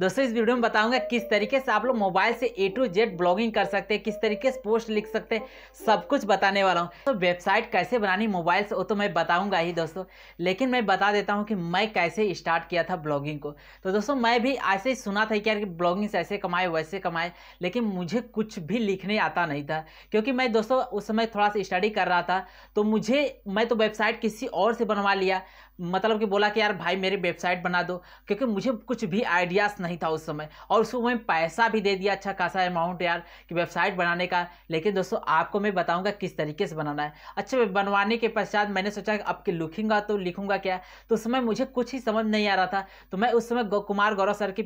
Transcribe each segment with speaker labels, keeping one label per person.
Speaker 1: दोस्तों इस वीडियो में बताऊंगा किस तरीके से आप लोग मोबाइल से ए टू जेड ब्लॉगिंग कर सकते हैं किस तरीके से पोस्ट लिख सकते हैं सब कुछ बताने वाला हूँ तो वेबसाइट कैसे बनानी मोबाइल से वो तो मैं बताऊंगा ही दोस्तों लेकिन मैं बता देता हूं कि मैं कैसे स्टार्ट किया था ब्लॉगिंग को तो दोस्तों मैं भी ऐसे ही सुना था कि यार ब्लॉगिंग से ऐसे कमाए वैसे कमाए लेकिन मुझे कुछ भी लिखने आता नहीं था क्योंकि मैं दोस्तों उस समय थोड़ा सा स्टडी कर रहा था तो मुझे मैं तो वेबसाइट किसी और से बनवा लिया मतलब कि बोला कि यार भाई मेरी वेबसाइट बना दो क्योंकि मुझे कुछ भी आइडियाज़ नहीं था उस समय और उसको मैं पैसा भी दे दिया अच्छा खासा अमाउंट यार कि वेबसाइट बनाने का लेकिन दोस्तों आपको मैं बताऊँगा किस तरीके से बनाना है अच्छा बनवाने के पश्चात मैंने सोचा अब कि लिखूंगा तो लिखूंगा क्या तो उस समय मुझे कुछ ही समझ नहीं आ रहा था तो मैं उस समय कुमार गौरव सर की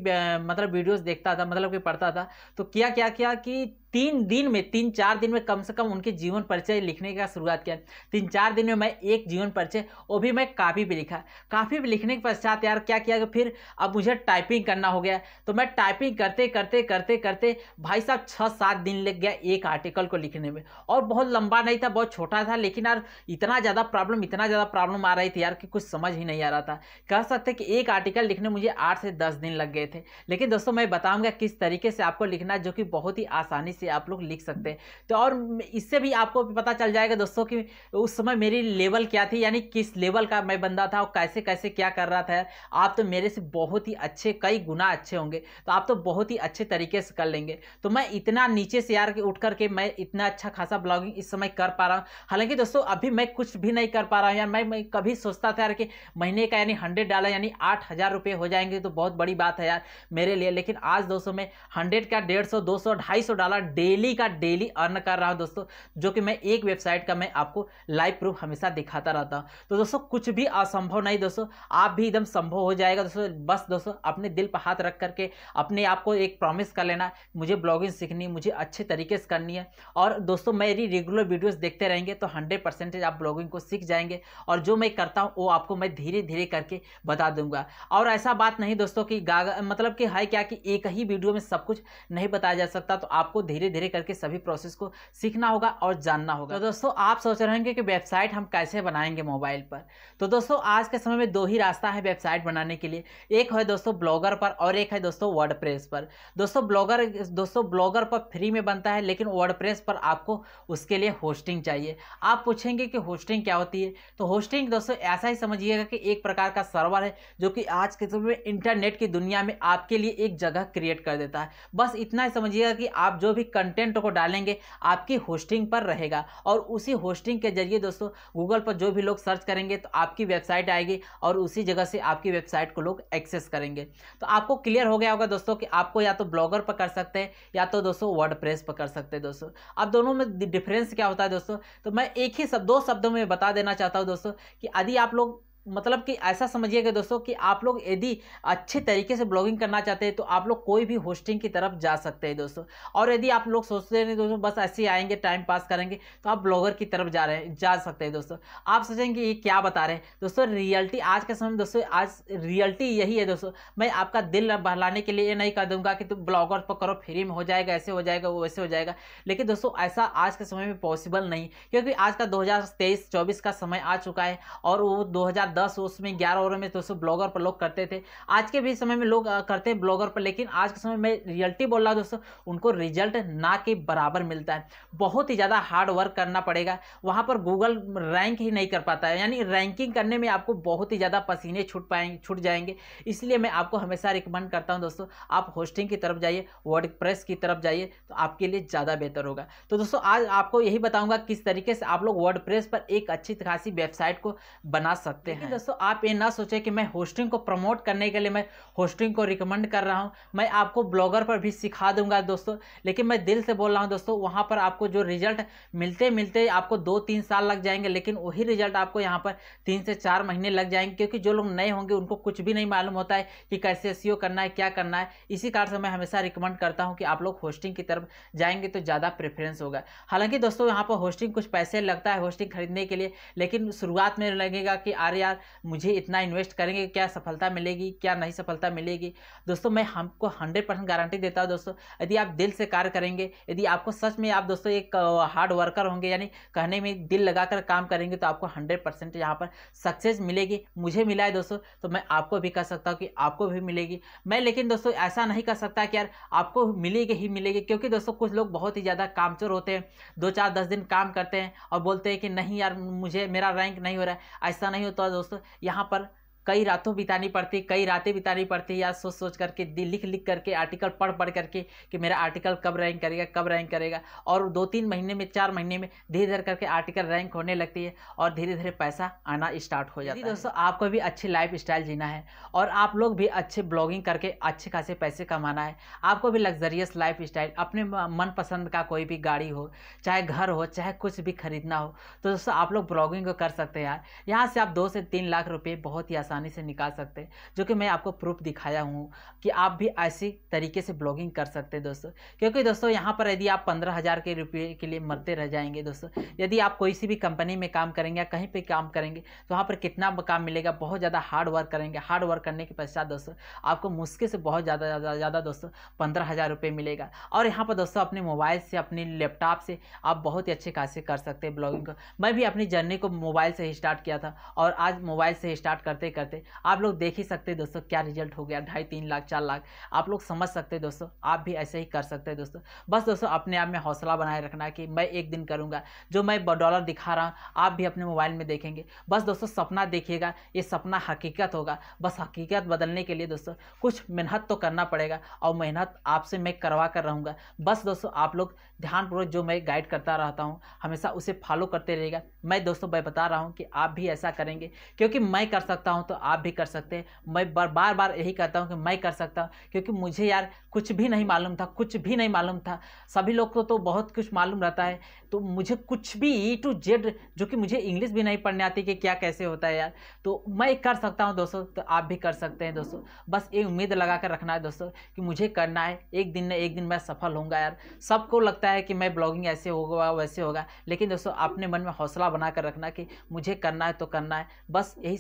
Speaker 1: मतलब वीडियोज़ देखता था मतलब कि पढ़ता था तो किया क्या किया कि तीन दिन में तीन चार दिन में कम से कम उनके जीवन परिचय लिखने का शुरुआत किया तीन चार दिन में मैं एक जीवन परिचय वो भी मैं काफ़ी भी लिखा काफ़ी भी लिखने के पश्चात यार क्या किया कि फिर अब मुझे टाइपिंग करना हो गया तो मैं टाइपिंग करते करते करते करते भाई साहब छः सात दिन लग गया एक आर्टिकल को लिखने में और बहुत लंबा नहीं था बहुत छोटा था लेकिन यार इतना ज़्यादा प्रॉब्लम इतना ज़्यादा प्रॉब्लम आ रही थी यार कि कुछ समझ ही नहीं आ रहा था कह सकते कि एक आर्टिकल लिखने मुझे आठ से दस दिन लग गए थे लेकिन दोस्तों मैं बताऊँगा किस तरीके से आपको लिखना जो कि बहुत ही आसानी से आप लोग लिख सकते हैं तो और इससे भी आपको पता चल जाएगा दोस्तों कि उस समय मेरी लेवल क्या थी यानी किस लेवल का मैं बंदा था और कैसे कैसे क्या कर रहा था आप तो मेरे से बहुत ही अच्छे कई गुना अच्छे होंगे तो आप तो बहुत ही अच्छे तरीके से कर लेंगे तो मैं इतना नीचे से यार उठ करके मैं इतना अच्छा खासा ब्लॉगिंग इस समय कर पा रहा हूँ हालांकि दोस्तों अभी मैं कुछ भी नहीं कर पा रहा हूँ यार मैं, कभी सोचता था यार कि महीने का यानी हंड्रेड डॉलर यानी आठ हज़ार रुपये हो जाएंगे तो बहुत बड़ी बात है यार मेरे लिए लेकिन आज दोस्तों में हंड्रेड का डेढ़ सौ दो सौ ढाई सौ डॉलर डेली का डेली अर्न कर रहा हूँ दोस्तों जो कि मैं एक वेबसाइट का मैं आपको लाइव प्रूफ हमेशा दिखाता रहता हूँ तो दोस्तों कुछ भी असंभव नहीं दोस्तों आप भी एकदम संभव हो जाएगा दोस्तों बस दोस्तों अपने दिल पर हाथ रख करके अपने आप को एक प्रॉमिस कर लेना मुझे ब्लॉगिंग सीखनी मुझे अच्छे तरीके से करनी है और दोस्तों मेरी रेगुलर वीडियोज देखते रहेंगे तो हंड्रेड परसेंटेज आप ब्लॉगिंग को सीख जाएंगे और जो मैं करता हूँ वो आपको मैं धीरे धीरे करके बता दूंगा और ऐसा बात नहीं दोस्तों कि गागा मतलब कि है क्या कि एक ही वीडियो में सब कुछ नहीं बताया जा सकता तो आपको धीरे धीरे धीरे करके सभी प्रोसेस को सीखना होगा और जानना होगा तो दोस्तों आप सोच रहे होंगे कि वेबसाइट हम कैसे बनाएंगे मोबाइल पर तो दोस्तों आज के समय में दो ही रास्ता है वेबसाइट बनाने के लिए एक है दोस्तों ब्लॉगर पर और एक है दोस्तों वर्ड पर दोस्तों ब्लॉगर दोस्तों ब्लॉगर पर फ्री में बनता है लेकिन वर्ड पर आपको उसके लिए होस्टिंग चाहिए आप पूछेंगे कि होस्टिंग क्या होती है तो होस्टिंग दोस्तों ऐसा ही समझिएगा कि एक प्रकार का सर्वर है जो कि आज के समय में इंटरनेट की दुनिया में आपके लिए एक जगह क्रिएट कर देता है बस इतना ही समझिएगा कि आप जो भी कंटेंट को डालेंगे आपकी होस्टिंग पर रहेगा और उसी होस्टिंग के जरिए दोस्तों गूगल पर जो भी लोग सर्च करेंगे तो आपकी वेबसाइट आएगी और उसी जगह से आपकी वेबसाइट को लोग एक्सेस करेंगे तो आपको क्लियर हो गया होगा दोस्तों कि आपको या तो ब्लॉगर पर कर सकते हैं या तो दोस्तों वर्ड पर कर सकते हैं दोस्तों अब दोनों में डिफरेंस क्या होता है दोस्तों तो मैं एक ही सब दो शब्दों में बता देना चाहता हूँ दोस्तों कि यदि आप लोग मतलब कि ऐसा समझिएगा दोस्तों कि आप लोग यदि अच्छे तरीके से ब्लॉगिंग करना चाहते हैं तो आप लोग कोई भी होस्टिंग की तरफ जा सकते हैं दोस्तों और यदि आप लोग सोचते हैं दोस्तों बस ऐसे ही आएंगे टाइम पास करेंगे तो आप ब्लॉगर की तरफ जा रहे हैं जा सकते हैं दोस्तों आप सोचेंगे ये क्या बता रहे हैं दोस्तों रियलिटी आज के समय में दोस्तों आज रियलिटी यही है दोस्तों मैं आपका दिल बहलाने के लिए ये नहीं कर दूंगा कि तुम ब्लॉगर पर करो फ्री में हो जाएगा ऐसे हो जाएगा वो वैसे हो जाएगा लेकिन दोस्तों ऐसा आज के समय में पॉसिबल नहीं क्योंकि आज का दो हज़ार का समय आ चुका है और वो दो दस उसमें ग्यारह ओवर में दोस्तों ब्लॉगर पर लोग करते थे आज के भी समय में लोग करते हैं ब्लॉगर पर लेकिन आज के समय में रियलिटी बोल रहा हूँ दोस्तों उनको रिजल्ट ना के बराबर मिलता है बहुत ही ज़्यादा हार्ड वर्क करना पड़ेगा वहाँ पर गूगल रैंक ही नहीं कर पाता है यानी रैंकिंग करने में आपको बहुत ही ज़्यादा पसीने छूट पाएंगे छूट जाएंगे इसलिए मैं आपको हमेशा रिकमेंड करता हूँ दोस्तों आप होस्टिंग की तरफ जाइए वर्ड की तरफ जाइए तो आपके लिए ज़्यादा बेहतर होगा तो दोस्तों आज आपको यही बताऊँगा किस तरीके से आप लोग वर्ड पर एक अच्छी खासी वेबसाइट को बना सकते हैं लेकिन दोस्तों आप ये ना सोचें कि मैं होस्टिंग को प्रमोट करने के लिए मैं होस्टिंग को रिकमेंड कर रहा हूँ मैं आपको ब्लॉगर पर भी सिखा दूंगा दोस्तों लेकिन मैं दिल से बोल रहा हूँ दोस्तों वहाँ पर आपको जो रिजल्ट मिलते मिलते आपको दो तीन साल लग जाएंगे लेकिन वही रिजल्ट आपको यहाँ पर तीन से चार महीने लग जाएंगे क्योंकि जो लोग नए होंगे उनको कुछ भी नहीं मालूम होता है कि कैसे सी e करना है क्या करना है इसी कारण से मैं हमेशा रिकमेंड करता हूँ कि आप लोग होस्टिंग की तरफ जाएंगे तो ज़्यादा प्रेफरेंस होगा हालांकि दोस्तों यहाँ पर होस्टिंग कुछ पैसे लगता है होस्टिंग खरीदने के लिए लेकिन शुरुआत में लगेगा कि अरे यार मुझे इतना इन्वेस्ट करेंगे क्या सफलता मिलेगी क्या नहीं सफलता मिलेगी दोस्तों मैं हमको हंड्रेड परसेंट गारंटी देता हूँ दोस्तों यदि आप दिल से कार्य करेंगे यदि आपको सच में आप दोस्तों एक हार्ड वर्कर होंगे यानी कहने में दिल लगाकर काम करेंगे तो आपको हंड्रेड परसेंट यहाँ पर सक्सेस मिलेगी मुझे मिला है दोस्तों तो मैं आपको भी कह सकता हूँ कि आपको भी मिलेगी मैं लेकिन दोस्तों ऐसा नहीं कर सकता कि यार आपको मिलेगी ही मिलेगी क्योंकि दोस्तों कुछ लोग बहुत ही ज़्यादा कामचोर होते हैं दो चार दस दिन काम करते हैं और बोलते हैं कि नहीं यार मुझे मेरा रैंक नहीं हो रहा है ऐसा नहीं होता दोस्तों यहाँ पर कई रातों बितानी पड़ती कई रातें बितानी पड़ती या सोच सोच करके लिख लिख करके आर्टिकल पढ़ पढ़ करके कि मेरा आर्टिकल कब रैंक करेगा कब रैंक करेगा और दो तीन महीने में चार महीने में धीरे धीरे करके आर्टिकल रैंक होने लगती है और धीरे धीरे पैसा आना स्टार्ट हो जाता है दोस्तों आपको भी अच्छी लाइफ स्टाइल जीना है और आप लोग भी अच्छे ब्लॉगिंग करके अच्छे खासे पैसे कमाना है आपको भी लग्जरियस लाइफ स्टाइल अपने मनपसंद का कोई भी गाड़ी हो चाहे घर हो चाहे कुछ भी खरीदना हो तो दोस्तों आप लोग ब्लॉगिंग कर सकते हैं यार यहाँ से आप दो से तीन लाख रुपये बहुत ही आसान आसानी से निकाल सकते हैं जो कि मैं आपको प्रूफ दिखाया हूँ कि आप भी ऐसी तरीके से ब्लॉगिंग कर सकते हैं दोस्तों क्योंकि दोस्तों यहाँ पर यदि आप पंद्रह हज़ार के रुपये के लिए मरते रह जाएंगे दोस्तों यदि आप कोई सी भी कंपनी में काम करेंगे या कहीं पर काम करेंगे तो वहाँ पर कितना काम मिलेगा बहुत ज़्यादा हार्ड वर्क करेंगे हार्ड वर्क करने के पश्चात दोस्तों आपको मुश्किल से बहुत ज़्यादा ज़्यादा दोस्तों पंद्रह हज़ार रुपये मिलेगा और यहाँ पर दोस्तों अपने मोबाइल से अपने लैपटॉप से आप बहुत ही अच्छे खासे कर सकते हैं ब्लॉगिंग को मैं भी अपनी जर्नी को मोबाइल से स्टार्ट किया था और आज मोबाइल से स्टार्ट करते करते जाते आप लोग देख ही सकते हैं दोस्तों क्या रिजल्ट हो गया ढाई तीन लाख चार लाख आप लोग समझ सकते हैं दोस्तों आप भी ऐसे ही कर सकते हैं दोस्तों बस दोस्तों अपने आप में हौसला बनाए रखना कि मैं एक दिन करूँगा जो मैं डॉलर दिखा रहा हूँ आप भी अपने मोबाइल में देखेंगे बस दोस्तों सपना देखिएगा ये सपना हकीकत होगा बस हकीकत बदलने के लिए दोस्तों कुछ मेहनत तो करना पड़ेगा और मेहनत आपसे मैं करवा कर रहूँगा बस दोस्तों आप लोग ध्यानपूर्वक जो मैं गाइड करता रहता हूँ हमेशा उसे फॉलो करते रहेगा मैं दोस्तों मैं बता रहा हूँ कि आप भी ऐसा करेंगे क्योंकि मैं कर सकता हूँ तो आप भी कर सकते हैं मैं बार बार बार यही कहता हूँ कि मैं कर सकता हूँ क्योंकि मुझे यार कुछ भी नहीं मालूम था कुछ भी नहीं मालूम था सभी लोग को तो बहुत कुछ मालूम रहता है तो मुझे कुछ भी ई टू जेड जो कि मुझे इंग्लिश भी नहीं पढ़ने आती कि क्या कैसे होता है यार तो मैं कर सकता हूँ दोस्तों तो आप भी कर सकते हैं दोस्तों बस ये उम्मीद लगा कर रखना है दोस्तों कि मुझे करना है एक दिन न एक दिन मैं सफल हूँ यार सबको लगता लगता है कि मैं ब्लॉगिंग ऐसे होगा वैसे होगा लेकिन दोस्तों अपने मन में हौसला बना कर रखना कि मुझे करना है तो करना है बस यही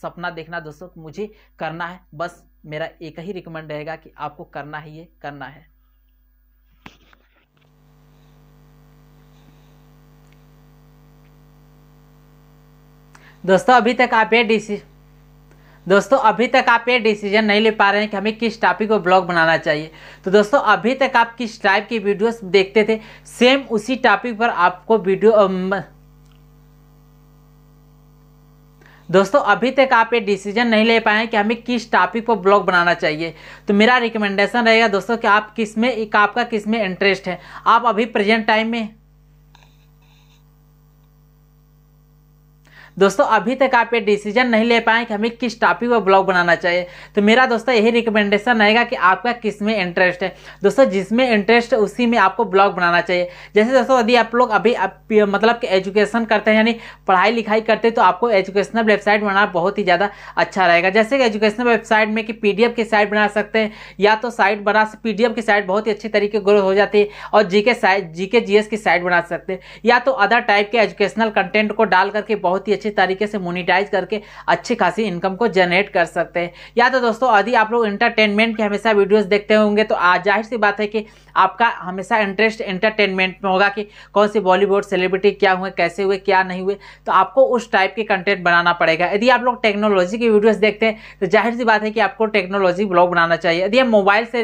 Speaker 1: सपना देखना दोस्तों मुझे करना है बस मेरा एक ही रिकमेंड रहेगा कि आपको करना ही ये करना है दोस्तों अभी तक आप ये डिसीजन दोस्तों अभी तक आप ये डिसीजन नहीं ले पा रहे हैं कि हमें किस टॉपिक पर ब्लॉग बनाना चाहिए तो दोस्तों अभी तक आप किस टाइप की वीडियोस देखते थे सेम उसी टॉपिक पर आपको वीडियो दोस्तों अभी तक आप ये डिसीजन नहीं ले पाए कि हमें किस टॉपिक पर ब्लॉग बनाना चाहिए तो मेरा रिकमेंडेशन रहेगा दोस्तों कि आप किस में एक आपका किस में इंटरेस्ट है आप अभी प्रेजेंट टाइम में दोस्तों अभी तक आप ये डिसीजन नहीं ले पाए कि हमें किस टॉपिक पर ब्लॉग बनाना चाहिए तो मेरा दोस्तों यही रिकमेंडेशन रहेगा कि आपका किस में इंटरेस्ट है दोस्तों जिसमें इंटरेस्ट है उसी में आपको ब्लॉग बनाना चाहिए जैसे दोस्तों यदि आप लोग अभी आप, मतलब कि एजुकेशन करते हैं यानी पढ़ाई लिखाई करते हैं तो आपको एजुकेशनल वेबसाइट बनाना बहुत ही ज़्यादा अच्छा रहेगा जैसे कि एजुकेशनल वेबसाइट में कि पी की साइट बना सकते हैं या तो साइट बना पी की साइट बहुत ही अच्छी तरीके ग्रोथ हो जाती है और जी के साइट जी के की साइट बना सकते हैं या तो अदर टाइप के एजुकेशनल कंटेंट को डाल करके बहुत ही अच्छे तरीके से मोनिटाइज करके अच्छी खासी इनकम को जनरेट कर सकते हैं या तो दोस्तों यदि आप लोग इंटरटेनमेंट के हमेशा वीडियोज़ देखते होंगे तो जाहिर सी बात है कि आपका हमेशा इंटरेस्ट इंटरटेनमेंट में होगा कि कौन सी बॉलीवुड सेलिब्रिटी क्या हुए कैसे हुए क्या नहीं हुए तो आपको उस टाइप के कंटेंट बनाना पड़ेगा यदि आप लोग टेक्नोलॉजी की वीडियोस देखते हैं तो जाहिर सी बात है कि आपको टेक्नोलॉजी ब्लॉग बनाना चाहिए यदि हम मोबाइल से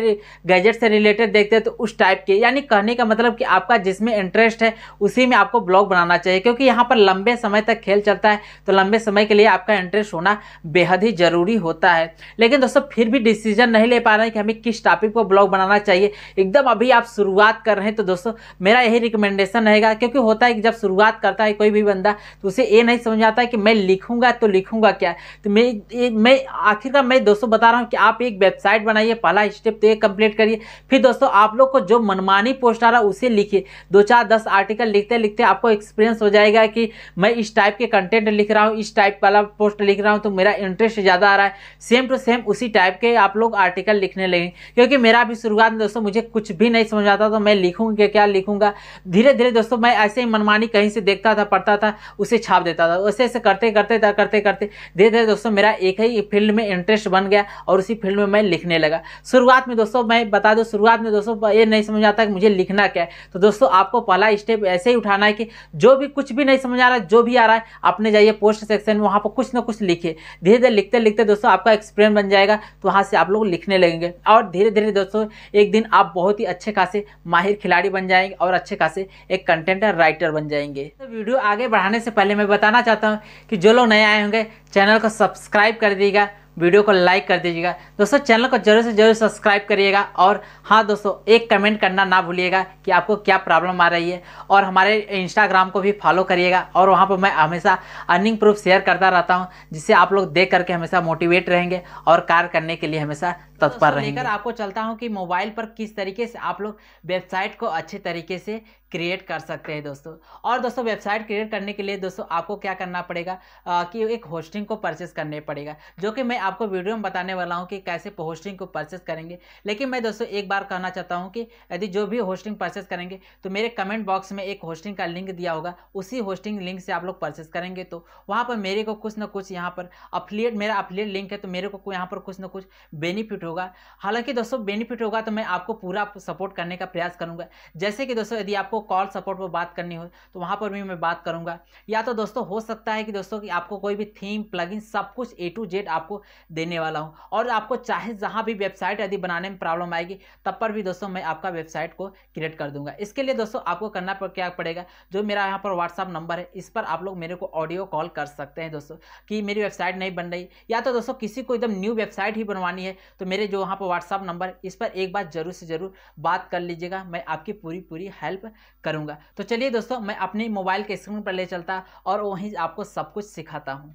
Speaker 1: गैजेट से रिलेटेड देखते हैं तो उस टाइप के यानी कहने का मतलब कि आपका जिसमें इंटरेस्ट है उसी में आपको ब्लॉग बनाना चाहिए क्योंकि यहाँ पर लंबे समय तक खेल चलता है सकता है तो लंबे समय के लिए आपका इंटरेस्ट होना बेहद ही जरूरी होता है लेकिन दोस्तों फिर भी डिसीजन नहीं ले पा रहे हैं कि हमें किस टॉपिक पर ब्लॉग बनाना चाहिए एकदम अभी आप शुरुआत कर रहे हैं तो दोस्तों मेरा यही रिकमेंडेशन रहेगा क्योंकि होता है कि जब शुरुआत करता है कोई भी बंदा तो उसे ये नहीं समझ आता है कि मैं लिखूंगा तो लिखूंगा क्या तो मैं आखिरकार मैं दोस्तों बता रहा हूँ कि आप एक वेबसाइट बनाइए पहला स्टेप तो ये कंप्लीट करिए फिर दोस्तों आप लोग को जो मनमानी पोस्ट आ रहा है उसे लिखिए दो चार दस आर्टिकल लिखते लिखते आपको एक्सपीरियंस हो जाएगा कि मैं इस टाइप के कंटेंट कंटेंट लिख रहा हूँ इस टाइप वाला पोस्ट लिख रहा हूँ तो मेरा इंटरेस्ट ज़्यादा आ रहा है सेम टू सेम उसी टाइप के आप लोग आर्टिकल लिखने लगे क्योंकि मेरा अभी शुरुआत में दोस्तों मुझे कुछ भी नहीं समझ आता तो मैं लिखूँगी क्या लिखूँगा धीरे धीरे दोस्तों मैं ऐसे ही मनमानी कहीं से देखता था पढ़ता था उसे छाप देता था वैसे ऐसे करते करते था करते करते धीरे धीरे दोस्तों मेरा एक ही फील्ड में इंटरेस्ट बन गया और उसी फील्ड में मैं लिखने लगा शुरुआत में दोस्तों मैं बता दूँ शुरुआत में दोस्तों ये नहीं समझ आता कि मुझे लिखना क्या है तो दोस्तों आपको पहला स्टेप ऐसे ही उठाना है कि जो भी कुछ भी नहीं समझ आ रहा है जो भी आ रहा है अपने में जाइए पोस्ट सेक्शन में वहाँ पर कुछ ना कुछ लिखिए धीरे धीरे लिखते लिखते दोस्तों आपका एक्सपीरियंस बन जाएगा तो वहाँ से आप लोग लिखने लगेंगे और धीरे धीरे दोस्तों एक दिन आप बहुत ही अच्छे खासे माहिर खिलाड़ी बन जाएंगे और अच्छे खासे एक कंटेंट राइटर बन जाएंगे तो वीडियो आगे बढ़ाने से पहले मैं बताना चाहता हूँ कि जो लोग नए आए होंगे चैनल को सब्सक्राइब कर दीजिएगा वीडियो को लाइक कर दीजिएगा दोस्तों चैनल को जरूर से जरूर सब्सक्राइब करिएगा और हाँ दोस्तों एक कमेंट करना ना भूलिएगा कि आपको क्या प्रॉब्लम आ रही है और हमारे इंस्टाग्राम को भी फॉलो करिएगा और वहाँ पर मैं हमेशा अर्निंग प्रूफ शेयर करता रहता हूँ जिससे आप लोग देख करके हमेशा मोटिवेट रहेंगे और कार्य करने के लिए हमेशा तत्पर तो लेकर आपको चलता हूँ कि मोबाइल पर किस तरीके से आप लोग वेबसाइट को अच्छे तरीके से क्रिएट कर सकते हैं दोस्तों और दोस्तों वेबसाइट क्रिएट करने के लिए दोस्तों आपको क्या करना पड़ेगा आ, कि एक होस्टिंग को परचेस करने पड़ेगा जो कि मैं आपको वीडियो में बताने वाला हूँ कि कैसे होस्टिंग को परचेस करेंगे लेकिन मैं दोस्तों एक बार कहना चाहता हूँ कि यदि जो भी होस्टिंग परचेस करेंगे तो मेरे कमेंट बॉक्स में एक होस्टिंग का लिंक दिया होगा उसी होस्टिंग लिंक से आप लोग परचेस करेंगे तो वहाँ पर मेरे को कुछ ना कुछ यहाँ पर अफिलियट मेरा अफिलियट लिंक है तो मेरे को यहाँ पर कुछ ना कुछ बेनिफिट होगा हालांकि दोस्तों बेनिफिट होगा तो मैं आपको पूरा सपोर्ट करने का प्रयास करूंगा जैसे कि दोस्तों यदि आपको कॉल सपोर्ट पर बात करनी हो तो वहां पर भी मैं बात करूंगा या तो दोस्तों हो सकता है कि दोस्तों कि आपको कोई भी थीम प्लगइन सब कुछ ए टू जेड आपको देने वाला हूँ और आपको चाहे जहाँ भी वेबसाइट यदि बनाने में प्रॉब्लम आएगी तब पर भी दोस्तों मैं आपका वेबसाइट को क्रिएट कर दूंगा इसके लिए दोस्तों आपको करना क्या पड़ेगा जो मेरा यहाँ पर व्हाट्सअप नंबर है इस पर आप लोग मेरे को ऑडियो कॉल कर सकते हैं दोस्तों कि मेरी वेबसाइट नहीं बन रही या तो दोस्तों किसी को एकदम न्यू वेबसाइट ही बनवानी है तो मेरे मेरे जो वहाँ पर व्हाट्सअप नंबर इस पर एक बार ज़रूर से ज़रूर बात कर लीजिएगा मैं आपकी पूरी पूरी हेल्प करूँगा तो चलिए दोस्तों मैं अपने मोबाइल के स्क्रीन पर ले चलता और वहीं आपको सब कुछ सिखाता हूँ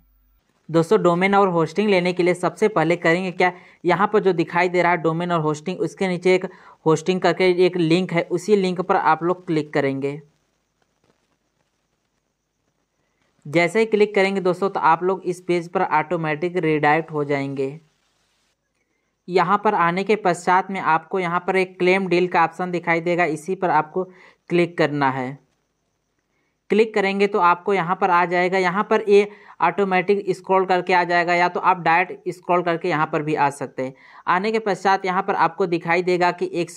Speaker 1: दोस्तों डोमेन और होस्टिंग लेने के लिए सबसे पहले करेंगे क्या यहाँ पर जो दिखाई दे रहा है डोमेन और होस्टिंग उसके नीचे एक होस्टिंग करके एक लिंक है उसी लिंक पर आप लोग क्लिक करेंगे जैसे ही क्लिक करेंगे दोस्तों तो आप लोग इस पेज पर ऑटोमेटिक रिडायरेक्ट हो जाएंगे यहाँ पर आने के पश्चात में आपको यहाँ पर एक क्लेम डील का ऑप्शन दिखाई देगा इसी पर आपको क्लिक करना है क्लिक करेंगे तो आपको यहाँ पर आ जाएगा यहाँ पर ये ऑटोमेटिक स्क्रॉल करके आ जाएगा या तो आप डायरेक्ट स्क्रॉल करके यहाँ पर भी आ सकते हैं आने के पश्चात यहाँ पर आपको दिखाई देगा कि एक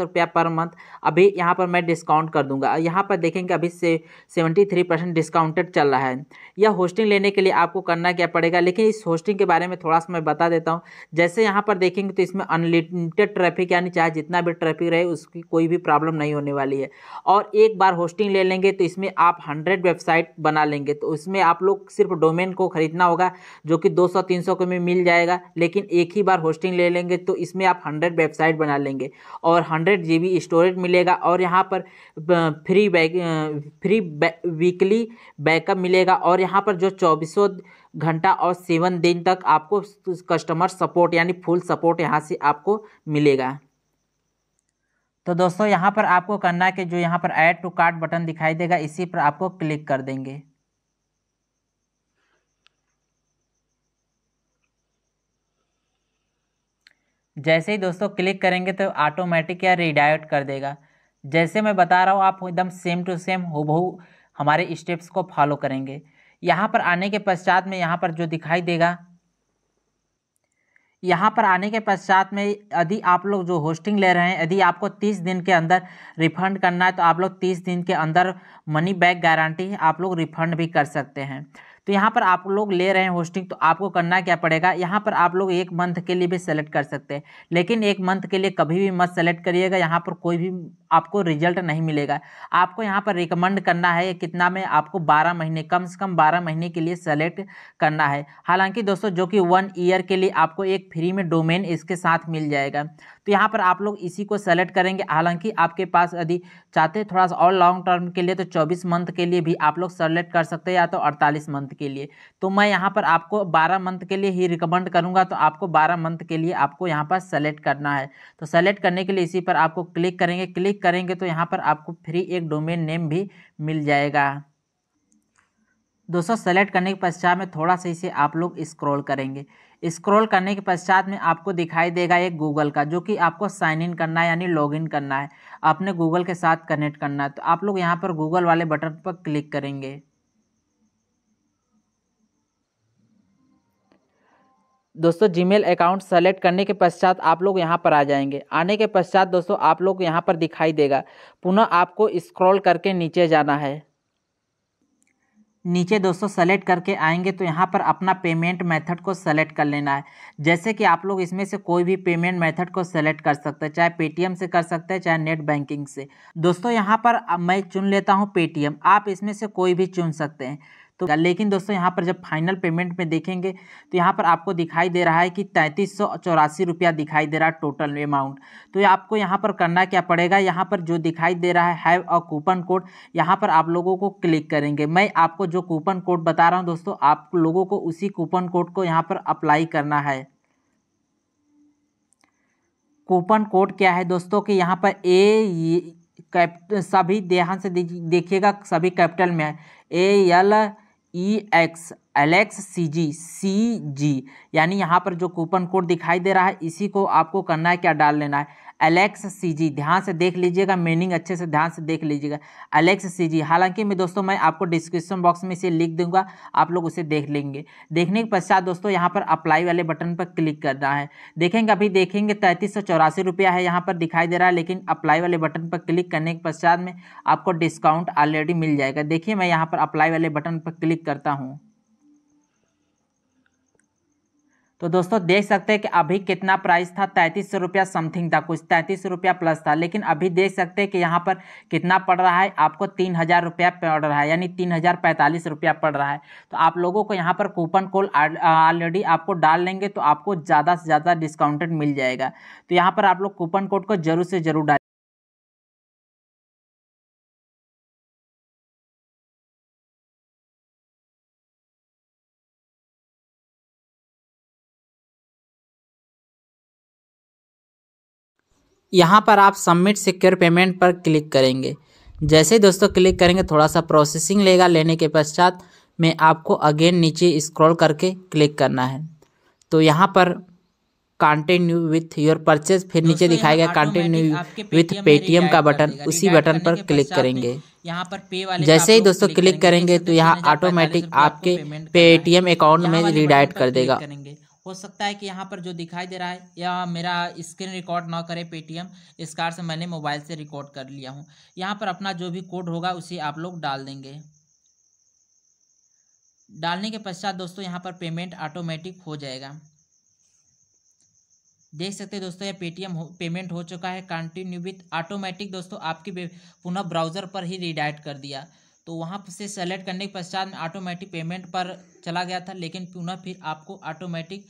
Speaker 1: रुपया पर मंथ अभी यहाँ पर मैं डिस्काउंट कर दूंगा यहाँ पर देखेंगे अभी से सेवेंटी थ्री परसेंट डिस्काउंटेड चल रहा है यह होस्टिंग लेने के लिए आपको करना क्या पड़ेगा लेकिन इस होस्टिंग के बारे में थोड़ा सा मैं बता देता हूँ जैसे यहाँ पर देखेंगे तो इसमें अनलिमिटेड ट्रैफिक यानी चाहे जितना भी ट्रैफिक रहे उसकी कोई भी प्रॉब्लम नहीं होने वाली है और एक बार होस्टिंग ले लेंगे तो इसमें आप हंड्रेड वेबसाइट बना लेंगे तो इसमें आप लोग सिर्फ डोमेन को खरीदना होगा जो कि 200-300 के में मिल जाएगा लेकिन एक ही बार होस्टिंग ले लेंगे तो इसमें आप 100 वेबसाइट बना लेंगे और 100 जीबी स्टोरेज मिलेगा और यहाँ पर free back free weekly backup मिलेगा और यहाँ पर जो चौबीसों घंटा और सेवन दिन तक आपको कस्टमर सपोर्ट यानी फुल सपोर्ट यहाँ से आपको मिलेगा तो दोस्तों यहाँ पर आपको करना है कि जो यहाँ पर ऐड टू कार्ट बटन दिखाई देगा इसी पर आपको क्लिक कर देंगे जैसे ही दोस्तों क्लिक करेंगे तो ऑटोमेटिक या रिडायरेक्ट कर देगा जैसे मैं बता रहा हूँ आप एकदम सेम टू सेम हूबहू हमारे स्टेप्स को फॉलो करेंगे यहाँ पर आने के पश्चात में यहाँ पर जो दिखाई देगा यहाँ पर आने के पश्चात में यदि आप लोग जो होस्टिंग ले रहे हैं यदि आपको 30 दिन के अंदर रिफंड करना है तो आप लोग 30 दिन के अंदर मनी बैक गारंटी आप लोग रिफंड भी कर सकते हैं तो यहाँ पर आप लोग ले रहे हैं होस्टिंग तो आपको करना क्या पड़ेगा यहाँ पर आप लोग एक मंथ के लिए भी सेलेक्ट कर सकते हैं लेकिन एक मंथ के लिए कभी भी मत सेलेक्ट करिएगा यहाँ पर कोई भी आपको रिजल्ट नहीं मिलेगा आपको यहाँ पर रिकमेंड करना है कितना में आपको बारह महीने कम से कम बारह महीने के लिए सेलेक्ट करना है हालांकि दोस्तों जो कि वन ईयर के लिए आपको एक फ्री में डोमेन इसके साथ मिल जाएगा तो यहाँ पर आप लोग इसी को सेलेक्ट करेंगे हालांकि आपके पास यदि चाहते थोड़ा सा और लॉन्ग टर्म के लिए तो चौबीस मंथ के लिए भी आप लोग सेलेक्ट कर सकते हैं या तो अड़तालीस मंथ के लिए तो मैं यहाँ पर आपको बारह मंथ के लिए ही रिकमेंड करूँगा तो आपको बारह मंथ के लिए आपको यहाँ पर सेलेक्ट करना है तो सेलेक्ट करने के लिए इसी पर आपको क्लिक करेंगे क्लिक करेंगे तो यहाँ पर आपको फ्री एक डोमेन नेम भी मिल जाएगा दोस्तों सेलेक्ट करने के पश्चात में थोड़ा सा इसे आप लोग स्क्रॉल करेंगे स्क्रॉल करने के पश्चात में आपको दिखाई देगा एक गूगल का जो कि आपको साइन इन करना है यानी लॉग इन करना है अपने गूगल के साथ कनेक्ट करना है तो आप लोग यहाँ पर गूगल वाले बटन पर क्लिक करेंगे दोस्तों जीमेल अकाउंट सेलेक्ट करने के पश्चात आप लोग यहाँ पर आ जाएंगे आने के पश्चात दोस्तों आप लोग यहाँ पर दिखाई देगा पुनः आपको स्क्रॉल करके नीचे जाना है नीचे दोस्तों सेलेक्ट करके आएंगे तो यहाँ पर अपना पेमेंट मेथड को सेलेक्ट कर लेना है जैसे कि आप लोग इसमें से कोई भी पेमेंट मेथड को सेलेक्ट कर सकते हैं चाहे पेटीएम से कर सकते हैं चाहे नेट बैंकिंग से दोस्तों यहाँ पर मैं चुन लेता हूँ पेटीएम आप इसमें से कोई भी चुन सकते हैं तो लेकिन दोस्तों यहाँ पर जब फाइनल पेमेंट में देखेंगे तो यहाँ पर आपको दिखाई दे रहा है कि तैंतीस सौ चौरासी रुपया दिखाई दे रहा है टोटल अमाउंट तो आपको यहाँ पर करना क्या पड़ेगा यहाँ पर जो दिखाई दे रहा है हैव अ कूपन कोड यहाँ पर आप लोगों को क्लिक करेंगे मैं आपको जो कूपन कोड बता रहा हूँ दोस्तों आप लोगों को उसी कूपन कोड को यहाँ पर अप्लाई करना है कूपन कोड क्या है दोस्तों कि यहाँ पर ए कैप सभी ध्यान से देखिएगा सभी कैपिटल में है A L E X L X C G C G यानी यहाँ पर जो कूपन कोड दिखाई दे रहा है इसी को आपको करना है क्या डाल लेना है एलेक्स सीजी ध्यान से देख लीजिएगा मीनिंग अच्छे से ध्यान से देख लीजिएगा एलेक्स सीजी हालांकि मैं दोस्तों मैं आपको डिस्क्रिप्शन बॉक्स में इसे लिख दूंगा आप लोग उसे देख लेंगे देखने के पश्चात दोस्तों यहाँ पर अप्लाई वाले बटन पर क्लिक करना है देखेंगे अभी देखेंगे तैंतीस सौ चौरासी रुपया है यहाँ पर दिखाई दे रहा है लेकिन अप्लाई वाले बटन पर क्लिक करने के पश्चात में आपको डिस्काउंट ऑलरेडी मिल जाएगा देखिए मैं यहाँ पर अप्लाई वाले बटन पर क्लिक करता हूँ तो दोस्तों देख सकते हैं कि अभी कितना प्राइस था तैंतीस सौ रुपया समथिंग था कुछ तैंतीस सौ रुपया प्लस था लेकिन अभी देख सकते हैं कि यहाँ पर कितना पड़ रहा है आपको तीन हज़ार रुपया पड़ रहा है यानी तीन हज़ार पैंतालीस रुपया पड़ रहा है तो आप लोगों को यहाँ पर कूपन कोड ऑलरेडी आपको डाल लेंगे तो आपको ज़्यादा से ज़्यादा डिस्काउंटेड मिल जाएगा तो यहाँ पर आप लोग कूपन कोड को जरूर से जरूर डाल यहाँ पर आप सबमिट सिक्योर पेमेंट पर क्लिक करेंगे जैसे ही दोस्तों क्लिक करेंगे थोड़ा सा प्रोसेसिंग लेगा लेने के पश्चात में आपको अगेन नीचे स्क्रॉल करके क्लिक करना है तो यहाँ पर कंटिन्यू विथ योर परचेज फिर नीचे दिखाएगा कंटिन्यू विथ पेटीएम का बटन उसी बटन पर क्लिक करेंगे यहाँ पर पे वाले जैसे ही दोस्तों क्लिक करेंगे तो यहाँ ऑटोमेटिक आपके पेटीएम अकाउंट में रिडायरेक्ट कर देगा हो सकता है कि यहाँ पर जो दिखाई दे रहा है या मेरा स्क्रीन रिकॉर्ड ना करे पेटीएम इस कार से मैंने मोबाइल से रिकॉर्ड कर लिया हूँ यहाँ पर अपना जो भी कोड होगा उसे आप लोग डाल देंगे डालने के पश्चात दोस्तों यहाँ पर पेमेंट ऑटोमेटिक हो जाएगा देख सकते हैं दोस्तों ये पेटीएम पेमेंट हो चुका है कंटिन्यू विथ ऑटोमेटिक दोस्तों आपकी पुनः ब्राउज़र पर ही रिडाइट कर दिया तो वहाँ से सेलेक्ट करने के पश्चात में ऑटोमेटिक पेमेंट पर चला गया था लेकिन पुनः फिर आपको ऑटोमेटिक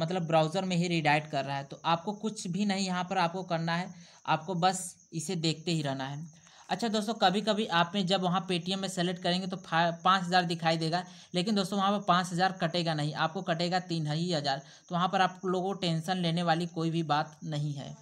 Speaker 1: मतलब ब्राउज़र में ही रिडाइट कर रहा है तो आपको कुछ भी नहीं यहाँ पर आपको करना है आपको बस इसे देखते ही रहना है अच्छा दोस्तों कभी कभी आप में जब वहाँ पेटीएम में सेलेक्ट करेंगे तो पाँच हज़ार दिखाई देगा लेकिन दोस्तों वहाँ पर पाँच हज़ार कटेगा नहीं आपको कटेगा तीन ही हज़ार तो वहाँ पर आप लोगों को टेंशन लेने वाली कोई भी बात नहीं है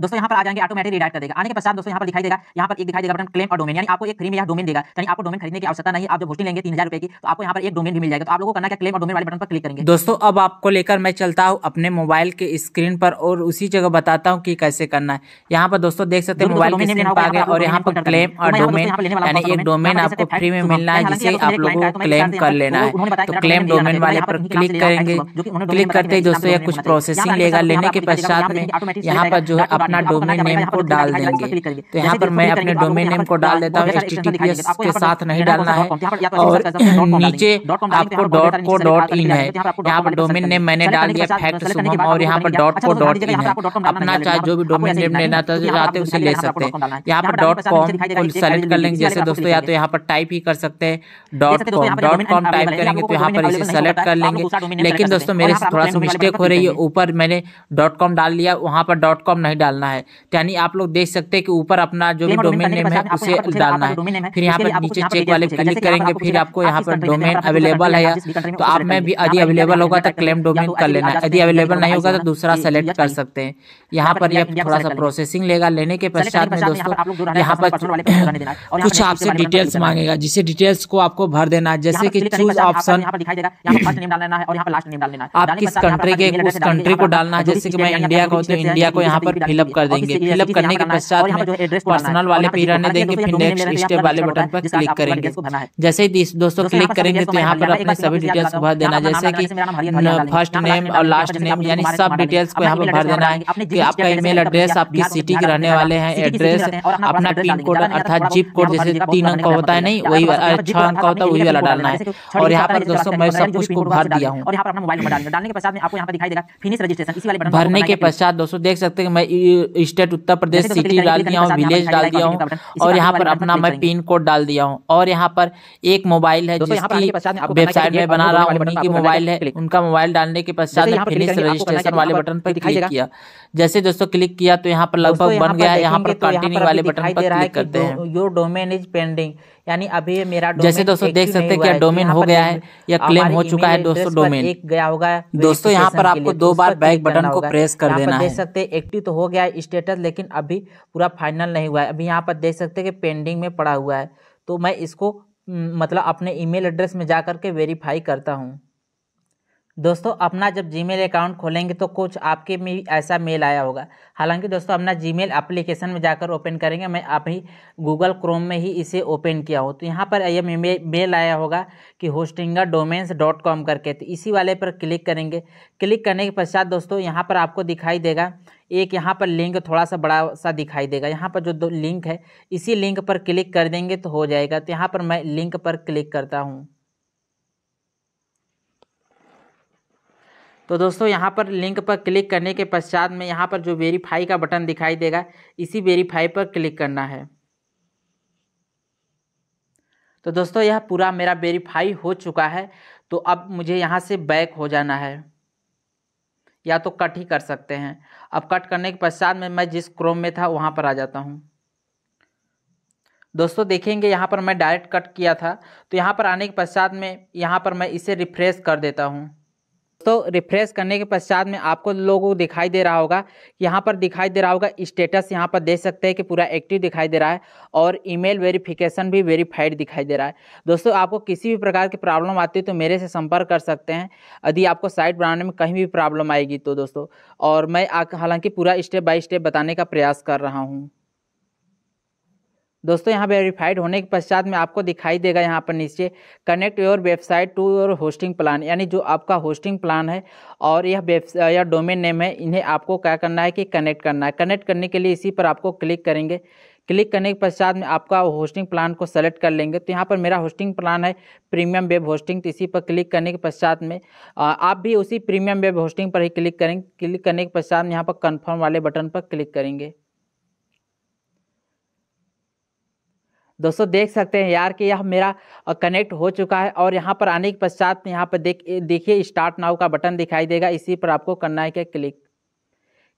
Speaker 1: दोस्तों यहाँ पर आ जाएंगे ऑटोमेटिक रिडाइट कर देगा आने के पश्चात दोस्तों यहाँ पर दिखाई देगा यहाँ पर एक दिखाई देगा बटन क्लेम और डोमेन यानी आपको एक फ्री में यहाँ डोमेन देगा यानी आपको डोमेन खरीदने की आवश्यकता नहीं आप जो होस्टिंग लेंगे तीन हजार रुपए की तो आपको यहाँ पर एक डोमेन भी मिल जाएगा तो आप लोगों को करना क्या क्लेम और डोमेन वाले बटन पर क्लिक करेंगे दोस्तों अब आपको लेकर मैं चलता हूँ अपने मोबाइल के स्क्रीन पर और उसी जगह बताता हूँ कि कैसे करना है यहाँ पर दोस्तों देख सकते हैं मोबाइल की स्क्रीन पर आ गया और यहाँ पर क्लेम और डोमेन तो यानी एक डोमेन आपको फ्री में मिलना है जिसे आप लोगों को क्लेम कर लेना है तो क्लेम डोमेन तो वाले पर क्लिक करेंगे क्लिक करते ही दोस्तों यह कुछ प्रोसेसिंग लेगा लेने के पश्चात में यहाँ पर जो है अपना डोमेन नेम को डाल देंगे तो यहाँ पर मैं अपने डोमेन नेम को डाल देता हूँ के साथ नहीं डालना है और नीचे आपको डॉट को डॉट इन है यहाँ पर डोमेन नेम मैंने डाल दिया फैक्ट और यहाँ पर डॉट अच्छा, तो को डॉट इन है अपना चाहे जो भी डोमेन नेम लेना चाहते उसे ले सकते हैं यहाँ पर डॉट कॉम को सेलेक्ट कर लेंगे जैसे दोस्तों या तो यहाँ पर टाइप ही कर सकते हैं dot com dot com type करेंगे तो यहाँ पर इसे सेलेक्ट कर लेंगे लेकिन दोस्तों मेरे से थोड़ा सा मिस्टेक हो रही है ऊपर मैंने डॉट कॉम डाल लिया वहाँ पर डॉट कॉम नहीं डालना डालना है तो यानी आप लोग देख सकते हैं कि ऊपर अपना जो भी डोमेन नेम है उसे डालना है फिर यहाँ पर नीचे चेक वाले क्लिक करेंगे फिर आपको यहाँ पर डोमेन अवेलेबल है तो आप में भी तो तो यदि अवेलेबल होगा तो क्लेम डोमेन कर लेना है यदि अवेलेबल नहीं होगा तो दूसरा सेलेक्ट कर सकते हैं यहाँ पर यह थोड़ा सा प्रोसेसिंग लेगा लेने के पश्चात में दोस्तों यहाँ पर कुछ आपसे डिटेल्स मांगेगा जिसे डिटेल्स को आपको भर देना है जैसे कि चूज ऑप्शन आप किस कंट्री के उस कंट्री को डालना है जैसे कि मैं इंडिया का हूँ तो इंडिया को यहाँ पर फिलअप फिलअप कर देंगे फिलअप करने के पश्चात पर्सनल वाले पे रहने देंगे फिर नेक्स्ट स्टेप वाले बटन पर क्लिक करेंगे जैसे ही दोस्तों क्लिक करेंगे तो यहाँ पर अपने सभी डिटेल्स भर देना जैसे कि फर्स्ट नेम और लास्ट नेम यानी सब डिटेल्स को यहाँ पर भर देना है कि आपका ईमेल एड्रेस आपकी सिटी के रहने वाले हैं एड्रेस अपना पिन कोड अर्थात जिप कोड जैसे तीन अंक होता है नहीं वही छह अंक होता है वही वाला डालना है और यहाँ पर दोस्तों मैं सब कुछ को भर दिया हूँ भरने के पश्चात दोस्तों देख सकते हैं मैं स्टेट उत्तर प्रदेश तो सिटी डाल दिया हूँ विलेज डाल दिया हूँ और यहाँ पर अपना मैं पिन कोड डाल दिया हूँ और यहाँ पर एक मोबाइल है तो जिसकी वेबसाइट में बना रहा हूँ उनकी मोबाइल है उनका मोबाइल डालने के पश्चात फिनिश रजिस्ट्रेशन वाले बटन पर क्लिक किया जैसे दोस्तों क्लिक किया तो यहाँ पर लगभग बन गया तो यहाँ पर कंटिन्यू वाले बटन पर क्लिक करते हैं योर डोमेन इज पेंडिंग यानी अभी मेरा जैसे दोस्तों देख सकते हैं क्या डोमेन हो गया है या क्लेम हो चुका है दोस्तों डोमेन एक गया होगा दोस्तों यहाँ पर आपको दो बार बैक बटन को प्रेस कर देना देख सकते हैं एक्टिव तो हो गया है स्टेटस लेकिन अभी पूरा फाइनल नहीं हुआ है अभी यहाँ पर देख सकते हैं कि पेंडिंग में पड़ा हुआ है तो मैं इसको हम्म, मतलब अपने ईमेल एड्रेस में जा करके वेरीफाई करता हूँ दोस्तों अपना जब जीमेल अकाउंट खोलेंगे तो कुछ आपके में ऐसा मेल आया होगा हालांकि दोस्तों अपना जीमेल एप्लीकेशन में जाकर ओपन करेंगे मैं अभी गूगल क्रोम में ही इसे ओपन किया हूँ तो यहाँ पर यह मेल आया होगा कि होस्टिंगा डोमेन्स डॉट कॉम करके तो इसी वाले पर क्लिक करेंगे क्लिक करने के पश्चात दोस्तों यहाँ पर आपको दिखाई देगा एक यहाँ पर लिंक थोड़ा सा बड़ा सा दिखाई देगा यहाँ पर जो लिंक है इसी लिंक पर क्लिक कर देंगे तो हो जाएगा तो यहाँ पर मैं लिंक पर क्लिक करता हूँ तो दोस्तों यहाँ पर लिंक पर क्लिक करने के पश्चात में यहाँ पर जो वेरीफाई का बटन दिखाई देगा इसी वेरीफाई पर क्लिक करना है तो दोस्तों यह पूरा मेरा वेरीफाई हो चुका है तो अब मुझे यहाँ से बैक हो जाना है या तो कट ही कर सकते हैं अब कट करने के पश्चात में मैं जिस क्रोम में था वहाँ पर आ जाता हूँ दोस्तों देखेंगे यहाँ पर मैं डायरेक्ट कट किया था तो यहाँ पर आने के पश्चात में यहाँ पर मैं इसे रिफ्रेश कर देता हूँ तो रिफ्रेश करने के पश्चात में आपको लोगों को दिखाई दे रहा होगा यहाँ पर दिखाई दे रहा होगा स्टेटस यहाँ पर देख सकते हैं कि पूरा एक्टिव दिखाई दे रहा है और ईमेल वेरिफिकेशन भी वेरीफाइड दिखाई दे रहा है दोस्तों आपको किसी भी प्रकार की प्रॉब्लम आती है तो मेरे से संपर्क कर सकते हैं यदि आपको साइट बनाने में कहीं भी प्रॉब्लम आएगी तो दोस्तों और मैं हालांकि पूरा स्टेप बाई स्टेप बताने का प्रयास कर रहा हूँ दोस्तों यहाँ वेरीफाइड होने के पश्चात में आपको दिखाई देगा यहाँ पर नीचे connect your website to your hosting plan यानी जो आपका होस्टिंग प्लान है और यह वेब या डोमेन नेम है इन्हें आपको क्या करना है कि कनेक्ट करना है कनेक्ट करने के लिए इसी पर आपको क्लिक करेंगे क्लिक करने के पश्चात में आपका होस्टिंग प्लान को सेलेक्ट कर लेंगे तो यहाँ पर मेरा होस्टिंग प्लान है प्रीमियम वेब होस्टिंग तो इसी पर क्लिक करने के पश्चात में आप भी उसी प्रीमियम वेब होस्टिंग पर ही क्लिक करेंगे क्लिक करने के पश्चात में यहाँ पर कन्फर्म वाले बटन पर क्लिक करेंगे दोस्तों देख सकते हैं यार कि यह मेरा कनेक्ट हो चुका है और यहाँ पर आने के पश्चात यहाँ पर देख देखिए स्टार्ट नाव का बटन दिखाई देगा इसी पर आपको करना है क्या क्लिक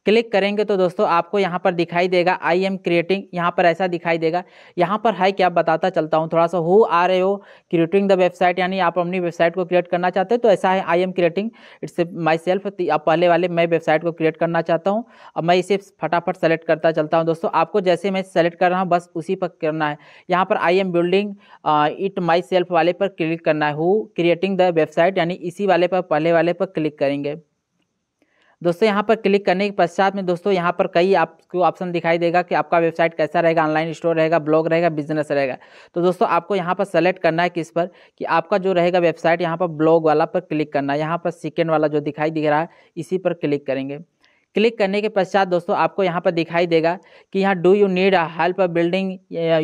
Speaker 1: क्लिक करेंगे तो दोस्तों आपको यहाँ पर दिखाई देगा आई एम क्रिएटिंग यहाँ पर ऐसा दिखाई देगा यहाँ पर है क्या बताता चलता हूँ थोड़ा सा हु आ रहे हो क्रिएटिंग द वेबसाइट यानी आप अपनी वेबसाइट को क्रिएट करना चाहते हैं तो ऐसा है I am creating its myself आप पहले वाले मैं वेबसाइट को क्रिएट करना चाहता हूँ अब मैं इसे फटाफट सेलेक्ट करता चलता हूँ दोस्तों आपको जैसे मैं सेलेक्ट कर रहा हूँ बस उसी पर करना है यहाँ पर I am building it myself वाले पर क्लिक करना है हु क्रिएटिंग द वेबसाइट यानी इसी वाले पर पहले वाले पर क्लिक करेंगे दोस्तों यहाँ पर क्लिक करने के पश्चात में दोस्तों यहाँ पर कई आपको ऑप्शन दिखाई देगा कि आपका वेबसाइट कैसा रहेगा ऑनलाइन स्टोर रहेगा ब्लॉग रहेगा बिजनेस रहेगा तो दोस्तों आपको यहाँ पर सेलेक्ट करना है किस पर कि आपका जो रहेगा वेबसाइट यहाँ पर ब्लॉग वाला पर क्लिक करना है यहाँ पर सेकेंड वाला जो दिखाई दे रहा है इसी पर क्लिक करेंगे क्लिक करने के पश्चात दोस्तों आपको यहाँ पर दिखाई देगा कि यहाँ do you need help building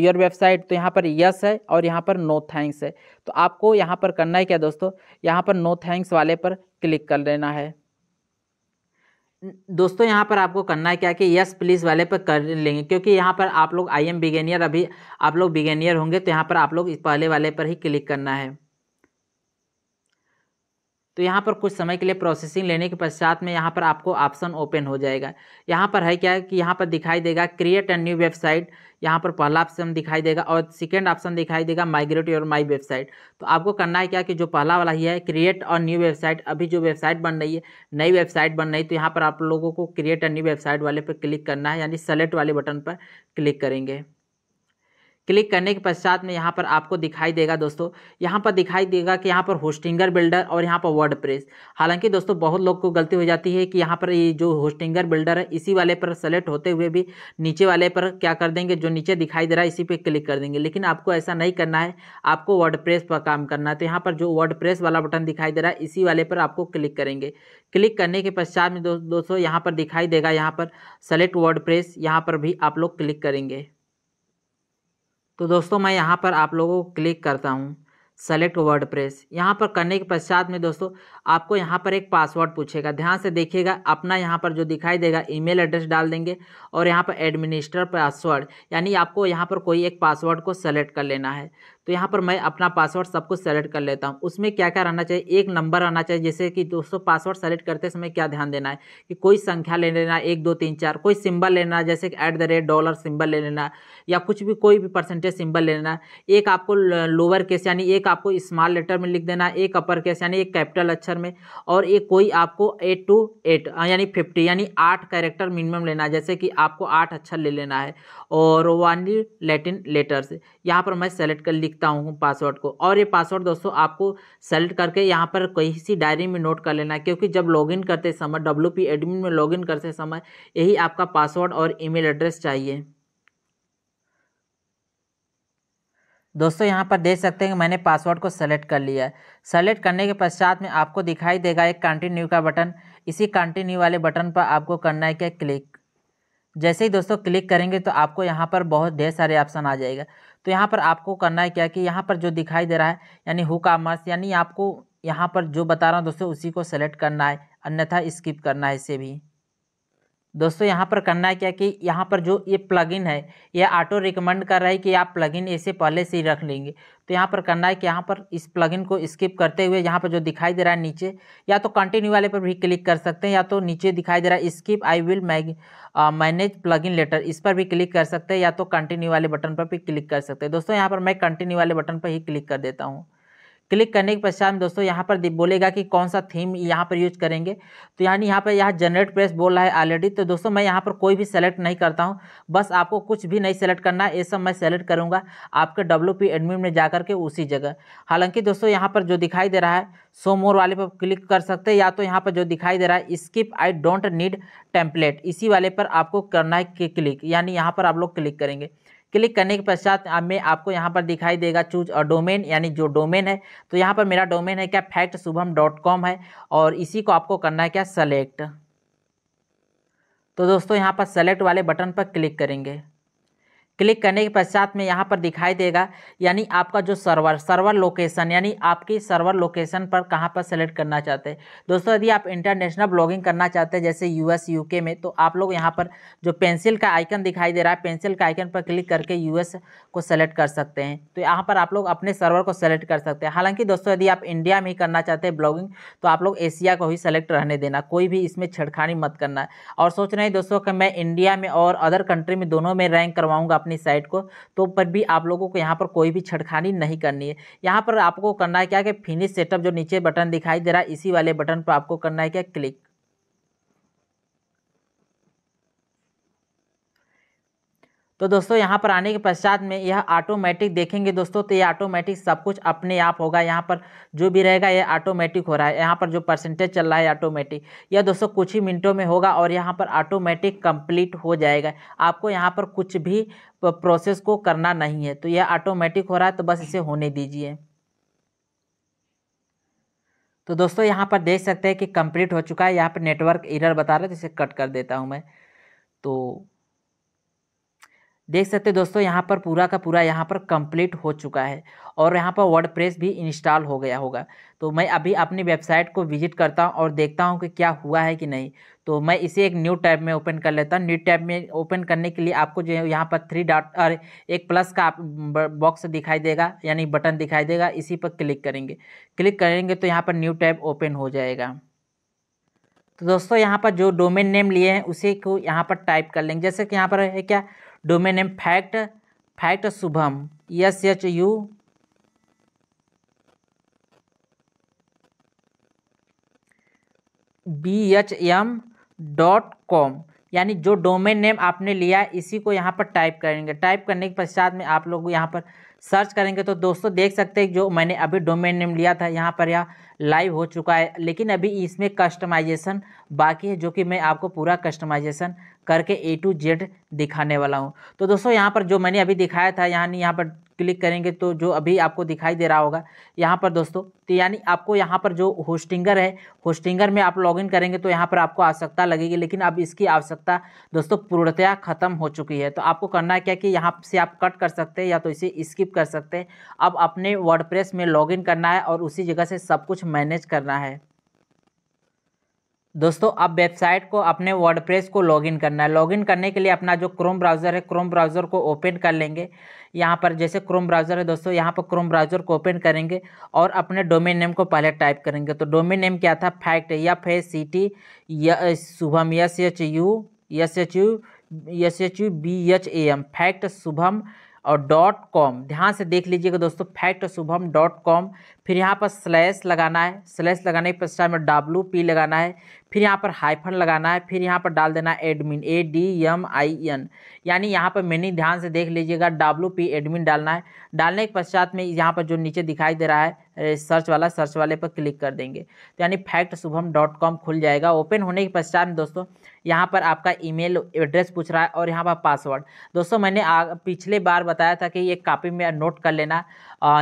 Speaker 1: your website तो यहाँ पर यस है और यहाँ पर नो थैंक्स है तो आपको यहाँ पर करना है क्या दोस्तों यहाँ पर नो थैंक्स वाले पर क्लिक कर लेना है दोस्तों यहाँ पर आपको करना है क्या कि यस प्लीज़ वाले पर कर लेंगे क्योंकि यहाँ पर आप लोग आई एम बिगेनियर अभी आप लोग बिगेनियर होंगे तो यहाँ पर आप लोग पहले वाले पर ही क्लिक करना है तो यहाँ पर कुछ समय के लिए प्रोसेसिंग लेने के पश्चात में यहाँ पर आपको ऑप्शन ओपन हो जाएगा यहाँ पर है क्या कि यहाँ पर दिखाई देगा क्रिएट एंड न्यू वेबसाइट यहाँ पर पहला ऑप्शन दिखाई देगा और सेकेंड ऑप्शन दिखाई देगा माइग्रेट योर माई वेबसाइट तो आपको करना है क्या कि जो पहला वाला ही है क्रिएट और न्यू वेबसाइट अभी जो वेबसाइट बन रही है नई वेबसाइट बन रही है तो यहाँ पर आप लोगों को क्रिएट एंड न्यू वेबसाइट वाले पर क्लिक करना है यानी सेलेक्ट वाले बटन पर क्लिक करेंगे क्लिक करने के पश्चात में यहाँ पर आपको दिखाई देगा दोस्तों यहाँ पर दिखाई देगा कि यहाँ पर होस्टिंगर बिल्डर और यहाँ पर वर्ड प्रेस हालांकि दोस्तों बहुत लोग को गलती हो जाती है कि यहाँ पर ये जो होस्टिंगर बिल्डर है इसी वाले पर सेलेक्ट होते हुए भी नीचे वाले पर क्या कर देंगे जो नीचे दिखाई दे रहा है इसी पर क्लिक कर देंगे लेकिन आपको ऐसा नहीं करना है आपको वर्ड पर काम करना है तो यहाँ पर जो वर्ड वाला बटन दिखाई दे रहा है इसी वाले पर आपको क्लिक करेंगे क्लिक करने के पश्चात में दोस्तों यहाँ पर दिखाई देगा यहाँ पर सेलेक्ट वर्ड प्रेस यहाँ पर भी आप लोग क्लिक करेंगे तो दोस्तों मैं यहाँ पर आप लोगों को क्लिक करता हूँ सेलेक्ट वर्ड प्रेस यहाँ पर करने के पश्चात में दोस्तों आपको यहाँ पर एक पासवर्ड पूछेगा ध्यान से देखिएगा अपना यहाँ पर जो दिखाई देगा ईमेल एड्रेस डाल देंगे और यहाँ पर एडमिनिस्टर पासवर्ड यानी आपको यहाँ पर कोई एक पासवर्ड को सेलेक्ट कर लेना है तो यहाँ पर मैं अपना पासवर्ड सब कुछ सेलेक्ट कर लेता हूँ उसमें क्या क्या रहना चाहिए एक नंबर रहना चाहिए जैसे कि दोस्तों पासवर्ड सेलेक्ट करते समय क्या ध्यान देना है कि कोई संख्या ले लेना एक दो तीन चार कोई सिंबल लेना जैसे कि at the rate dollar symbol ले लेना या कुछ भी कोई भी परसेंटेज सिंबल ले लेना एक आपको लोअर केस यानी एक आपको स्मॉल लेटर में लिख देना एक अपर केस यानी एक कैपिटल अक्षर कैरेक्टर में और ये कोई आपको एट टू एट यानी फिफ्टी यानी आठ कैरेक्टर मिनिमम लेना है जैसे कि आपको आठ अच्छा ले लेना है और वनली लेटिन लेटर्स यहाँ पर मैं सेलेक्ट कर लिखता हूँ पासवर्ड को और ये पासवर्ड दोस्तों आपको सेलेक्ट करके यहाँ पर कहीं सी डायरी में नोट कर लेना है क्योंकि जब लॉगिन करते समय डब्ल्यू एडमिन में लॉगिन करते समय यही आपका पासवर्ड और ईमेल एड्रेस चाहिए दोस्तों यहाँ पर देख सकते हैं कि मैंने पासवर्ड को सेलेक्ट कर लिया है सेलेक्ट करने के पश्चात में आपको दिखाई देगा एक कंटिन्यू का बटन इसी कंटिन्यू वाले बटन पर आपको करना है क्या क्लिक जैसे ही दोस्तों क्लिक करेंगे तो आपको यहाँ पर बहुत ढेर सारे ऑप्शन आ जाएगा तो यहाँ पर आपको करना है क्या कि यहाँ पर जो दिखाई दे रहा है यानी हु कामर्स यानी आपको यहाँ पर जो बता रहा हूँ दोस्तों उसी को सेलेक्ट करना है अन्यथा स्किप करना है इसे भी दोस्तों यहाँ पर करना है क्या कि यहाँ पर जो ये प्लगइन है ये ऑटो रिकमेंड कर रहा है कि आप प्लगइन ऐसे पहले से ही रख लेंगे तो यहाँ पर करना है कि यहाँ पर इस प्लगइन को स्किप करते हुए यहाँ पर जो दिखाई दे रहा है नीचे या तो कंटिन्यू वाले पर भी क्लिक कर सकते हैं या तो नीचे दिखाई दे रहा है skip I will manage plug later इस पर भी क्लिक कर सकते हैं या तो कंटिन्यू वाले बटन पर भी क्लिक कर सकते हैं दोस्तों यहाँ पर मैं कंटिन्यू वाले बटन पर ही क्लिक कर देता हूँ क्लिक करने के पश्चात में दोस्तों यहाँ पर बोलेगा कि कौन सा थीम यहाँ पर यूज करेंगे तो यानी यहाँ पर यहाँ जनरेट प्रेस बोल रहा है ऑलरेडी तो दोस्तों मैं यहाँ पर कोई भी सेलेक्ट नहीं करता हूँ बस आपको कुछ भी नहीं सेलेक्ट करना है ये सब मैं सेलेक्ट करूँगा आपके डब्ल्यू पी एडमिन में जा करके उसी जगह हालांकि दोस्तों यहाँ पर जो दिखाई दे रहा है सो मोर वाले पर क्लिक कर सकते हैं या तो यहाँ पर जो दिखाई दे रहा है skip I don't need template इसी वाले पर आपको करना है क्लिक यानी यहाँ पर आप लोग क्लिक करेंगे क्लिक करने के पश्चात में आपको यहाँ पर दिखाई देगा चूज और डोमेन यानी जो डोमेन है तो यहाँ पर मेरा डोमेन है क्या फैक्ट शुभम डॉट कॉम है और इसी को आपको करना है क्या सेलेक्ट तो दोस्तों यहाँ पर सेलेक्ट वाले बटन पर क्लिक करेंगे क्लिक करने के पश्चात में यहाँ पर दिखाई देगा यानी आपका जो सर्वर सर्वर लोकेशन यानी आपकी सर्वर लोकेशन पर कहाँ पर सेलेक्ट करना चाहते हैं दोस्तों यदि आप इंटरनेशनल ब्लॉगिंग करना चाहते हैं जैसे यूएस यूके में तो आप लोग यहाँ पर जो पेंसिल का आइकन दिखाई दे रहा है पेंसिल का आइकन पर क्लिक करके यू को सेलेक्ट कर सकते हैं तो यहाँ पर आप लोग अपने सर्वर को सेलेक्ट कर सकते हैं हालांकि दोस्तों यदि आप इंडिया में ही करना चाहते हैं ब्लॉगिंग तो आप लोग एशिया को ही सेलेक्ट रहने देना कोई भी इसमें छेड़खानी मत करना और सोच रहे हैं दोस्तों कि मैं इंडिया में और अदर कंट्री में दोनों में रैंक करवाऊँगा अपनी साइट को तो पर भी आप लोगों को यहाँ पर कोई भी छड़खानी नहीं करनी है यहाँ पर आपको करना है क्या कि फिनिश सेटअप जो नीचे बटन दिखाई दे रहा है इसी वाले बटन पर आपको करना है क्या क्लिक तो दोस्तों यहाँ पर आने के पश्चात में यह ऑटोमेटिक देखेंगे दोस्तों तो ये ऑटोमेटिक सब कुछ अपने आप होगा यहाँ पर जो भी रहेगा ये ऑटोमेटिक हो रहा है यहाँ पर जो परसेंटेज चल रहा है ऑटोमेटिक यह दोस्तों कुछ ही मिनटों में होगा और यहाँ पर ऑटोमेटिक कंप्लीट हो जाएगा आपको यहाँ पर कुछ भी प्रोसेस को करना नहीं है तो यह ऑटोमेटिक हो रहा है तो बस इसे होने दीजिए तो दोस्तों यहाँ पर देख सकते हैं कि कंप्लीट हो चुका है यहाँ पर नेटवर्क एरर बता रहा है तो इसे कट कर देता हूँ मैं तो देख सकते दोस्तों यहाँ पर पूरा का पूरा यहाँ पर कंप्लीट हो चुका है और यहाँ पर वर्ड भी इंस्टॉल हो गया होगा तो मैं अभी अपनी वेबसाइट को विजिट करता हूँ और देखता हूँ कि क्या हुआ है कि नहीं तो मैं इसे एक न्यू टैब में ओपन कर लेता हूँ न्यू टैब में ओपन करने के लिए आपको जो है यहाँ पर थ्री डॉट और एक प्लस का बॉक्स दिखाई देगा यानी बटन दिखाई देगा इसी पर क्लिक करेंगे क्लिक करेंगे तो यहाँ पर न्यू टैब ओपन हो जाएगा तो दोस्तों यहाँ पर जो डोमेन नेम लिए हैं उसी को यहाँ पर टाइप कर लेंगे जैसे कि यहाँ पर है क्या domain name fact fact Shubham S H U B H M dot com यानी जो डोमेन नेम आपने लिया इसी को यहाँ पर टाइप करेंगे टाइप करने के पश्चात में आप लोग यहाँ पर सर्च करेंगे तो दोस्तों देख सकते हैं जो मैंने अभी डोमेन नेम लिया था यहाँ पर यह लाइव हो चुका है लेकिन अभी इसमें कस्टमाइजेशन बाकी है जो कि मैं आपको पूरा कस्टमाइजेशन करके ए टू जेड दिखाने वाला हूँ तो दोस्तों यहाँ पर जो मैंने अभी दिखाया था यानी यहाँ पर क्लिक करेंगे तो जो अभी आपको दिखाई दे रहा होगा यहाँ पर दोस्तों तो यानी आपको यहाँ पर जो होस्टिंगर है होस्टिंगर में आप लॉगिन करेंगे तो यहाँ पर आपको आवश्यकता लगेगी लेकिन अब इसकी आवश्यकता दोस्तों पूर्णतया खत्म हो चुकी है तो आपको करना है क्या कि यहाँ से आप कट कर सकते हैं या तो इसे स्किप कर सकते हैं अब अपने वर्डप्रेस में लॉगिन करना है और उसी जगह से सब कुछ मैनेज करना है दोस्तों अब वेबसाइट को अपने वर्डप्रेस को लॉगिन करना है लॉगिन करने के लिए अपना जो क्रोम ब्राउज़र है क्रोम ब्राउज़र को ओपन कर लेंगे यहाँ पर जैसे क्रोम ब्राउज़र है दोस्तों यहाँ पर क्रोम ब्राउज़र को ओपन करेंगे और अपने डोमेन नेम को पहले टाइप करेंगे तो डोमेन नेम क्या था फैक्ट या A C T Shubham S H U S H U S H U B H A M fact Shubham और डॉट कॉम ध्यान से देख लीजिएगा दोस्तों फैक्ट शुभम डॉट कॉम फिर यहाँ पर स्लैश लगाना है स्लैश लगाने के पश्चात में डब्लू पी लगाना है फिर यहाँ पर हाइफन लगाना है फिर यहाँ पर डाल देना है admin A D M I N यानी यहाँ पर मैंने ध्यान से देख लीजिएगा डब्ल्यू पी एडमिन डालना है डालने के पश्चात में यहाँ पर जो नीचे दिखाई दे रहा है सर्च वाला सर्च वाले पर क्लिक कर देंगे तो यानी फैक्ट शुभम डॉट कॉम खुल जाएगा ओपन होने के पश्चात में दोस्तों यहाँ पर आपका ईमेल एड्रेस पूछ रहा है और यहाँ पर पासवर्ड दोस्तों मैंने आ, पिछले बार बताया था कि ये कापी में नोट कर लेना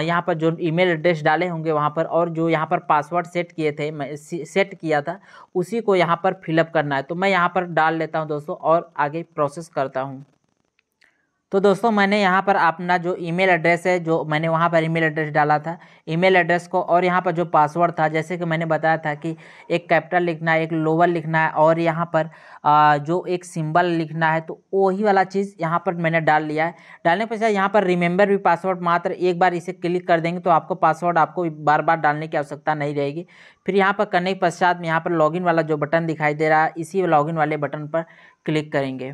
Speaker 1: यहाँ पर जो ईमेल एड्रेस डाले होंगे वहाँ पर और जो यहाँ पर पासवर्ड सेट किए थे मैं सेट किया था उसी को यहाँ पर फिलअप करना है तो मैं यहाँ पर डाल लेता हूँ दोस्तों और आगे प्रोसेस करता हूँ तो दोस्तों मैंने यहाँ पर अपना जो ईमेल एड्रेस है जो मैंने वहाँ पर ईमेल एड्रेस डाला था ईमेल एड्रेस को और यहाँ पर जो पासवर्ड था जैसे कि मैंने बताया था कि एक कैपिटल लिखना है एक लोअर लिखना है और यहाँ पर जो एक सिंबल लिखना है तो वही वाला चीज़ यहाँ पर मैंने डाल लिया है डालने के पश्चात यहाँ पर रिमेंबर भी पासवर्ड मात्र एक बार इसे क्लिक कर देंगे तो आपको पासवर्ड आपको बार बार डालने की आवश्यकता नहीं रहेगी फिर यहाँ पर करने के पश्चात यहाँ पर लॉगिन वाला जो बटन दिखाई दे रहा है इसी लॉगिन वाले बटन पर क्लिक करेंगे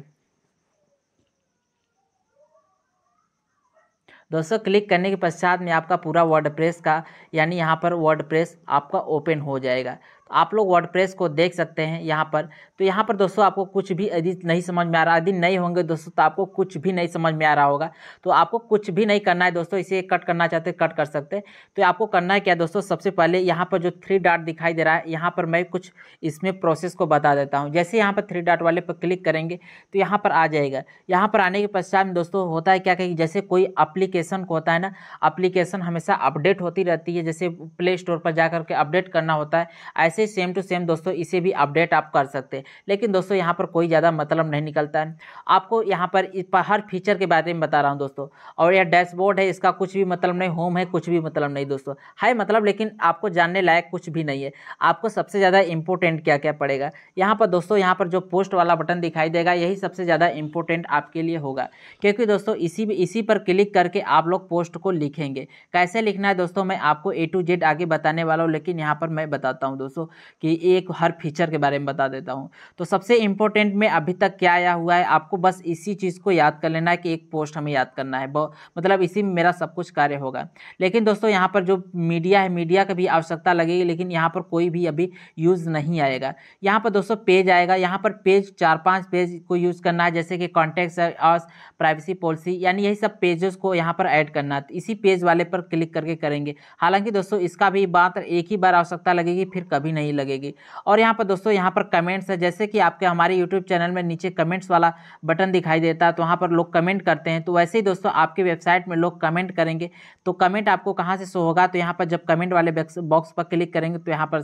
Speaker 1: दोस्तों क्लिक करने के पश्चात में आपका पूरा वर्डप्रेस का यानी यहाँ पर वर्डप्रेस आपका ओपन हो जाएगा तो आप लोग वर्डप्रेस को देख सकते हैं यहाँ पर तो यहाँ पर दोस्तों आपको कुछ भी यदि नहीं समझ में आ रहा यदि नहीं होंगे दोस्तों तो आपको कुछ भी नहीं समझ में आ रहा होगा तो आपको कुछ भी नहीं करना है दोस्तों इसे कट करना चाहते कट कर सकते तो आपको करना है क्या दोस्तों सबसे पहले यहाँ पर जो थ्री डाट दिखाई दे रहा है यहाँ पर मैं कुछ इसमें प्रोसेस को बता देता हूँ जैसे यहाँ पर थ्री डाट वाले पर क्लिक करेंगे तो यहाँ पर आ जाएगा यहाँ पर आने के पश्चात दोस्तों होता है क्या कि जैसे कोई अप्लीकेशन को होता है ना अप्लीकेशन हमेशा अपडेट होती रहती है जैसे प्ले स्टोर पर जा करके अपडेट करना होता है ऐसे सेम टू सेम दोस्तों इसे भी अपडेट आप कर सकते हैं लेकिन दोस्तों यहाँ पर कोई ज़्यादा मतलब नहीं निकलता है आपको यहाँ पर हर फीचर के बारे में बता रहा हूँ दोस्तों और यह डैशबोर्ड है इसका कुछ भी मतलब नहीं होम है कुछ भी मतलब नहीं दोस्तों है मतलब लेकिन आपको जानने लायक कुछ भी नहीं है आपको सबसे ज़्यादा इंपॉर्टेंट क्या क्या पड़ेगा यहाँ पर दोस्तों यहाँ पर जो पोस्ट वाला बटन दिखाई देगा यही सबसे ज़्यादा इंपॉर्टेंट आपके लिए होगा क्योंकि दोस्तों इसी इसी पर क्लिक करके आप लोग पोस्ट को लिखेंगे कैसे लिखना है दोस्तों मैं आपको ए टू जेड आगे बताने वाला हूँ लेकिन यहाँ पर मैं बताता हूँ दोस्तों कि एक हर फीचर के बारे में बता देता हूँ तो सबसे इम्पोर्टेंट में अभी तक क्या आया हुआ है आपको बस इसी चीज़ को याद कर लेना है कि एक पोस्ट हमें याद करना है मतलब इसी में मेरा सब कुछ कार्य होगा लेकिन दोस्तों यहाँ पर जो मीडिया है मीडिया का भी आवश्यकता लगेगी लेकिन यहाँ पर कोई भी अभी यूज़ नहीं आएगा यहाँ पर दोस्तों पेज आएगा यहाँ पर पेज चार पाँच पेज को यूज़ करना है जैसे कि कॉन्टेक्ट और प्राइवेसी पॉलिसी यानी यही सब पेजेस को यहाँ पर ऐड करना है इसी पेज वाले पर क्लिक करके करेंगे हालांकि दोस्तों इसका भी बात एक ही बार आवश्यकता लगेगी फिर कभी नहीं लगेगी और यहाँ पर दोस्तों यहाँ पर कमेंट्स है जैसे कि आपके हमारे यूट्यूब चैनल में नीचे कमेंट्स वाला बटन दिखाई देता है तो वहाँ पर लोग कमेंट करते हैं तो वैसे ही दोस्तों आपके वेबसाइट में लोग कमेंट करेंगे तो कमेंट आपको कहाँ से शो होगा तो यहाँ पर जब कमेंट वाले बॉक्स पर क्लिक करेंगे तो यहाँ पर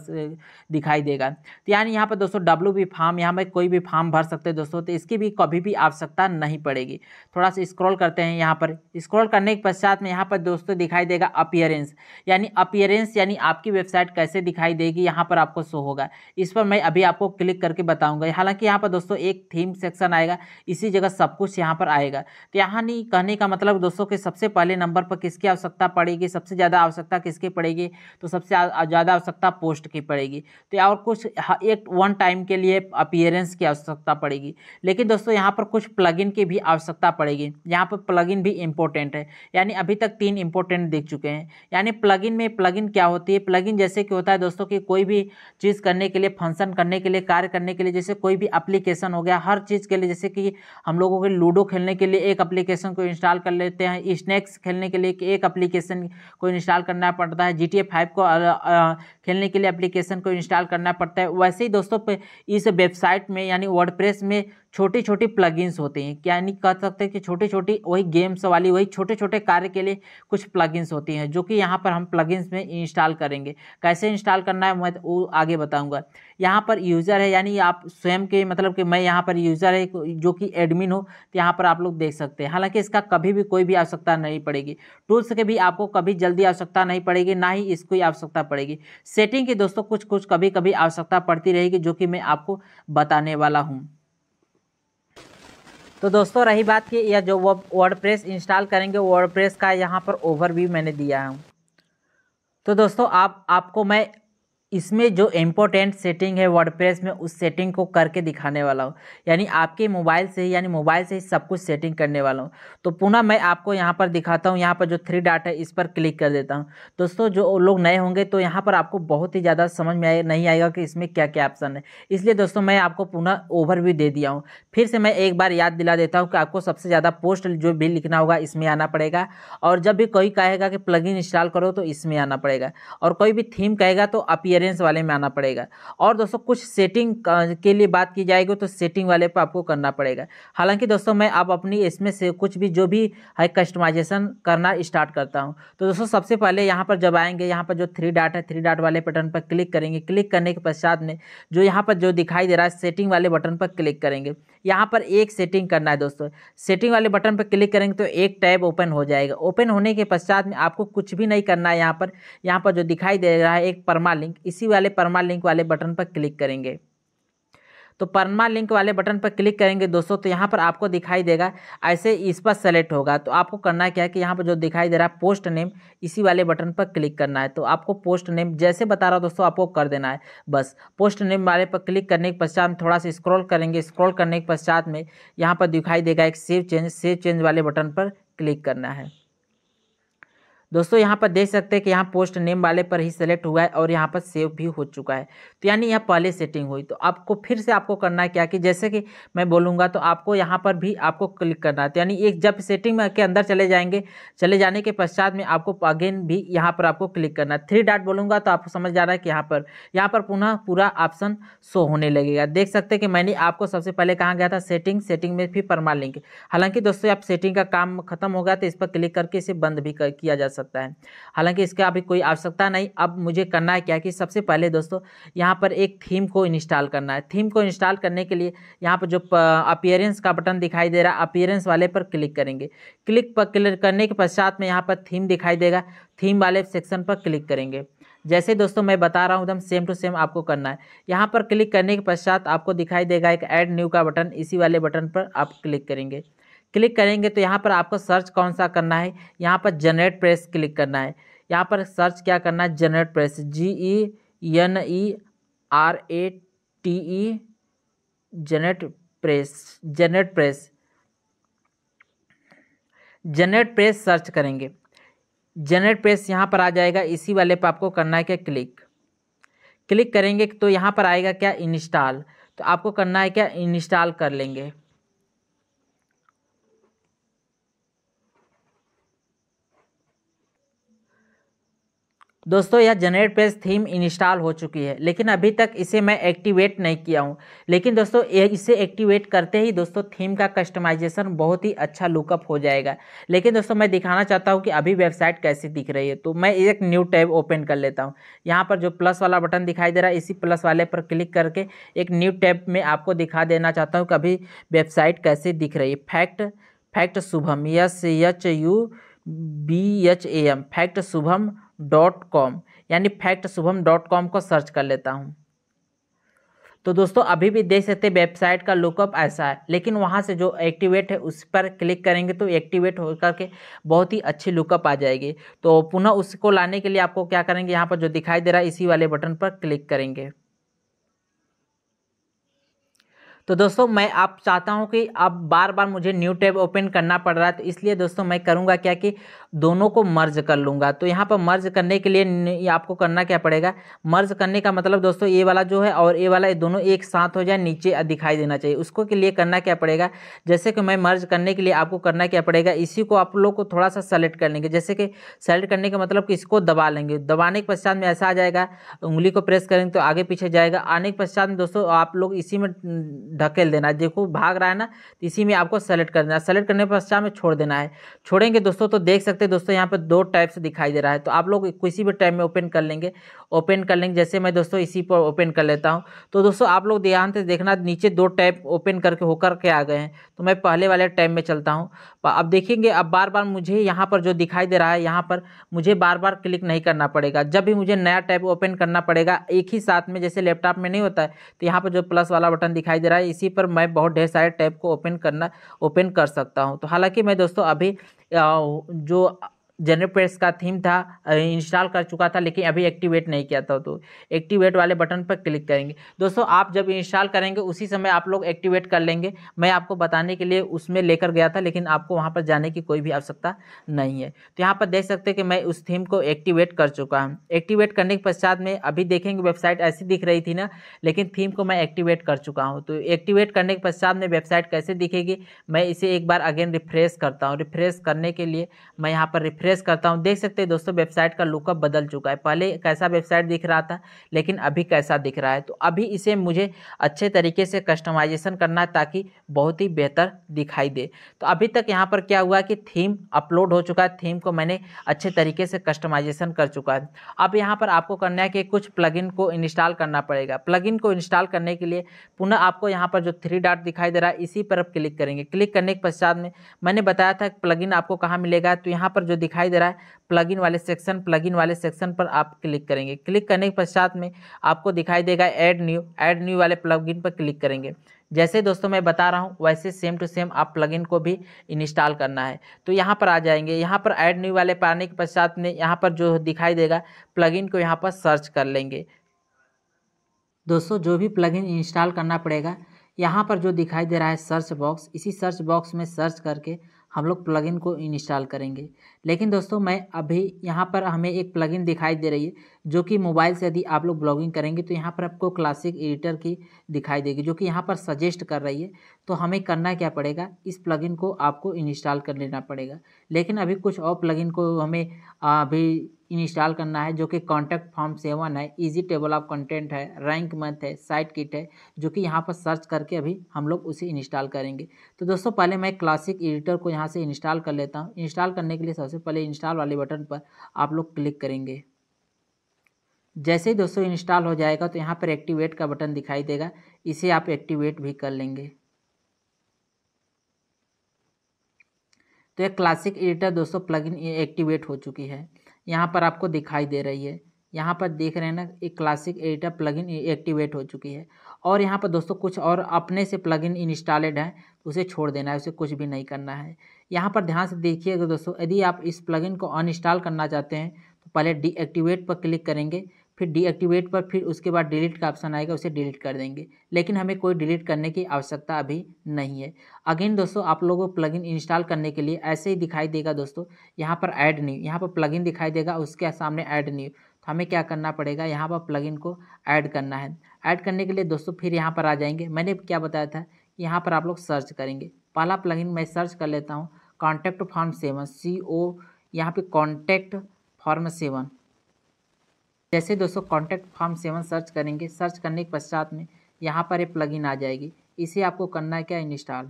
Speaker 1: दिखाई देगा तो यानी यहाँ पर दोस्तों डब्ल्यू बी फार्म यहाँ पर कोई भी फार्म भर सकते हैं दोस्तों तो इसकी भी कभी भी आवश्यकता नहीं पड़ेगी थोड़ा सा स्क्रॉल करते हैं यहाँ पर स्क्रॉल करने के पश्चात में यहाँ पर दोस्तों दिखाई देगा अपियरेंस यानी अपियरेंस यानी आपकी वेबसाइट कैसे दिखाई देगी यहाँ पर आपको शो होगा इस पर मैं अभी आपको क्लिक करके बताऊंगा हालांकि यहाँ पर दोस्तों एक थीम सेक्शन आएगा इसी जगह सब कुछ यहाँ पर आएगा तो यहाँ नहीं कहने का मतलब दोस्तों कि सबसे पहले नंबर पर किसकी आवश्यकता पड़ेगी सबसे ज़्यादा आवश्यकता किसकी पड़ेगी तो सबसे ज़्यादा आवश्यकता पोस्ट की पड़ेगी तो और कुछ एक वन टाइम के लिए अपियरेंस की आवश्यकता पड़ेगी लेकिन दोस्तों यहाँ पर कुछ प्लग की भी आवश्यकता पड़ेगी यहाँ पर प्लग भी इंपॉर्टेंट है यानी अभी तक तीन इंपॉर्टेंट दिख चुके हैं यानी प्लग में प्लग क्या होती है प्लग जैसे कि होता है दोस्तों की कोई भी चीज़ करने के लिए फंक्शन करने के लिए कार्य करने के लिए जैसे कोई भी एप्लीकेशन हो गया हर चीज़ के लिए जैसे कि हम लोगों के लूडो खेलने के लिए एक एप्लीकेशन को इंस्टॉल कर लेते हैं स्नैक्स खेलने के लिए एक एप्लीकेशन को इंस्टॉल करना पड़ता है जी टी को खेलने के लिए एप्लीकेशन को इंस्टॉल करना पड़ता है वैसे ही दोस्तों इस वेबसाइट में यानी वर्ड में छोटी छोटी प्लगइन्स होते हैं यानी कह सकते हैं कि छोटी छोटी वही गेम्स वाली वही छोटे छोटे कार्य के लिए कुछ प्लगइन्स होती हैं जो कि यहाँ पर हम प्लगइन्स में इंस्टॉल करेंगे कैसे इंस्टॉल करना है मैं तो वो आगे बताऊँगा यहाँ पर यूज़र है यानी आप स्वयं के मतलब कि मैं यहाँ पर यूज़र है जो कि एडमिन हो तो यहाँ पर आप लोग देख सकते हैं हालाँकि इसका कभी भी कोई भी आवश्यकता नहीं पड़ेगी टूल्स के भी आपको कभी जल्दी आवश्यकता नहीं पड़ेगी ना ही इसकी आवश्यकता पड़ेगी सेटिंग की दोस्तों कुछ कुछ कभी कभी आवश्यकता पड़ती रहेगी जो कि मैं आपको बताने वाला हूँ तो दोस्तों रही बात की यह जो वर्ड प्रेस इंस्टॉल करेंगे वर्ड प्रेस का यहाँ पर ओवरव्यू मैंने दिया है तो दोस्तों आप आपको मैं इसमें जो इम्पोर्टेंट सेटिंग है वर्डप्रेस में उस सेटिंग को करके दिखाने वाला हूँ यानी आपके मोबाइल से ही यानी मोबाइल से ही सब कुछ सेटिंग करने वाला हूँ तो पुनः मैं आपको यहाँ पर दिखाता हूँ यहाँ पर जो थ्री डाट है इस पर क्लिक कर देता हूँ दोस्तों जो लोग नए होंगे तो यहाँ पर आपको बहुत ही ज़्यादा समझ में आए, नहीं आएगा कि इसमें क्या क्या ऑप्शन है इसलिए दोस्तों मैं आपको पुनः ओवरव्यू दे दिया हूँ फिर से मैं एक बार याद दिला देता हूँ कि आपको सबसे ज़्यादा पोस्ट जो भी लिखना होगा इसमें आना पड़ेगा और जब भी कोई कहेगा कि प्लग इंस्टॉल करो तो इसमें आना पड़ेगा और कोई भी थीम कहेगा तो अपियर बैलेंस वाले में आना पड़ेगा और दोस्तों कुछ सेटिंग के लिए बात की जाएगी तो सेटिंग वाले पर आपको करना पड़ेगा हालांकि दोस्तों मैं आप अपनी इसमें से कुछ भी जो भी है कस्टमाइजेशन करना स्टार्ट करता हूँ तो दोस्तों सबसे पहले यहाँ पर जब आएंगे यहाँ पर जो थ्री डाट है थ्री डाट वाले बटन पर क्लिक करेंगे क्लिक करने के पश्चात में जो यहाँ पर जो दिखाई दे रहा है सेटिंग वाले बटन पर क्लिक करेंगे यहाँ पर एक सेटिंग करना है दोस्तों सेटिंग वाले बटन पर क्लिक करेंगे तो एक टैब ओपन हो जाएगा ओपन होने के पश्चात में आपको कुछ भी नहीं करना है यहाँ पर यहाँ पर जो दिखाई दे रहा है एक परमा लिंक इसी वाले परमा लिंक वाले बटन पर क्लिक करेंगे तो परमा लिंक वाले बटन पर क्लिक करेंगे दोस्तों तो यहाँ पर आपको दिखाई देगा ऐसे इस पर सेलेक्ट होगा तो आपको करना क्या है कि यहाँ पर जो दिखाई दे रहा है पोस्ट नेम इसी वाले बटन पर क्लिक करना है तो आपको पोस्ट नेम जैसे बता रहा हूँ दोस्तों आपको कर देना है बस पोस्ट नेम वाले पर क्लिक करने के पश्चात थोड़ा सा स्क्रॉल करेंगे स्क्रॉल करने के पश्चात में यहाँ पर दिखाई देगा एक सेव चेंज सेव चेंज वाले बटन पर क्लिक करना है दोस्तों यहाँ पर देख सकते हैं कि यहाँ पोस्ट नेम वाले पर ही सेलेक्ट हुआ है और यहाँ पर सेव भी हो चुका है तो यानी यह पहले सेटिंग हुई तो आपको फिर से आपको करना है क्या कि जैसे कि मैं बोलूँगा तो आपको यहाँ पर भी आपको क्लिक करना है तो यानी एक जब सेटिंग में के अंदर चले जाएंगे चले जाने के पश्चात में आपको अगेन भी यहाँ पर आपको क्लिक करना है थ्री डाट बोलूँगा तो आपको समझ जा रहा है कि यहाँ पर यहाँ पर पुनः पूरा ऑप्शन शो होने लगेगा देख सकते हैं कि मैंने आपको सबसे पहले कहाँ गया था सेटिंग सेटिंग में भी परमा लिंक हालांकि दोस्तों आप सेटिंग का काम खत्म हो गया तो इस पर क्लिक करके इसे बंद भी किया जा सकता है हालांकि इसके अभी कोई आवश्यकता नहीं अब मुझे करना है क्या कि सबसे पहले दोस्तों यहाँ पर एक थीम को इंस्टॉल करना है थीम को इंस्टॉल करने के लिए यहाँ पर जो अपियरेंस का बटन दिखाई दे रहा है अपियरेंस वाले पर क्लिक करेंगे क्लिक पर क्लिक करने के पश्चात में यहाँ पर थीम दिखाई देगा थीम वाले सेक्शन पर क्लिक करेंगे जैसे दोस्तों मैं बता रहा हूँ एकदम सेम टू सेम आपको करना है यहाँ पर क्लिक करने के पश्चात आपको दिखाई देगा एक ऐड न्यू का बटन इसी वाले बटन पर आप क्लिक करेंगे क्लिक करेंगे तो यहाँ पर आपको सर्च कौन सा करना है यहाँ पर जनरेट प्रेस क्लिक करना है यहाँ पर सर्च क्या करना है generate press G E N E R A T E generate press generate press generate press search करेंगे जनरेट प्रेस यहाँ पर आ जाएगा इसी वाले पर आपको करना है क्या क्लिक क्लिक करेंगे तो यहाँ पर आएगा क्या इंस्टॉल तो आपको करना है क्या इंस्टॉल कर लेंगे दोस्तों यह जनरेट पेज थीम इंस्टॉल हो चुकी है लेकिन अभी तक इसे मैं एक्टिवेट नहीं किया हूँ लेकिन दोस्तों इसे एक्टिवेट करते ही दोस्तों थीम का कस्टमाइजेशन बहुत ही अच्छा लुकअप हो जाएगा लेकिन दोस्तों मैं दिखाना चाहता हूँ कि अभी वेबसाइट कैसी दिख रही है तो मैं एक न्यू टैब ओपन कर लेता हूँ यहाँ पर जो प्लस वाला बटन दिखाई दे रहा है इसी प्लस वाले पर क्लिक करके एक न्यू टैब में आपको दिखा देना चाहता हूँ कि अभी वेबसाइट कैसी दिख रही है fact fact Shubham S H U B H A M fact Shubham dot com यानी फैक्ट शुभम डॉट कॉम को सर्च कर लेता हूँ तो दोस्तों अभी भी देख सकते वेबसाइट का लुकअप ऐसा है लेकिन वहाँ से जो एक्टिवेट है उस पर क्लिक करेंगे तो एक्टिवेट हो करके बहुत ही अच्छी लुकअप आ जाएगी तो पुनः उसको लाने के लिए आपको क्या करेंगे यहाँ पर जो दिखाई दे रहा है इसी वाले बटन पर क्लिक करेंगे तो दोस्तों मैं आप चाहता हूँ कि अब बार बार मुझे न्यू टैब ओपन करना पड़ रहा है तो इसलिए दोस्तों मैं करूँगा क्या कि दोनों को मर्ज कर लूँगा तो यहाँ पर मर्ज करने के लिए आपको करना क्या पड़ेगा मर्ज करने का मतलब दोस्तों ये वाला जो है और ये वाला ये दोनों एक साथ हो जाए नीचे दिखाई देना चाहिए उसको के लिए करना क्या पड़ेगा जैसे कि मैं मर्ज करने के लिए आपको करना क्या पड़ेगा इसी को आप लोग को थोड़ा सा सेलेक्ट कर लेंगे जैसे कि सेलेक्ट करने का मतलब कि इसको दबा लेंगे दबाने के पश्चात में ऐसा आ जाएगा उंगली को प्रेस करेंगे तो आगे पीछे जाएगा आने के पश्चात में दोस्तों आप लोग इसी में ढकेल देना है देखो भाग रहा है ना तो इसी में आपको सेलेक्ट कर देना है सेलेक्ट करने के पश्चात में छोड़ देना है छोड़ेंगे दोस्तों तो देख सकते हैं दोस्तों यहाँ पर दो टाइप से दिखाई दे रहा है तो आप लोग किसी भी टाइम में ओपन कर लेंगे ओपन कर लेंगे जैसे मैं दोस्तों इसी पर ओपन कर लेता हूँ तो दोस्तों आप लोग ध्यान से देखना नीचे दो टाइप ओपन करके होकर के आ गए हैं तो मैं पहले वाले टाइम में चलता हूँ अब देखेंगे अब बार बार मुझे यहाँ पर जो दिखाई दे रहा है यहाँ पर मुझे बार बार क्लिक नहीं करना पड़ेगा जब भी मुझे नया टैब ओपन करना पड़ेगा एक ही साथ में जैसे लैपटॉप में नहीं होता है तो यहाँ पर जो प्लस वाला बटन दिखाई दे रहा है इसी पर मैं बहुत ढेर सारे टैब को ओपन करना ओपन कर सकता हूँ तो हालांकि मैं दोस्तों अभी जो जनरल प्रेस का थीम था इंस्टॉल कर चुका था लेकिन अभी एक्टिवेट नहीं किया था तो एक्टिवेट वाले बटन पर क्लिक करेंगे दोस्तों आप जब इंस्टॉल करेंगे उसी समय आप लोग एक्टिवेट कर लेंगे मैं आपको बताने के लिए उसमें लेकर गया था लेकिन आपको वहाँ पर जाने की कोई भी आवश्यकता नहीं है तो यहाँ पर देख सकते हैं कि मैं उस थीम को एक्टिवेट कर चुका हूँ एक्टिवेट करने के पश्चात में अभी देखेंगे वेबसाइट ऐसी दिख रही थी ना लेकिन थीम को मैं एक्टिवेट कर चुका हूँ तो एक्टिवेट करने के पश्चात में वेबसाइट कैसे दिखेगी मैं इसे एक बार अगेन रिफ्रेश करता हूँ रिफ्रेश करने के लिए मैं यहाँ पर रिफ्रेश करता हूँ देख सकते हैं दोस्तों वेबसाइट का लुकअप बदल चुका है पहले कैसा वेबसाइट दिख रहा था लेकिन अभी कैसा दिख रहा है तो अभी इसे मुझे अच्छे तरीके से कस्टमाइजेशन करना है ताकि बहुत ही बेहतर दिखाई दे तो अभी तक यहाँ पर क्या हुआ कि थीम अपलोड हो चुका है थीम को मैंने अच्छे तरीके से कस्टमाइजेशन कर चुका है अब यहाँ पर आपको करना है कि कुछ प्लगइन को इंस्टॉल करना पड़ेगा प्लगइन को इंस्टॉल करने के लिए पुनः आपको यहाँ पर जो थ्री डॉट दिखाई दे रहा है इसी पर आप क्लिक करेंगे क्लिक करने के पश्चात में मैंने बताया था प्लगइन आपको कहाँ मिलेगा तो यहाँ पर जो दिखाई दिखाई दे रहा है इन वाले सेक्शन इन वाले सेक्शन पर आप क्लिक करेंगे क्लिक करने के पश्चात में आपको दिखाई देगा ऐड न्यू ऐड न्यू वाले इन पर क्लिक करेंगे जैसे दोस्तों मैं बता रहा हूँ वैसे सेम टू सेम आप प्लगइन को भी इंस्टॉल करना है तो यहाँ पर आ जाएंगे यहाँ पर ऐड न्यू वाले पाने के पश्चात में यहाँ पर जो दिखाई देगा प्लगइन को यहाँ पर सर्च कर लेंगे दोस्तों जो भी प्लगइन इंस्टॉल करना पड़ेगा यहाँ पर जो दिखाई दे रहा है सर्च बॉक्स इसी सर्च बॉक्स में सर्च करके हम लोग प्लगइन को इंस्टॉल करेंगे लेकिन दोस्तों मैं अभी यहाँ पर हमें एक प्लगइन दिखाई दे रही है जो कि मोबाइल से यदि आप लोग ब्लॉगिंग करेंगे तो यहाँ पर आपको क्लासिक एडिटर की दिखाई देगी जो कि यहाँ पर सजेस्ट कर रही है तो हमें करना क्या पड़ेगा इस प्लगइन को आपको इंस्टॉल कर लेना पड़ेगा लेकिन अभी कुछ और प्लगइन को हमें अभी इंस्टॉल करना है जो कि कॉन्टैक्ट फॉर्म सेवन है इजी टेबल ऑफ कंटेंट है रैंक मंथ है साइट किट है जो कि यहाँ पर सर्च करके अभी हम लोग उसे इंस्टॉल करेंगे तो दोस्तों पहले मैं क्लासिक एडिटर को यहाँ से इंस्टॉल कर लेता हूँ इंस्टॉल करने के लिए सबसे पहले इंस्टॉल वाले बटन पर आप लोग क्लिक करेंगे जैसे ही दोस्तों इंस्टॉल हो जाएगा तो यहाँ पर एक्टिवेट का बटन दिखाई देगा इसे आप एक्टिवेट भी कर लेंगे तो एक क्लासिक एडिटर दोस्तों प्लगइन एक्टिवेट हो चुकी है यहाँ पर आपको दिखाई दे रही है यहाँ पर देख रहे हैं ना एक क्लासिक एडिटर प्लगइन एक्टिवेट हो चुकी है और यहाँ पर दोस्तों कुछ और अपने से प्लगइन इंस्टॉलेड है उसे छोड़ देना है उसे कुछ भी नहीं करना है यहाँ पर ध्यान से देखिएगा दोस्तों यदि आप इस प्लगइन को अनइंस्टॉल करना चाहते हैं तो पहले डीएक्टिवेट पर क्लिक करेंगे फिर डीएक्टिवेट पर फिर उसके बाद डिलीट का ऑप्शन आएगा उसे डिलीट कर देंगे लेकिन हमें कोई डिलीट करने की आवश्यकता अभी नहीं है अगेन दोस्तों आप लोगों को प्लगइन इंस्टॉल करने के लिए ऐसे ही दिखाई देगा दोस्तों यहाँ पर ऐड न्यू यहाँ पर प्लगइन दिखाई देगा उसके सामने ऐड न्यू तो हमें क्या करना पड़ेगा यहाँ पर प्लग को ऐड करना है ऐड करने के लिए दोस्तों फिर यहाँ पर आ जाएंगे मैंने क्या बताया था यहाँ पर आप लोग सर्च करेंगे पहला प्लग मैं सर्च कर लेता हूँ contact form seven C O यहाँ पर कॉन्टैक्ट फॉर्म सेवन जैसे दोस्तों कॉन्टैक्ट फॉर्म सेवन सर्च करेंगे सर्च करने के पश्चात में यहाँ पर एक प्लगइन आ जाएगी इसे आपको करना है क्या इंस्टॉल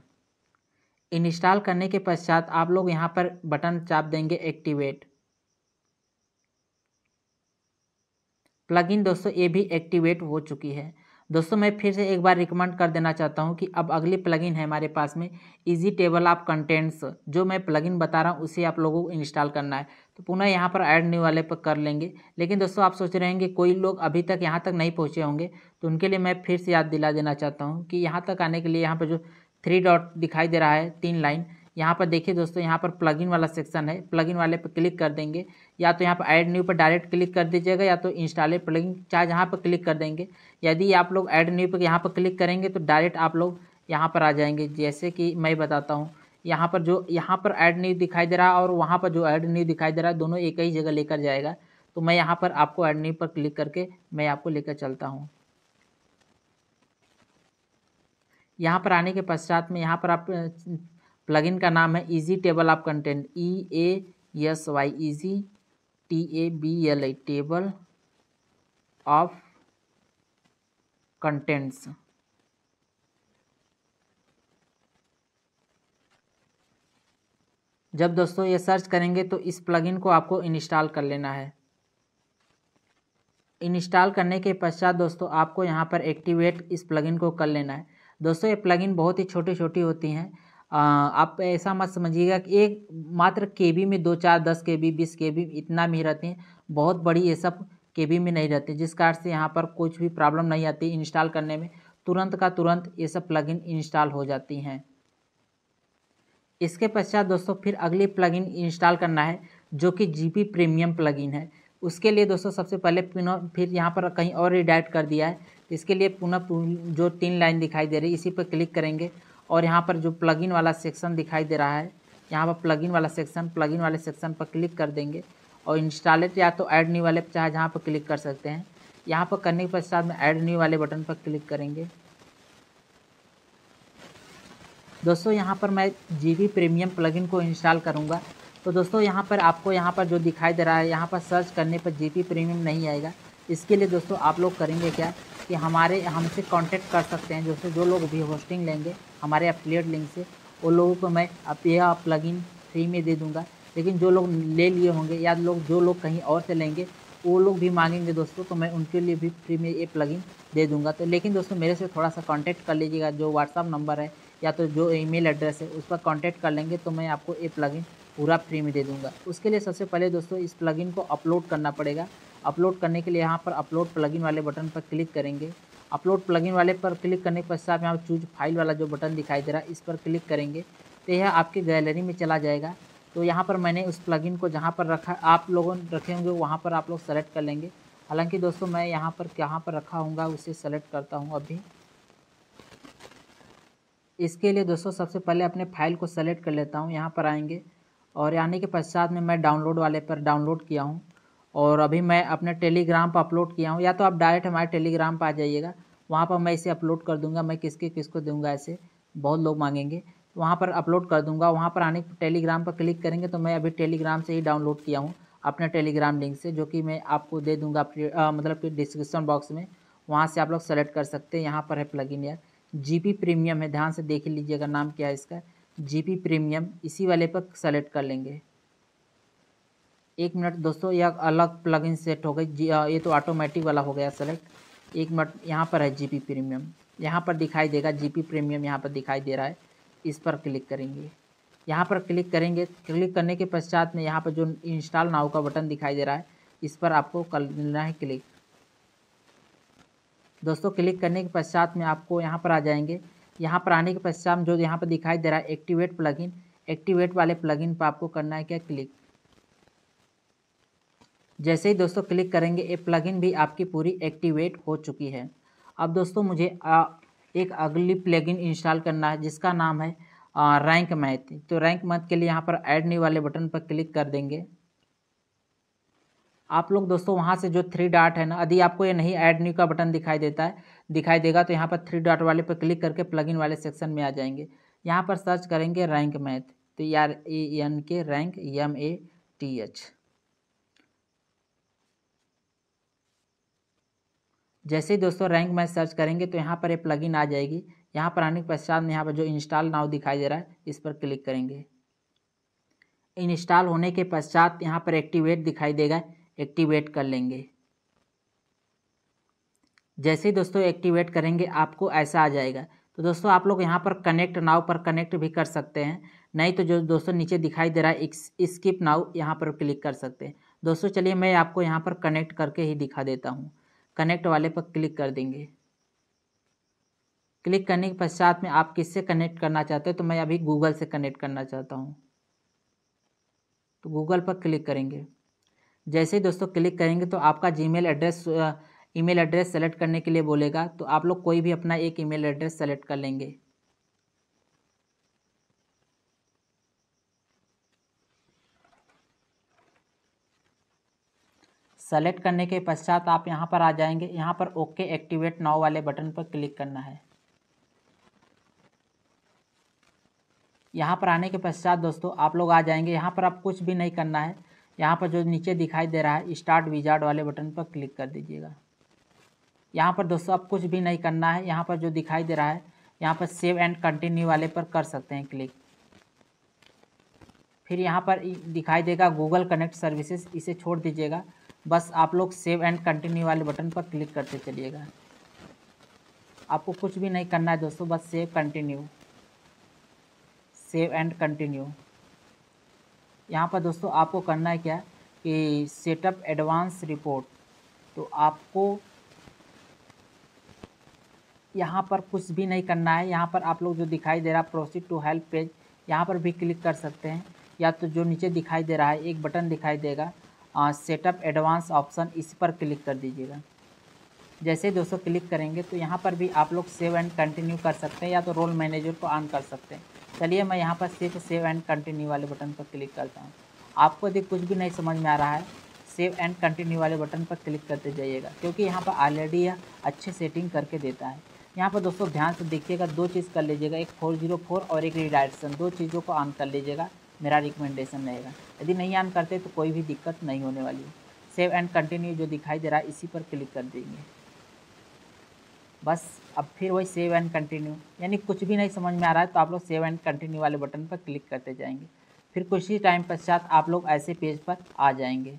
Speaker 1: इंस्टॉल करने के पश्चात आप लोग यहाँ पर बटन चाप देंगे एक्टिवेट प्लगइन दोस्तों ये भी एक्टिवेट हो चुकी है दोस्तों मैं फिर से एक बार रिकमेंड कर देना चाहता हूँ कि अब अगली प्लगइन है हमारे पास में इजी टेबल ऑफ कंटेंट्स जो मैं प्लगइन बता रहा हूँ उसे आप लोगों को इंस्टॉल करना है तो पुनः यहाँ पर ऐड न्यू वाले पर कर लेंगे लेकिन दोस्तों आप सोच रहे हैं कि कोई लोग अभी तक यहाँ तक नहीं पहुँचे होंगे तो उनके लिए मैं फिर से याद दिला देना चाहता हूँ कि यहाँ तक आने के लिए यहाँ पर जो थ्री डॉट दिखाई दे रहा है तीन लाइन यहाँ पर देखिए दोस्तों यहाँ पर प्लगइन वाला सेक्शन है प्लगइन वाले पर क्लिक कर देंगे या तो यहाँ पर ऐड न्यू पर डायरेक्ट क्लिक कर दीजिएगा या तो इंस्टॉले प्लगइन चार्ज यहाँ पर क्लिक कर देंगे यदि आप लोग ऐड न्यू पर यहाँ पर क्लिक करेंगे तो डायरेक्ट आप लोग यहाँ पर आ जाएंगे जैसे कि मैं बताता हूँ यहाँ पर जो यहाँ पर ऐड नहीं दिखाई दे रहा और वहाँ पर जो ऐड नहीं दिखाई दे रहा दोनों एक ही जगह लेकर जाएगा तो मैं यहाँ पर आपको ऐड नहीं पर क्लिक करके मैं आपको लेकर चलता हूँ यहाँ पर आने के पश्चात में यहाँ पर आप प्लगइन का नाम है easy table of content E A S Y easy T A B L I table of contents जब दोस्तों ये सर्च करेंगे तो इस प्लगइन को आपको इंस्टॉल कर लेना है इंस्टॉल करने के पश्चात दोस्तों आपको यहाँ पर एक्टिवेट इस प्लगइन को कर लेना है दोस्तों ये प्लगइन बहुत ही छोटी छोटी होती हैं आप ऐसा मत समझिएगा कि एक मात्र के बी में दो चार दस के बी बीस के बी इतना में ही रहती हैं बहुत बड़ी ये सब के बी में नहीं रहती जिस कारण से यहाँ पर कुछ भी प्रॉब्लम नहीं आती इंस्टॉल करने में तुरंत का तुरंत ये सब प्लगइन इंस्टॉल हो जाती हैं इसके पश्चात दोस्तों फिर अगली प्लगइन इंस्टॉल करना है जो कि जीपी प्रीमियम प्लगइन है उसके लिए दोस्तों सबसे पहले पुनः फिर यहाँ पर कहीं और रिडायरेक्ट कर दिया है इसके लिए पुनः जो तीन लाइन दिखाई दे रही है इसी पर क्लिक करेंगे और यहाँ पर जो प्लगइन वाला सेक्शन दिखाई दे रहा है यहाँ पर प्लगइन वाला सेक्शन प्लगइन वाले सेक्शन पर क्लिक कर देंगे और इंस्टॉलेट या तो ऐड न्यू वाले चाहे जहाँ पर क्लिक कर सकते हैं यहाँ पर करने के पश्चात में ऐड न्यू वाले बटन पर क्लिक करेंगे दोस्तों यहाँ पर मैं जी बी प्रीमियम प्लगइन को इंस्टॉल करूँगा तो दोस्तों यहाँ पर आपको यहाँ पर जो दिखाई दे रहा है यहाँ पर सर्च करने पर जी प्रीमियम नहीं आएगा इसके लिए दोस्तों आप लोग करेंगे क्या कि हमारे हमसे कांटेक्ट कर सकते हैं दोस्तों जो लोग भी होस्टिंग लेंगे हमारे अपलेट लिंक से उन लोगों को मैं अब यह प्लगइन फ्री में दे दूँगा लेकिन जो लोग ले लिए होंगे या लोग जो लोग कहीं और से लेंगे वो लोग भी मांगेंगे दोस्तों तो मैं उनके लिए भी फ्री में ये प्लगइन दे दूँगा तो लेकिन दोस्तों मेरे से थोड़ा सा कॉन्टैक्ट कर लीजिएगा जो व्हाट्सअप नंबर है या तो जो ईमेल एड्रेस है उस पर कॉन्टैक्ट कर लेंगे तो मैं आपको ये प्लगइन पूरा फ्री में दे दूँगा उसके लिए सबसे पहले दोस्तों इस प्लगइन को अपलोड करना पड़ेगा अपलोड करने के लिए यहाँ पर अपलोड प्लगइन वाले बटन पर क्लिक करेंगे अपलोड प्लगइन वाले पर क्लिक करने के पश्चात यहाँ चूज फाइल वाला जो बटन दिखाई दे रहा है इस पर क्लिक करेंगे तो यह आपके गैलरी में चला जाएगा तो यहाँ पर मैंने उस प्लगइन को जहाँ पर रखा आप लोगों रखे होंगे वहाँ पर आप लोग सेलेक्ट कर लेंगे हालांकि दोस्तों मैं यहाँ पर कहाँ पर रखा हूँ उसे सेलेक्ट करता हूँ अभी इसके लिए दोस्तों सबसे पहले अपने फाइल को सेलेक्ट कर लेता हूँ यहाँ पर आएंगे और आने के पश्चात में मैं डाउनलोड वाले पर डाउनलोड किया हूँ और अभी मैं अपने टेलीग्राम पर अपलोड किया हूँ या तो आप डायरेक्ट हमारे टेलीग्राम पर आ जाइएगा वहाँ पर मैं इसे अपलोड कर दूँगा मैं किसके किसको दूँगा ऐसे बहुत लोग मांगेंगे वहाँ पर अपलोड कर दूँगा वहाँ पर आने टेलीग्राम पर क्लिक करेंगे तो मैं अभी टेलीग्राम से ही डाउनलोड किया हूँ अपने टेलीग्राम लिंक से जो कि मैं आपको दे दूँगा मतलब कि डिस्क्रिप्शन बॉक्स में वहाँ से आप लोग सेलेक्ट कर सकते हैं यहाँ पर है इन यार जीपी प्रीमियम है ध्यान से देख लीजिएगा नाम क्या है इसका जीपी प्रीमियम इसी वाले पर सेलेक्ट कर लेंगे एक मिनट दोस्तों यह अलग प्लगइन सेट हो गई ये तो ऑटोमेटिक वाला हो गया सेलेक्ट एक मिनट यहाँ पर है जीपी प्रीमियम यहाँ पर दिखाई देगा जीपी प्रीमियम यहाँ पर दिखाई दे रहा है इस पर क्लिक करेंगे यहाँ पर क्लिक करेंगे क्लिक करने के पश्चात में यहाँ पर जो इंस्टॉल नाउ का बटन दिखाई दे रहा है इस पर आपको कर लेना है क्लिक दोस्तों क्लिक करने के पश्चात में आपको यहाँ पर आ जाएंगे यहाँ पर आने के पश्चात जो यहाँ पर दिखाई दे रहा है एक्टिवेट प्लगइन एक्टिवेट वाले प्लगइन पर आपको करना है क्या क्लिक जैसे ही दोस्तों क्लिक करेंगे ये प्लगइन भी आपकी पूरी एक्टिवेट हो चुकी है अब दोस्तों मुझे आ, एक अगली प्लगइन इंस्टॉल करना है जिसका नाम है आ, रैंक मैथ तो रैंक मैथ के लिए यहाँ पर ऐड नहीं वाले बटन पर क्लिक कर देंगे आप लोग दोस्तों वहाँ से जो थ्री डॉट है ना यदि आपको ये नहीं ऐड न्यू का बटन दिखाई देता है दिखाई देगा तो यहाँ पर थ्री डॉट वाले पर क्लिक करके प्लगइन वाले सेक्शन में आ जाएंगे यहाँ पर सर्च करेंगे रैंक मैथ तो R A N K rank M A T H जैसे ही दोस्तों रैंक मैथ सर्च करेंगे तो यहाँ पर ये प्लगइन आ जाएगी यहाँ पर आने के पश्चात यहाँ पर जो इंस्टॉल नाव दिखाई दे रहा है इस पर क्लिक करेंगे इंस्टॉल होने के पश्चात यहाँ पर एक्टिवेट दिखाई देगा एक्टिवेट कर लेंगे जैसे ही दोस्तों एक्टिवेट करेंगे आपको ऐसा आ जाएगा तो दोस्तों आप लोग यहाँ पर कनेक्ट नाव पर कनेक्ट भी कर सकते हैं नहीं तो जो दोस्तों नीचे दिखाई दे रहा है स्किप नाव यहाँ पर क्लिक कर सकते हैं दोस्तों चलिए मैं आपको यहाँ पर कनेक्ट करके ही दिखा देता हूँ कनेक्ट वाले पर क्लिक कर देंगे क्लिक करने के पश्चात में आप किससे कनेक्ट करना चाहते हो तो मैं अभी गूगल से कनेक्ट करना चाहता हूँ तो गूगल पर क्लिक करेंगे जैसे ही दोस्तों क्लिक करेंगे तो आपका Gmail address email address select करने के लिए बोलेगा तो आप लोग कोई भी अपना एक ईमेल एड्रेस सेलेक्ट कर लेंगे सेलेक्ट करने के पश्चात आप यहां पर आ जाएंगे यहां पर ओके एक्टिवेट नाउ वाले बटन पर क्लिक करना है यहां पर आने के पश्चात दोस्तों आप लोग आ जाएंगे यहां पर आप कुछ भी नहीं करना है यहाँ पर जो नीचे दिखाई दे रहा है स्टार्ट विजार्ड वाले बटन पर क्लिक कर दीजिएगा यहाँ पर दोस्तों अब कुछ भी नहीं करना है यहाँ पर जो दिखाई दे रहा है यहाँ पर सेव एंड कंटिन्यू वाले पर कर सकते हैं क्लिक फिर यहाँ पर दिखाई देगा गूगल कनेक्ट सर्विसेज इसे छोड़ दीजिएगा बस आप लोग सेव एंड कंटिन्यू वाले बटन पर क्लिक करते चलिएगा आपको कुछ भी नहीं करना है दोस्तों बस save continue save and continue यहाँ पर दोस्तों आपको करना है क्या कि सेटअप एडवांस रिपोर्ट तो आपको यहाँ पर कुछ भी नहीं करना है यहाँ पर आप लोग जो दिखाई दे रहा है प्रोसीड टू हेल्प पेज यहाँ पर भी क्लिक कर सकते हैं या तो जो नीचे दिखाई दे रहा है एक बटन दिखाई देगा सेटअप एडवांस ऑप्शन इस पर क्लिक कर दीजिएगा जैसे दोस्तों क्लिक करेंगे तो यहाँ पर भी आप लोग सेव एंड कंटिन्यू कर सकते हैं या तो रोल मैनेजर को ऑन कर सकते हैं चलिए मैं यहाँ पर सिर्फ सेव एंड कंटिन्यू वाले बटन पर क्लिक करता हूँ आपको यदि कुछ भी नहीं समझ में आ रहा है सेव एंड कंटिन्यू वाले बटन पर क्लिक करते जाइएगा क्योंकि यहाँ पर ऑलरेडी यह अच्छे सेटिंग करके देता है यहाँ पर दोस्तों ध्यान से देखिएगा दो चीज़ कर लीजिएगा एक फोर जीरो फोर और एक रिडायरेक्शन दो चीज़ों को ऑन कर लीजिएगा मेरा रिकमेंडेशन रहेगा यदि नहीं ऑन करते तो कोई भी दिक्कत नहीं होने वाली सेव एंड कंटिन्यू जो दिखाई दे रहा है इसी पर क्लिक कर देंगे बस अब फिर वही सेव एंड कंटिन्यू यानी कुछ भी नहीं समझ में आ रहा है तो आप लोग सेव एंड कंटिन्यू वाले बटन पर क्लिक करते जाएंगे फिर कुछ ही टाइम पश्चात आप लोग ऐसे पेज पर आ जाएंगे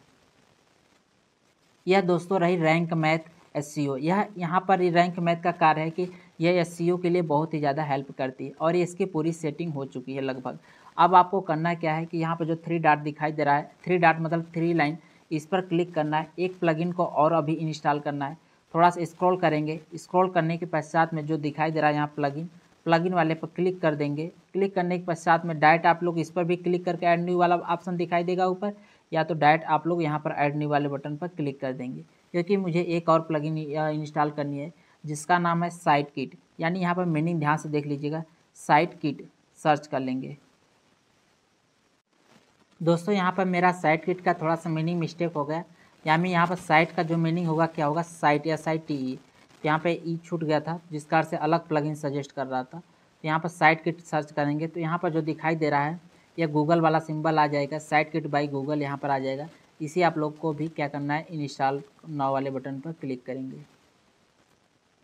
Speaker 1: यह दोस्तों रही Rank Math S C O यह यहाँ पर रैंक मैथ का कार्य है कि यह एस सी ओ के लिए बहुत ही ज़्यादा हेल्प करती है और इसकी पूरी सेटिंग हो चुकी है लगभग अब आपको करना क्या है कि यहाँ पर जो थ्री डाट दिखाई दे रहा है थ्री डाट मतलब थ्री लाइन इस पर क्लिक करना है एक प्लगइन को और अभी इंस्टॉल करना है थोड़ा सा स्क्रॉल करेंगे स्क्रॉल करने के पश्चात में जो दिखाई दे रहा है यहाँ प्लगइन प्लगइन वाले पर क्लिक कर देंगे क्लिक करने के पश्चात में डायरेक्ट आप लोग इस पर भी क्लिक करके ऐड न्यू वाला ऑप्शन दिखाई देगा ऊपर या तो डायरेक्ट आप लोग यहाँ पर ऐड न्यू वाले बटन पर क्लिक कर देंगे क्योंकि मुझे एक और प्लगइन इंस्टॉल करनी है जिसका नाम है साइट किट यानी यहाँ पर मीनिंग ध्यान से देख लीजिएगा साइट किट सर्च कर लेंगे दोस्तों यहाँ पर मेरा साइट किट का थोड़ा सा मीनिंग मिस्टेक हो गया यानी यहाँ पर साइट का जो मीनिंग होगा क्या होगा साइट या साइट टी ई यहाँ पर ई e छूट गया था जिस कार से अलग इन सजेस्ट कर रहा था तो यहाँ पर साइट किट सर्च करेंगे तो यहाँ पर जो दिखाई दे रहा है यह गूगल वाला सिंबल आ जाएगा साइट किट बाई गूगल यहाँ पर आ जाएगा इसी आप लोग को भी क्या करना है इंस्टॉल नाव वाले बटन पर क्लिक करेंगे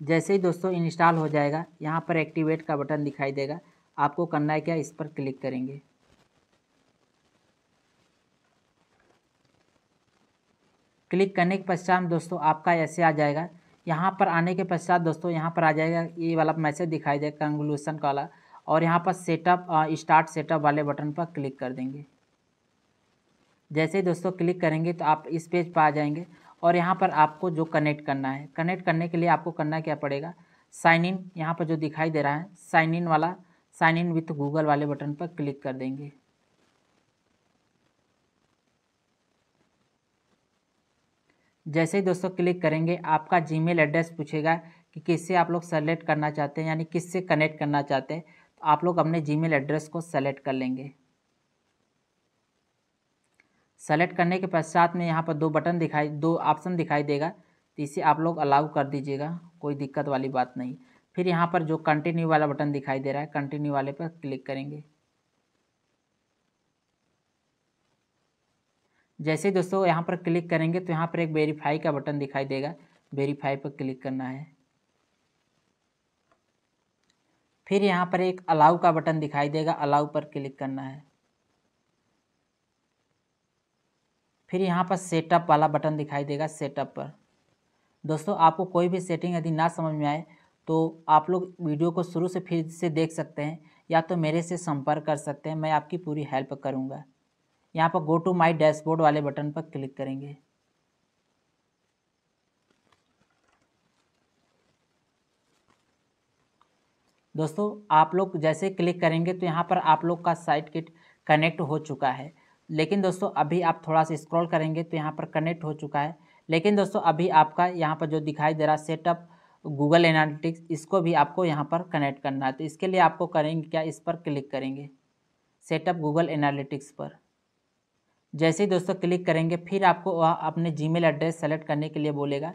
Speaker 1: जैसे ही दोस्तों इंस्टॉल हो जाएगा यहाँ पर एक्टिवेट का बटन दिखाई देगा आपको करना है क्या इस पर क्लिक करेंगे क्लिक करने के पश्चात दोस्तों आपका ऐसे आ जाएगा यहाँ पर आने के पश्चात दोस्तों यहाँ पर आ जाएगा ये वाला मैसेज दिखाई देगा कंगलूसन वाला और यहाँ पर सेटअप स्टार्ट सेटअप वाले बटन पर क्लिक कर देंगे जैसे ही दोस्तों क्लिक करेंगे तो आप इस पेज पर आ जाएंगे और यहाँ पर आपको जो कनेक्ट करना है कनेक्ट करने के लिए आपको करना क्या पड़ेगा साइन इन यहाँ पर जो दिखाई दे रहा है साइन इन वाला साइन इन विथ गूगल वाले बटन पर क्लिक कर देंगे जैसे ही दोस्तों क्लिक करेंगे आपका जीमेल एड्रेस पूछेगा कि किससे आप लोग सेलेक्ट करना चाहते हैं यानी किससे कनेक्ट करना चाहते हैं तो आप लोग अपने जीमेल एड्रेस को सेलेक्ट कर लेंगे सेलेक्ट करने के पश्चात में यहाँ पर दो बटन दिखाई दो ऑप्शन दिखाई देगा तो इसे आप लोग अलाउ कर दीजिएगा कोई दिक्कत वाली बात नहीं फिर यहाँ पर जो कंटिन्यू वाला बटन दिखाई दे रहा है कंटिन्यू वाले पर क्लिक करेंगे जैसे दोस्तों यहाँ पर क्लिक करेंगे तो यहाँ पर एक वेरीफाई का बटन दिखाई देगा वेरीफाई पर क्लिक करना है फिर यहाँ पर एक अलाउ का बटन दिखाई देगा अलाउ पर क्लिक करना है फिर यहाँ पर सेटअप वाला बटन दिखाई देगा सेटअप पर दोस्तों आपको कोई भी सेटिंग यदि ना समझ में आए तो आप लोग वीडियो को शुरू से फिर से देख सकते हैं या तो मेरे से संपर्क कर सकते हैं मैं आपकी पूरी हेल्प करूँगा यहाँ पर गो टू माई डैशबोर्ड वाले बटन पर क्लिक करेंगे दोस्तों आप लोग जैसे क्लिक करेंगे तो यहाँ पर आप लोग का साइट किट कनेक्ट हो चुका है लेकिन दोस्तों अभी आप थोड़ा सा स्क्रॉल करेंगे तो यहाँ पर कनेक्ट हो चुका है लेकिन दोस्तों अभी आपका यहाँ पर जो दिखाई दे रहा सेटअप गूगल एनालिटिक्स इसको भी आपको यहाँ पर कनेक्ट करना है तो इसके लिए आपको करेंगे क्या इस पर क्लिक करेंगे सेटअप गूगल एनालिटिक्स पर जैसे ही दोस्तों क्लिक करेंगे फिर आपको अपने जीमेल एड्रेस सेलेक्ट करने के लिए बोलेगा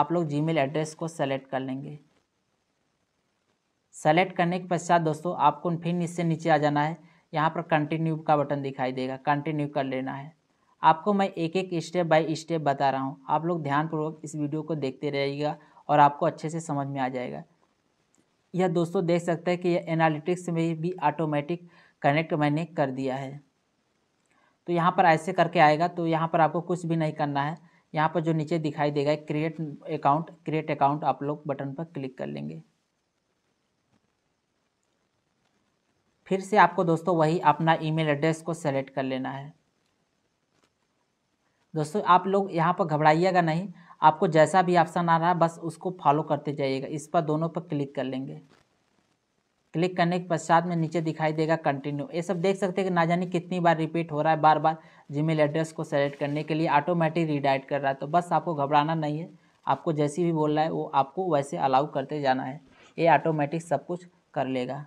Speaker 1: आप लोग जीमेल एड्रेस को सेलेक्ट कर लेंगे सेलेक्ट करने के पश्चात दोस्तों आपको फिर इससे नीचे आ जाना है यहाँ पर कंटिन्यू का बटन दिखाई देगा कंटिन्यू कर लेना है आपको मैं एक एक स्टेप बाय स्टेप बता रहा हूँ आप लोग ध्यानपूर्वक इस वीडियो को देखते रहिएगा और आपको अच्छे से समझ में आ जाएगा यह दोस्तों देख सकते हैं कि यह एनालिटिक्स में भी ऑटोमेटिक कनेक्ट मैंने कर दिया है तो यहाँ पर ऐसे करके आएगा तो यहाँ पर आपको कुछ भी नहीं करना है यहाँ पर जो नीचे दिखाई देगा क्रिएट अकाउंट क्रिएट अकाउंट आप लोग बटन पर क्लिक कर लेंगे फिर से आपको दोस्तों वही अपना ईमेल एड्रेस को सेलेक्ट कर लेना है दोस्तों आप लोग यहाँ पर घबराइएगा नहीं आपको जैसा भी ऑप्शन आ रहा है बस उसको फॉलो करते जाइएगा इस पर दोनों पर क्लिक कर लेंगे क्लिक करने के पश्चात में नीचे दिखाई देगा कंटिन्यू ये सब देख सकते हैं कि ना जाने कितनी बार रिपीट हो रहा है बार बार जीमेल एड्रेस को सेलेक्ट करने के लिए ऑटोमेटिक रिडाइट कर रहा है तो बस आपको घबराना नहीं है आपको जैसी भी बोल रहा है वो आपको वैसे अलाउ करते जाना है ये ऑटोमेटिक सब कुछ कर लेगा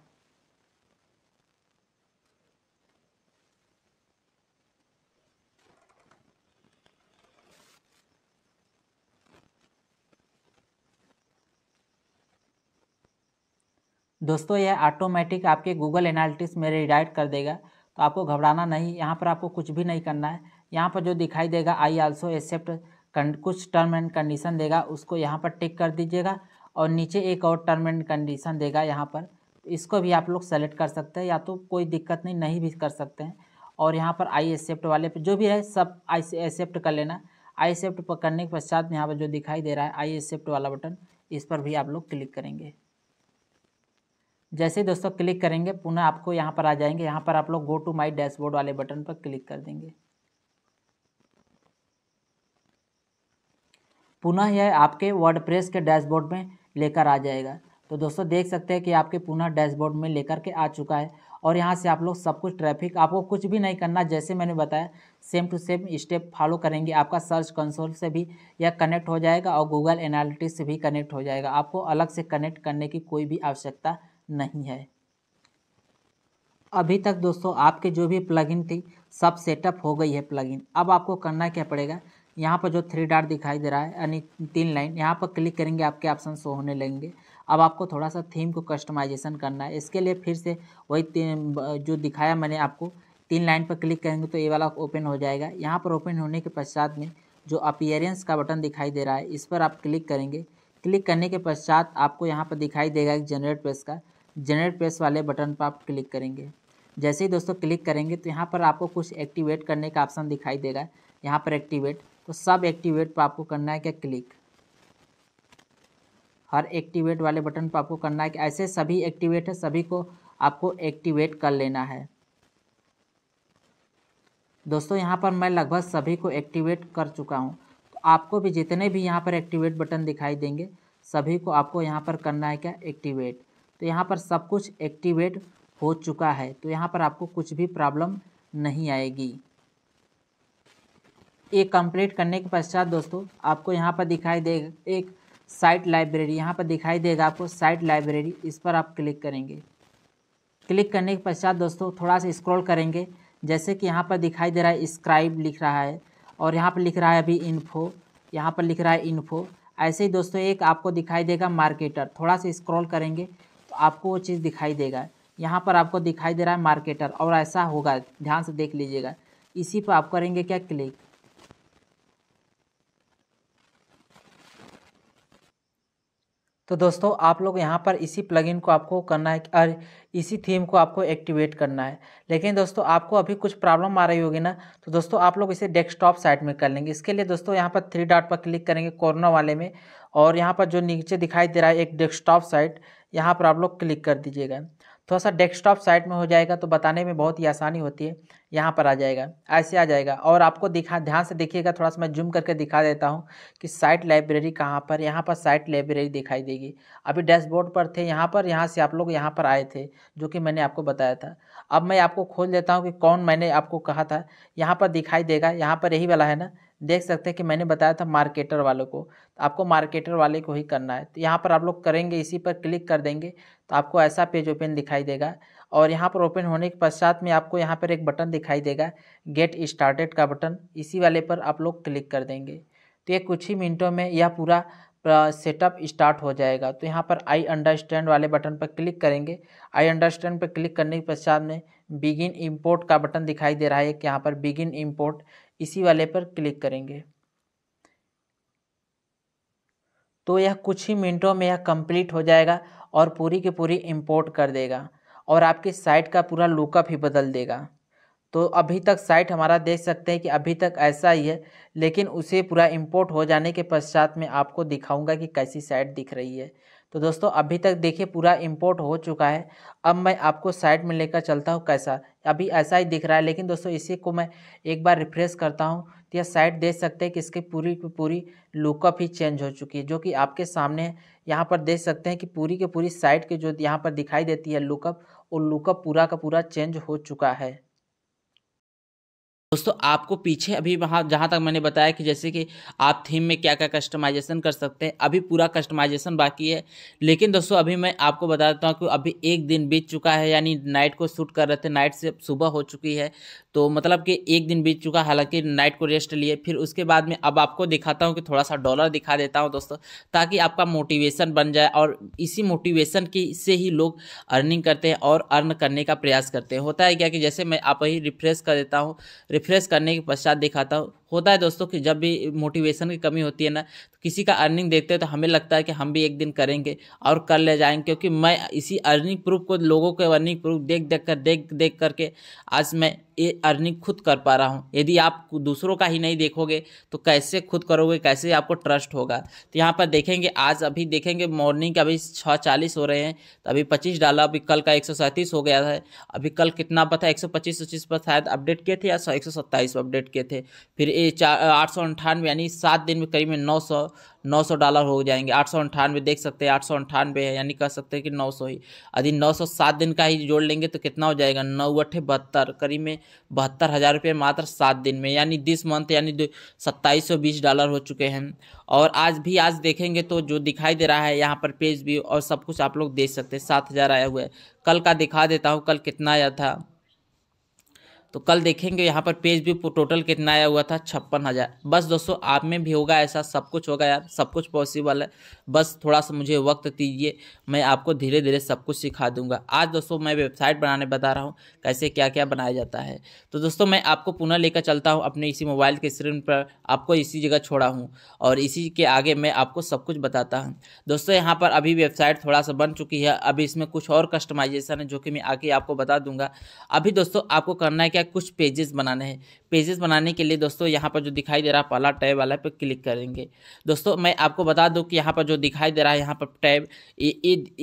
Speaker 1: दोस्तों यह ऑटोमेटिक आपके गूगल एनालिटिक्स में रिडाइट कर देगा तो आपको घबराना नहीं यहाँ पर आपको कुछ भी नहीं करना है यहाँ पर जो दिखाई देगा आई आल्सो एक्सेप्ट कुछ टर्म एंड कंडीशन देगा उसको यहाँ पर टिक कर दीजिएगा और नीचे एक और टर्म एंड कंडीशन देगा यहाँ पर इसको भी आप लोग सेलेक्ट कर सकते हैं या तो कोई दिक्कत नहीं नहीं भी कर सकते हैं और यहाँ पर आई एक्सेप्ट वाले पर जो भी है सब आई एक्सेप्ट कर लेना आई एक्सेप्ट करने के पश्चात यहाँ पर जो दिखाई दे रहा है आई एक्सेप्ट वाला बटन इस पर भी आप लोग क्लिक करेंगे जैसे दोस्तों क्लिक करेंगे पुनः आपको यहाँ पर आ जाएंगे यहाँ पर आप लोग गो टू माई डैशबोर्ड वाले बटन पर क्लिक कर देंगे पुनः यह आपके प्रेस के डैशबोर्ड में लेकर आ जाएगा तो दोस्तों देख सकते हैं कि आपके पुनः डैशबोर्ड में लेकर के आ चुका है और यहाँ से आप लोग सब कुछ ट्रैफिक आपको कुछ भी नहीं करना जैसे मैंने बताया same to same step follow करेंगे आपका सर्च कंसोल से भी यह कनेक्ट हो जाएगा और गूगल एनालिटिक्स से भी कनेक्ट हो जाएगा आपको अलग से कनेक्ट करने की कोई भी आवश्यकता नहीं है अभी तक दोस्तों आपके जो भी प्लगइन थी सब सेटअप हो गई है प्लगइन अब आपको करना क्या पड़ेगा यहाँ पर जो थ्री डार दिखाई दे रहा है यानी तीन लाइन यहाँ पर क्लिक करेंगे आपके ऑप्शन शो होने लगेंगे अब आपको थोड़ा सा थीम को कस्टमाइजेशन करना है इसके लिए फिर से वही जो दिखाया मैंने आपको तीन लाइन पर क्लिक करेंगे तो ये वाला ओपन हो जाएगा यहाँ पर ओपन होने के पश्चात में जो अपियरेंस का बटन दिखाई दे रहा है इस पर आप क्लिक करेंगे क्लिक करने के पश्चात आपको यहाँ पर दिखाई देगा एक जनरेट पेज का जनरेट प्रेस वाले बटन पर आप क्लिक करेंगे जैसे ही दोस्तों क्लिक करेंगे तो यहाँ पर आपको कुछ एक्टिवेट करने का ऑप्शन दिखाई देगा यहाँ पर एक्टिवेट तो सब एक्टिवेट पर आपको करना है क्या क्लिक हर एक्टिवेट वाले बटन पर आपको करना है कि ऐसे सभी एक्टिवेट है सभी को आपको एक्टिवेट कर लेना है दोस्तों यहाँ पर मैं लगभग सभी को एक्टिवेट कर चुका हूँ तो आपको भी जितने भी यहाँ पर एक्टिवेट बटन दिखाई देंगे सभी को आपको यहाँ पर करना है क्या एक्टिवेट तो यहाँ पर सब कुछ एक्टिवेट हो चुका है तो यहाँ पर आपको कुछ भी प्रॉब्लम नहीं आएगी ये कंप्लीट करने के पश्चात दोस्तों आपको यहाँ पर दिखाई देगा एक साइट लाइब्रेरी यहाँ पर दिखाई देगा आपको साइट लाइब्रेरी इस पर आप क्लिक करेंगे क्लिक करने के पश्चात दोस्तों थोड़ा सा स्क्रॉल करेंगे जैसे कि यहाँ पर दिखाई दे रहा है स्क्राइब लिख रहा है और यहाँ पर लिख रहा है अभी इन्फो यहाँ पर लिख रहा है इन्फो ऐसे ही दोस्तों एक आपको दिखाई देगा मार्केटर थोड़ा सा स्क्रॉल करेंगे आपको वो चीज़ दिखाई देगा यहाँ पर आपको दिखाई दे रहा है मार्केटर और ऐसा होगा ध्यान से देख लीजिएगा इसी पर आप करेंगे क्या क्लिक तो दोस्तों आप लोग यहाँ पर इसी प्लगइन को आपको करना है और इसी थीम को आपको एक्टिवेट करना है लेकिन दोस्तों आपको अभी कुछ प्रॉब्लम आ रही होगी ना तो दोस्तों आप लोग इसे डेस्कटॉप साइट में कर लेंगे इसके लिए दोस्तों यहाँ पर थ्री डॉट पर क्लिक करेंगे कोरोना वाले में और यहाँ पर जो नीचे दिखाई दे रहा है एक डेस्कटॉप साइट यहाँ पर आप लोग क्लिक कर दीजिएगा थोड़ा सा डेस्कटॉप साइट में हो जाएगा तो बताने में बहुत ही आसानी होती है यहाँ पर आ जाएगा ऐसे आ जाएगा और आपको दिखा ध्यान से देखिएगा थोड़ा सा मैं जूम करके दिखा देता हूँ कि साइट लाइब्रेरी कहाँ पर यहाँ पर साइट लाइब्रेरी दिखाई देगी अभी डैशबोर्ड पर थे यहाँ पर यहाँ से आप लोग यहाँ पर आए थे जो कि मैंने आपको बताया था अब मैं आपको खोल देता हूँ कि कौन मैंने आपको कहा था यहाँ पर दिखाई देगा यहाँ पर यही वाला है ना देख सकते हैं कि मैंने बताया था मार्केटर वालों को तो आपको मार्केटर वाले को ही करना है तो यहाँ पर आप लोग करेंगे इसी पर क्लिक कर देंगे तो आपको ऐसा पेज ओपन दिखाई देगा और यहाँ पर ओपन होने के पश्चात में आपको यहाँ पर एक बटन दिखाई देगा गेट स्टार्टेड का बटन इसी वाले पर आप लोग क्लिक कर देंगे तो ये कुछ ही मिनटों में यह पूरा सेटअप स्टार्ट हो जाएगा तो यहाँ पर आई अंडरस्टैंड वाले बटन पर क्लिक करेंगे आई अंडरस्टैंड पर क्लिक करने के पश्चात में बिगिन इंपोर्ट का बटन दिखाई दे रहा है कि यहाँ पर बिगिन इंपोर्ट इसी वाले पर क्लिक करेंगे तो यह कुछ ही मिनटों में यह कंप्लीट हो जाएगा और पूरी की पूरी इंपोर्ट कर देगा और आपकी साइट का पूरा लुकअप ही बदल देगा तो अभी तक साइट हमारा देख सकते हैं कि अभी तक ऐसा ही है लेकिन उसे पूरा इंपोर्ट हो जाने के पश्चात में आपको दिखाऊंगा कि कैसी साइट दिख रही है तो दोस्तों अभी तक देखिए पूरा इंपोर्ट हो चुका है अब मैं आपको साइड में लेकर चलता हूँ कैसा अभी ऐसा ही दिख रहा है लेकिन दोस्तों इसी को मैं एक बार रिफ्रेश करता हूँ तो यह साइड देख सकते हैं कि इसकी पूरी पूरी लुकअप ही चेंज हो चुकी है जो कि आपके सामने यहाँ पर देख सकते हैं कि पूरी के पूरी साइड के जो यहाँ पर दिखाई देती है लुकअप वो लुकअप पूरा का पूरा चेंज हो चुका है दोस्तों आपको पीछे अभी वहाँ जहाँ तक मैंने बताया कि जैसे कि आप थीम में क्या क्या कस्टमाइजेशन कर सकते हैं अभी पूरा कस्टमाइजेशन बाकी है लेकिन दोस्तों अभी मैं आपको बता देता हूँ कि अभी एक दिन बीत चुका है यानी नाइट को शूट कर रहे थे नाइट से सुबह हो चुकी है तो मतलब कि एक दिन बीत चुका हालांकि नाइट को रेस्ट लिए फिर उसके बाद में अब आपको दिखाता हूँ कि थोड़ा सा डॉलर दिखा देता हूँ दोस्तों ताकि आपका मोटिवेशन बन जाए और इसी मोटिवेशन की से ही लोग अर्निंग करते हैं और अर्न करने का प्रयास करते हैं होता है क्या कि जैसे मैं आप ही रिफ्रेश कर देता हूँ रिफ्रेश करने के पश्चात दिखाता हूँ होता है दोस्तों कि जब भी मोटिवेशन की कमी होती है ना तो किसी का अर्निंग देखते हैं तो हमें लगता है कि हम भी एक दिन करेंगे और कर ले जाएंगे क्योंकि मैं इसी अर्निंग प्रूफ को लोगों के अर्निंग प्रूफ देख देख कर देख देख करके आज मैं ये अर्निंग खुद कर पा रहा हूँ यदि आप दूसरों का ही नहीं देखोगे तो कैसे खुद करोगे कैसे आपको ट्रस्ट होगा तो यहाँ पर देखेंगे आज अभी देखेंगे मॉर्निंग के अभी छः चालीस हो रहे हैं तो अभी पच्चीस डाला अभी कल का एक सौ सैंतीस हो गया है अभी कल कितना पता है एक सौ पच्चीस पच्चीस पर शायद अपडेट किए थे या एक सौ सत्ताईस अपडेट किए थे फिर आठ सौ अंठानवे यानी सात दिन में करीब नौ सौ नौ सौ डॉलर हो जाएंगे आठ सौ अंठानवे देख सकते हैं आठ सौ अंठानवे है यानी कह सकते हैं कि नौ सौ ही यदि नौ सौ सात दिन का ही जोड़ लेंगे तो कितना हो जाएगा नौ अट्ठे बहत्तर करीब में बहत्तर हज़ार रुपये मात्र सात दिन में यानी दिस मंथ यानी सत्ताईस सौ बीस डॉलर हो चुके हैं और आज भी आज देखेंगे तो जो दिखाई दे रहा है यहाँ पर पेज भी और सब कुछ आप लोग देख सकते हैं सात हज़ार आया हुआ है कल का दिखा देता हूँ कल कितना आया था तो कल देखेंगे यहाँ पर पेज भी टोटल कितना आया हुआ था छप्पन हज़ार बस दोस्तों आप में भी होगा ऐसा सब कुछ होगा यार सब कुछ पॉसिबल है बस थोड़ा सा मुझे वक्त दीजिए मैं आपको धीरे धीरे सब कुछ सिखा दूंगा आज दोस्तों मैं वेबसाइट बनाने बता रहा हूँ कैसे क्या क्या बनाया जाता है तो दोस्तों मैं आपको पुनः लेकर चलता हूँ अपने इसी मोबाइल के स्क्रीन पर आपको इसी जगह छोड़ा हूँ और इसी के आगे मैं आपको सब कुछ बताता हूँ दोस्तों यहाँ पर अभी वेबसाइट थोड़ा सा बन चुकी है अभी इसमें कुछ और कस्टमाइजेशन है जो कि मैं आके आपको बता दूंगा अभी दोस्तों आपको करना है क्या कुछ पेजेस बनाने हैं पेजेस बनाने के लिए दोस्तों यहाँ पर जो दिखाई दे रहा है पहला टैब वाला पर क्लिक करेंगे दोस्तों मैं आपको बता दूँ कि यहाँ पर जो दिखाई दे रहा है यहाँ पर टैब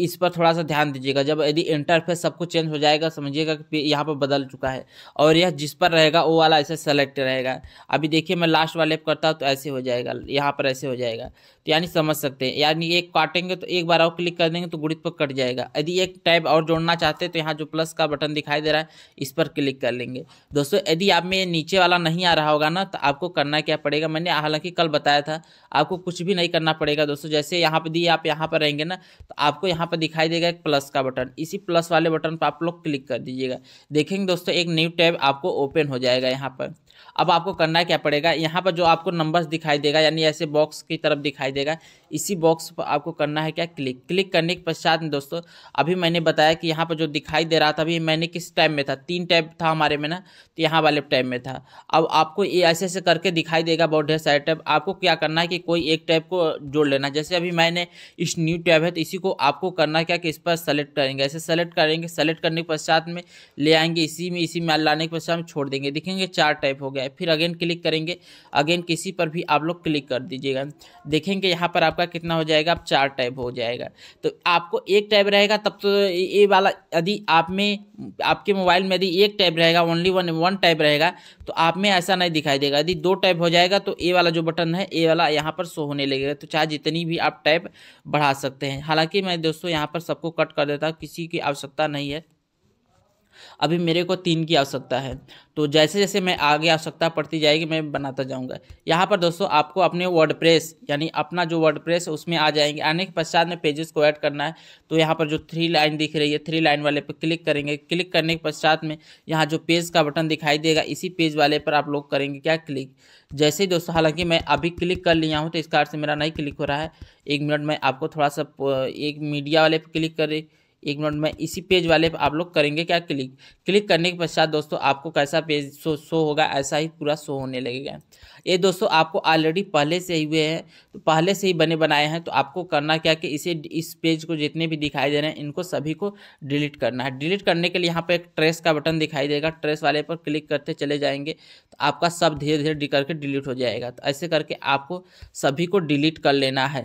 Speaker 1: इस पर थोड़ा सा ध्यान दीजिएगा जब यदि इंटरफेस सब कुछ चेंज हो जाएगा समझिएगा कि यहाँ पर बदल चुका है और यह जिस पर रहेगा वो वाला ऐसे सेलेक्ट रहेगा अभी देखिए मैं लास्ट वाले करता हूँ तो ऐसे हो जाएगा यहाँ पर ऐसे हो जाएगा तो यानी समझ सकते हैं यानी एक काटेंगे तो एक बार और क्लिक कर देंगे तो गुड़ित पर कट जाएगा यदि एक टैब और जोड़ना चाहते हैं तो यहाँ जो प्लस का बटन दिखाई दे रहा है इस पर क्लिक कर लेंगे दोस्तों यदि आप में नीचे वाला नहीं आ रहा होगा ना तो आपको करना क्या पड़ेगा मैंने हालांकि कल बताया था आपको कुछ भी नहीं करना पड़ेगा दोस्तों जैसे यहाँ पर दिए आप यहाँ पर रहेंगे ना तो आपको यहाँ पर दिखाई देगा एक प्लस का बटन इसी प्लस वाले बटन पर आप लोग क्लिक कर दीजिएगा देखेंगे दोस्तों एक न्यू टैब आपको ओपन हो जाएगा यहाँ पर अब आपको करना क्या पड़ेगा यहाँ पर जो आपको नंबर्स दिखाई देगा यानी ऐसे बॉक्स की तरफ दिखाई देगा इसी बॉक्स पर आपको करना है क्या क्लिक क्लिक करने के पश्चात में दोस्तों अभी मैंने बताया कि यहाँ पर जो दिखाई दे रहा था अभी मैंने किस टाइम में था तीन टाइप था हमारे में ना तो यहाँ वाले टैब में था अब आपको ये ऐसे ऐसे करके दिखाई देगा बहुत ढेर सारे टैब आपको क्या करना है कि कोई एक टाइप को जोड़ लेना जैसे अभी मैंने इस न्यू टैब है तो इसी को आपको करना क्या कि इस पर सेलेक्ट करेंगे ऐसे सेलेक्ट करेंगे सेलेक्ट करने के पश्चात में ले आएंगे इसी में इसी में लाने के पश्चात में छोड़ देंगे देखेंगे चार टाइप हो गया फिर अगेन क्लिक करेंगे अगेन किसी पर भी आप लोग क्लिक कर दीजिएगा देखेंगे यहाँ पर आपका आपका कितना हो जाएगा चार टाइप हो जाएगा तो आपको एक टाइप रहेगा तब तो ये वाला यदि आप में आपके मोबाइल में यदि एक टाइप रहेगा ओनली वन वन टाइप रहेगा तो आप में ऐसा नहीं दिखाई देगा यदि दो टाइप हो जाएगा तो ए वाला जो बटन है ए वाला यहाँ पर शो होने लगेगा तो चाहे जितनी भी आप टाइप बढ़ा सकते हैं हालांकि मैं दोस्तों यहाँ पर सबको कट कर देता हूँ किसी की आवश्यकता नहीं है अभी मेरे को तीन की आवश्यकता है तो जैसे जैसे मैं आगे आवश्यकता पड़ती जाएगी मैं बनाता जाऊँगा यहाँ पर दोस्तों आपको अपने वर्ड यानी अपना जो वर्ड है उसमें आ जाएंगे आने के पश्चात में पेजेस को ऐड करना है तो यहाँ पर जो थ्री लाइन दिख रही है थ्री लाइन वाले पर क्लिक करेंगे क्लिक करने के पश्चात में यहाँ जो पेज का बटन दिखाई देगा इसी पेज वाले पर आप लोग करेंगे क्या क्लिक जैसे ही दोस्तों हालांकि मैं अभी क्लिक कर लिया हूँ तो इस कार्ड से मेरा नहीं क्लिक हो रहा है एक मिनट में आपको थोड़ा सा एक मीडिया वाले पर क्लिक करें एक मिनट में इसी पेज वाले पे आप लोग करेंगे क्या क्लिक क्लिक करने के पश्चात दोस्तों आपको कैसा पेज शो शो होगा ऐसा ही पूरा शो होने लगेगा ये दोस्तों आपको ऑलरेडी पहले से ही हुए हैं तो पहले से ही बने बनाए हैं तो आपको करना क्या कि इसे इस पेज को जितने भी दिखाई दे रहे हैं इनको सभी को डिलीट करना है डिलीट करने के लिए यहाँ पर एक ट्रेस का बटन दिखाई देगा ट्रेस वाले पर क्लिक करते चले जाएंगे तो आपका सब धीरे धीरे करके डिलीट हो जाएगा तो ऐसे करके आपको सभी को डिलीट कर लेना है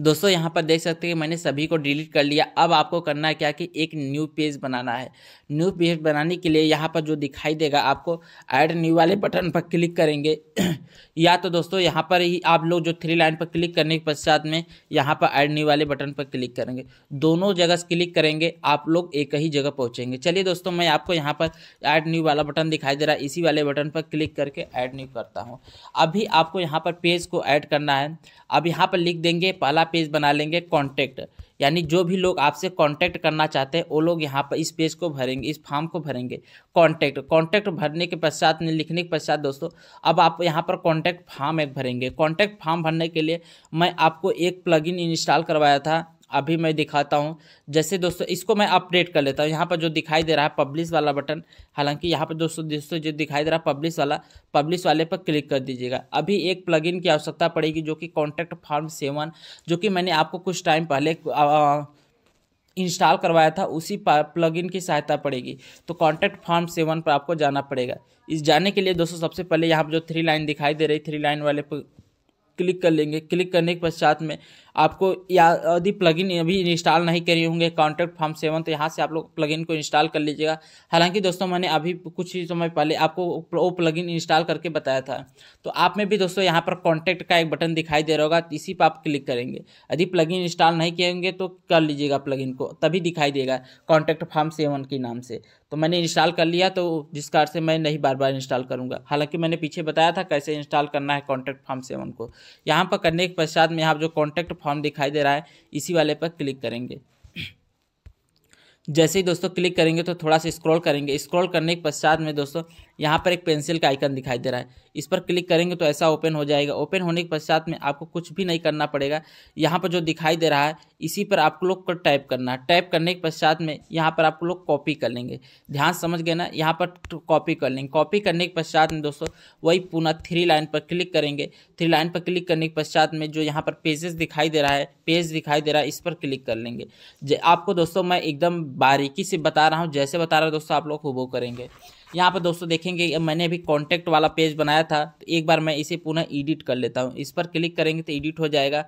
Speaker 1: दोस्तों यहाँ पर देख सकते हैं मैंने सभी को डिलीट कर लिया अब आपको करना है क्या कि एक न्यू पेज बनाना है न्यू पेज बनाने के लिए यहाँ पर जो दिखाई देगा आपको ऐड न्यू वाले बटन पर क्लिक करेंगे या तो दोस्तों यहाँ पर ही आप लोग जो थ्री लाइन पर क्लिक करने के पश्चात में यहाँ पर ऐड न्यू वाले बटन पर क्लिक करेंगे दोनों जगह से क्लिक करेंगे आप लोग एक ही जगह पहुँचेंगे चलिए दोस्तों मैं आपको यहाँ पर ऐड न्यू वाला बटन दिखाई दे रहा है इसी वाले बटन पर क्लिक करके ऐड न्यू करता हूँ अभी आपको यहाँ पर पेज को ऐड करना है अब यहाँ पर लिख देंगे पहला पेज बना लेंगे कॉन्टैक्ट यानी जो भी लोग आपसे कांटेक्ट करना चाहते हैं वो लोग यहाँ पर इस पेज को भरेंगे इस फॉर्म को भरेंगे कांटेक्ट कांटेक्ट भरने के पश्चात लिखने के पश्चात दोस्तों अब आप यहाँ पर कांटेक्ट फॉर्म एक भरेंगे कांटेक्ट फॉर्म भरने के लिए मैं आपको एक प्लगइन इंस्टॉल करवाया था अभी मैं दिखाता हूँ जैसे दोस्तों इसको मैं अपडेट कर लेता हूँ यहाँ पर जो दिखाई दे रहा है पब्लिश वाला बटन हालांकि यहाँ पर दोस्तों दोस्तों जो दिखाई दे रहा है पब्लिश वाला पब्लिश वाले पर क्लिक कर दीजिएगा अभी एक प्लगइन की आवश्यकता पड़ेगी जो कि कॉन्ट्रैक्ट फार्म सेवन जो कि मैंने आपको कुछ टाइम पहले इंस्टॉल करवाया था उसी प्लगइन की सहायता पड़ेगी तो कॉन्टैक्ट फॉर्म सेवन पर आपको जाना पड़ेगा इस जाने के लिए दोस्तों सबसे पहले यहाँ पर जो थ्री लाइन दिखाई दे रही थ्री लाइन वाले पर क्लिक कर लेंगे क्लिक करने के पश्चात में आपको या यदि प्लगइन अभी इंस्टॉल नहीं करे होंगे कॉन्टैक्ट फॉर्म सेवन तो यहाँ से आप लोग प्लगइन को इंस्टॉल कर लीजिएगा हालांकि दोस्तों मैंने अभी कुछ ही समय पहले आपको वो प्लगइन इंस्टॉल करके बताया था तो आप में भी दोस्तों यहाँ पर कॉन्टैक्ट का एक बटन दिखाई दे रहा होगा इसी पर आप क्लिक करेंगे यदि प्लग इंस्टॉल नहीं किए होंगे तो कर लीजिएगा प्लग को तभी दिखाई देगा कॉन्टैक्ट फॉर्म सेवन के नाम से तो मैंने इंस्टॉल कर लिया तो जिस कार से मैं नहीं बार बार इंस्टॉल करूँगा हालांकि मैंने पीछे बताया था कैसे इंस्टॉल करना है कॉन्टैक्ट फॉर्म सेवन को यहाँ पर करने के पश्चात में आप जो कॉन्टैक्ट फॉर्म दिखाई दे रहा है इसी वाले पर क्लिक करेंगे जैसे ही दोस्तों क्लिक करेंगे तो थोड़ा सा स्क्रॉल करेंगे स्क्रॉल करने के पश्चात में दोस्तों यहाँ पर एक पेंसिल का आइकन दिखाई दे रहा है इस पर क्लिक करेंगे तो ऐसा ओपन हो जाएगा ओपन होने के पश्चात में आपको कुछ भी नहीं करना पड़ेगा यहाँ पर जो दिखाई दे रहा है इसी पर आप लोग को टाइप करना है टाइप करने के पश्चात में यहाँ पर आप लोग कॉपी कर लेंगे ध्यान समझ गए ना यहाँ पर तो कॉपी कर लेंगे कॉपी करने के पश्चात में दोस्तों वही पुनः थ्री लाइन पर क्लिक करेंगे थ्री लाइन पर क्लिक करने के पश्चात में जो यहाँ पर पेजेस दिखाई दे रहा है पेज दिखाई दे रहा है इस पर क्लिक कर लेंगे आपको दोस्तों मैं एकदम बारीकी से बता रहा हूँ जैसे बता रहा हूँ दोस्तों आप लोग हुबो करेंगे यहाँ पर दोस्तों देखेंगे मैंने अभी कॉन्टैक्ट वाला पेज बनाया था तो एक बार मैं इसे पुनः एडिट कर लेता हूँ इस पर क्लिक करेंगे तो एडिट हो जाएगा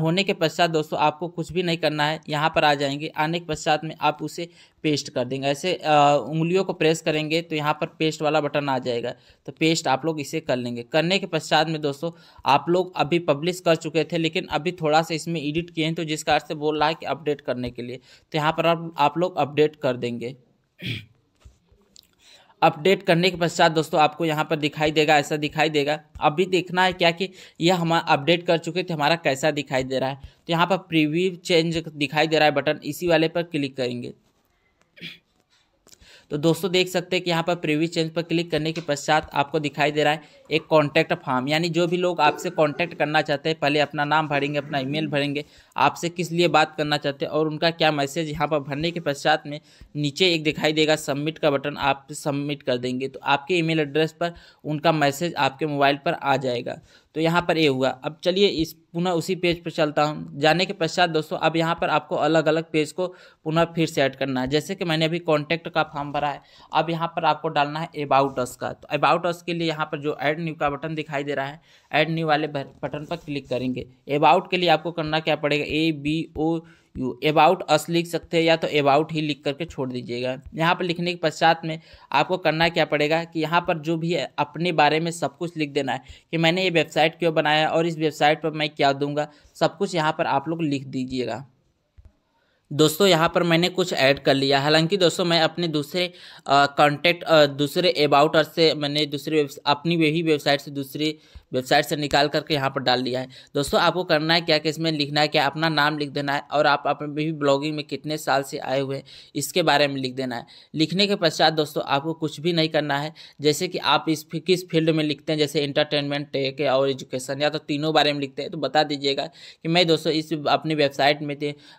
Speaker 1: होने के पश्चात दोस्तों आपको कुछ भी नहीं करना है यहाँ पर आ जाएंगे आने के पश्चात में आप उसे पेस्ट कर देंगे ऐसे उंगलियों को प्रेस करेंगे तो यहाँ पर पेस्ट वाला बटन आ जाएगा तो पेस्ट आप लोग इसे कर लेंगे करने के पश्चात में दोस्तों आप लोग अभी पब्लिश कर चुके थे लेकिन अभी थोड़ा सा इसमें एडिट किए हैं तो जिसका अर्थ बोल रहा है कि अपडेट करने के लिए तो यहाँ पर आप लोग अपडेट कर देंगे अपडेट करने के पश्चात दोस्तों आपको यहाँ पर दिखाई देगा ऐसा दिखाई देगा अभी देखना है क्या कि यह हम अपडेट कर चुके थे हमारा कैसा दिखाई दे रहा है तो यहाँ पर प्रीव्यू चेंज दिखाई दे रहा है बटन इसी वाले पर क्लिक करेंगे तो दोस्तों देख सकते हैं कि यहाँ पर प्रीवियस चेंज पर क्लिक करने के पश्चात आपको दिखाई दे रहा है एक कॉन्टैक्ट फॉर्म यानी जो भी लोग आपसे कॉन्टैक्ट करना चाहते हैं पहले अपना नाम भरेंगे अपना ईमेल भरेंगे आपसे किस लिए बात करना चाहते हैं और उनका क्या मैसेज यहाँ पर भरने के पश्चात में नीचे एक दिखाई देगा सबमिट का बटन आप सबमिट कर देंगे तो आपके ईमेल एड्रेस पर उनका मैसेज आपके मोबाइल पर आ जाएगा तो यहाँ पर ए हुआ अब चलिए इस पुनः उसी पेज पर चलता हूँ जाने के पश्चात दोस्तों अब यहाँ पर आपको अलग अलग पेज को पुनः फिर से ऐड करना है जैसे कि मैंने अभी कॉन्टैक्ट का फॉर्म भरा है अब यहाँ पर आपको डालना है अबाउट अस का तो अबाउट अस के लिए यहाँ पर जो ऐड न्यू का बटन दिखाई दे रहा है ऐड न्यू वाले बटन पर क्लिक करेंगे अबाउट के लिए आपको करना क्या पड़ेगा A B O U about us लिख सकते हैं या तो अबाउट ही लिख करके छोड़ दीजिएगा यहाँ पर लिखने के पश्चात में आपको करना क्या पड़ेगा कि यहाँ पर जो भी अपने बारे में सब कुछ लिख देना है कि मैंने ये वेबसाइट क्यों बनाया और इस वेबसाइट पर मैं क्या दूंगा सब कुछ यहाँ पर आप लोग लिख दीजिएगा दोस्तों यहाँ पर मैंने कुछ ऐड कर लिया हालांकि दोस्तों मैं अपने दूसरे कॉन्टैक्ट दूसरे अबाउट अर्थ से मैंने दूसरे अपनी वही वेबसाइट से दूसरे वेबसाइट से निकाल करके यहाँ पर डाल दिया है दोस्तों आपको करना है क्या कि इसमें लिखना है क्या अपना नाम लिख देना है और आप अपने भी ब्लॉगिंग में कितने साल से आए हुए हैं इसके बारे में लिख देना है लिखने के पश्चात दोस्तों आपको कुछ भी नहीं करना है जैसे कि आप इस किस फील्ड में लिखते हैं जैसे इंटरटेनमेंट टेक और एजुकेशन या तो तीनों बारे में लिखते हैं तो बता दीजिएगा कि मैं दोस्तों इस अपनी वेबसाइट में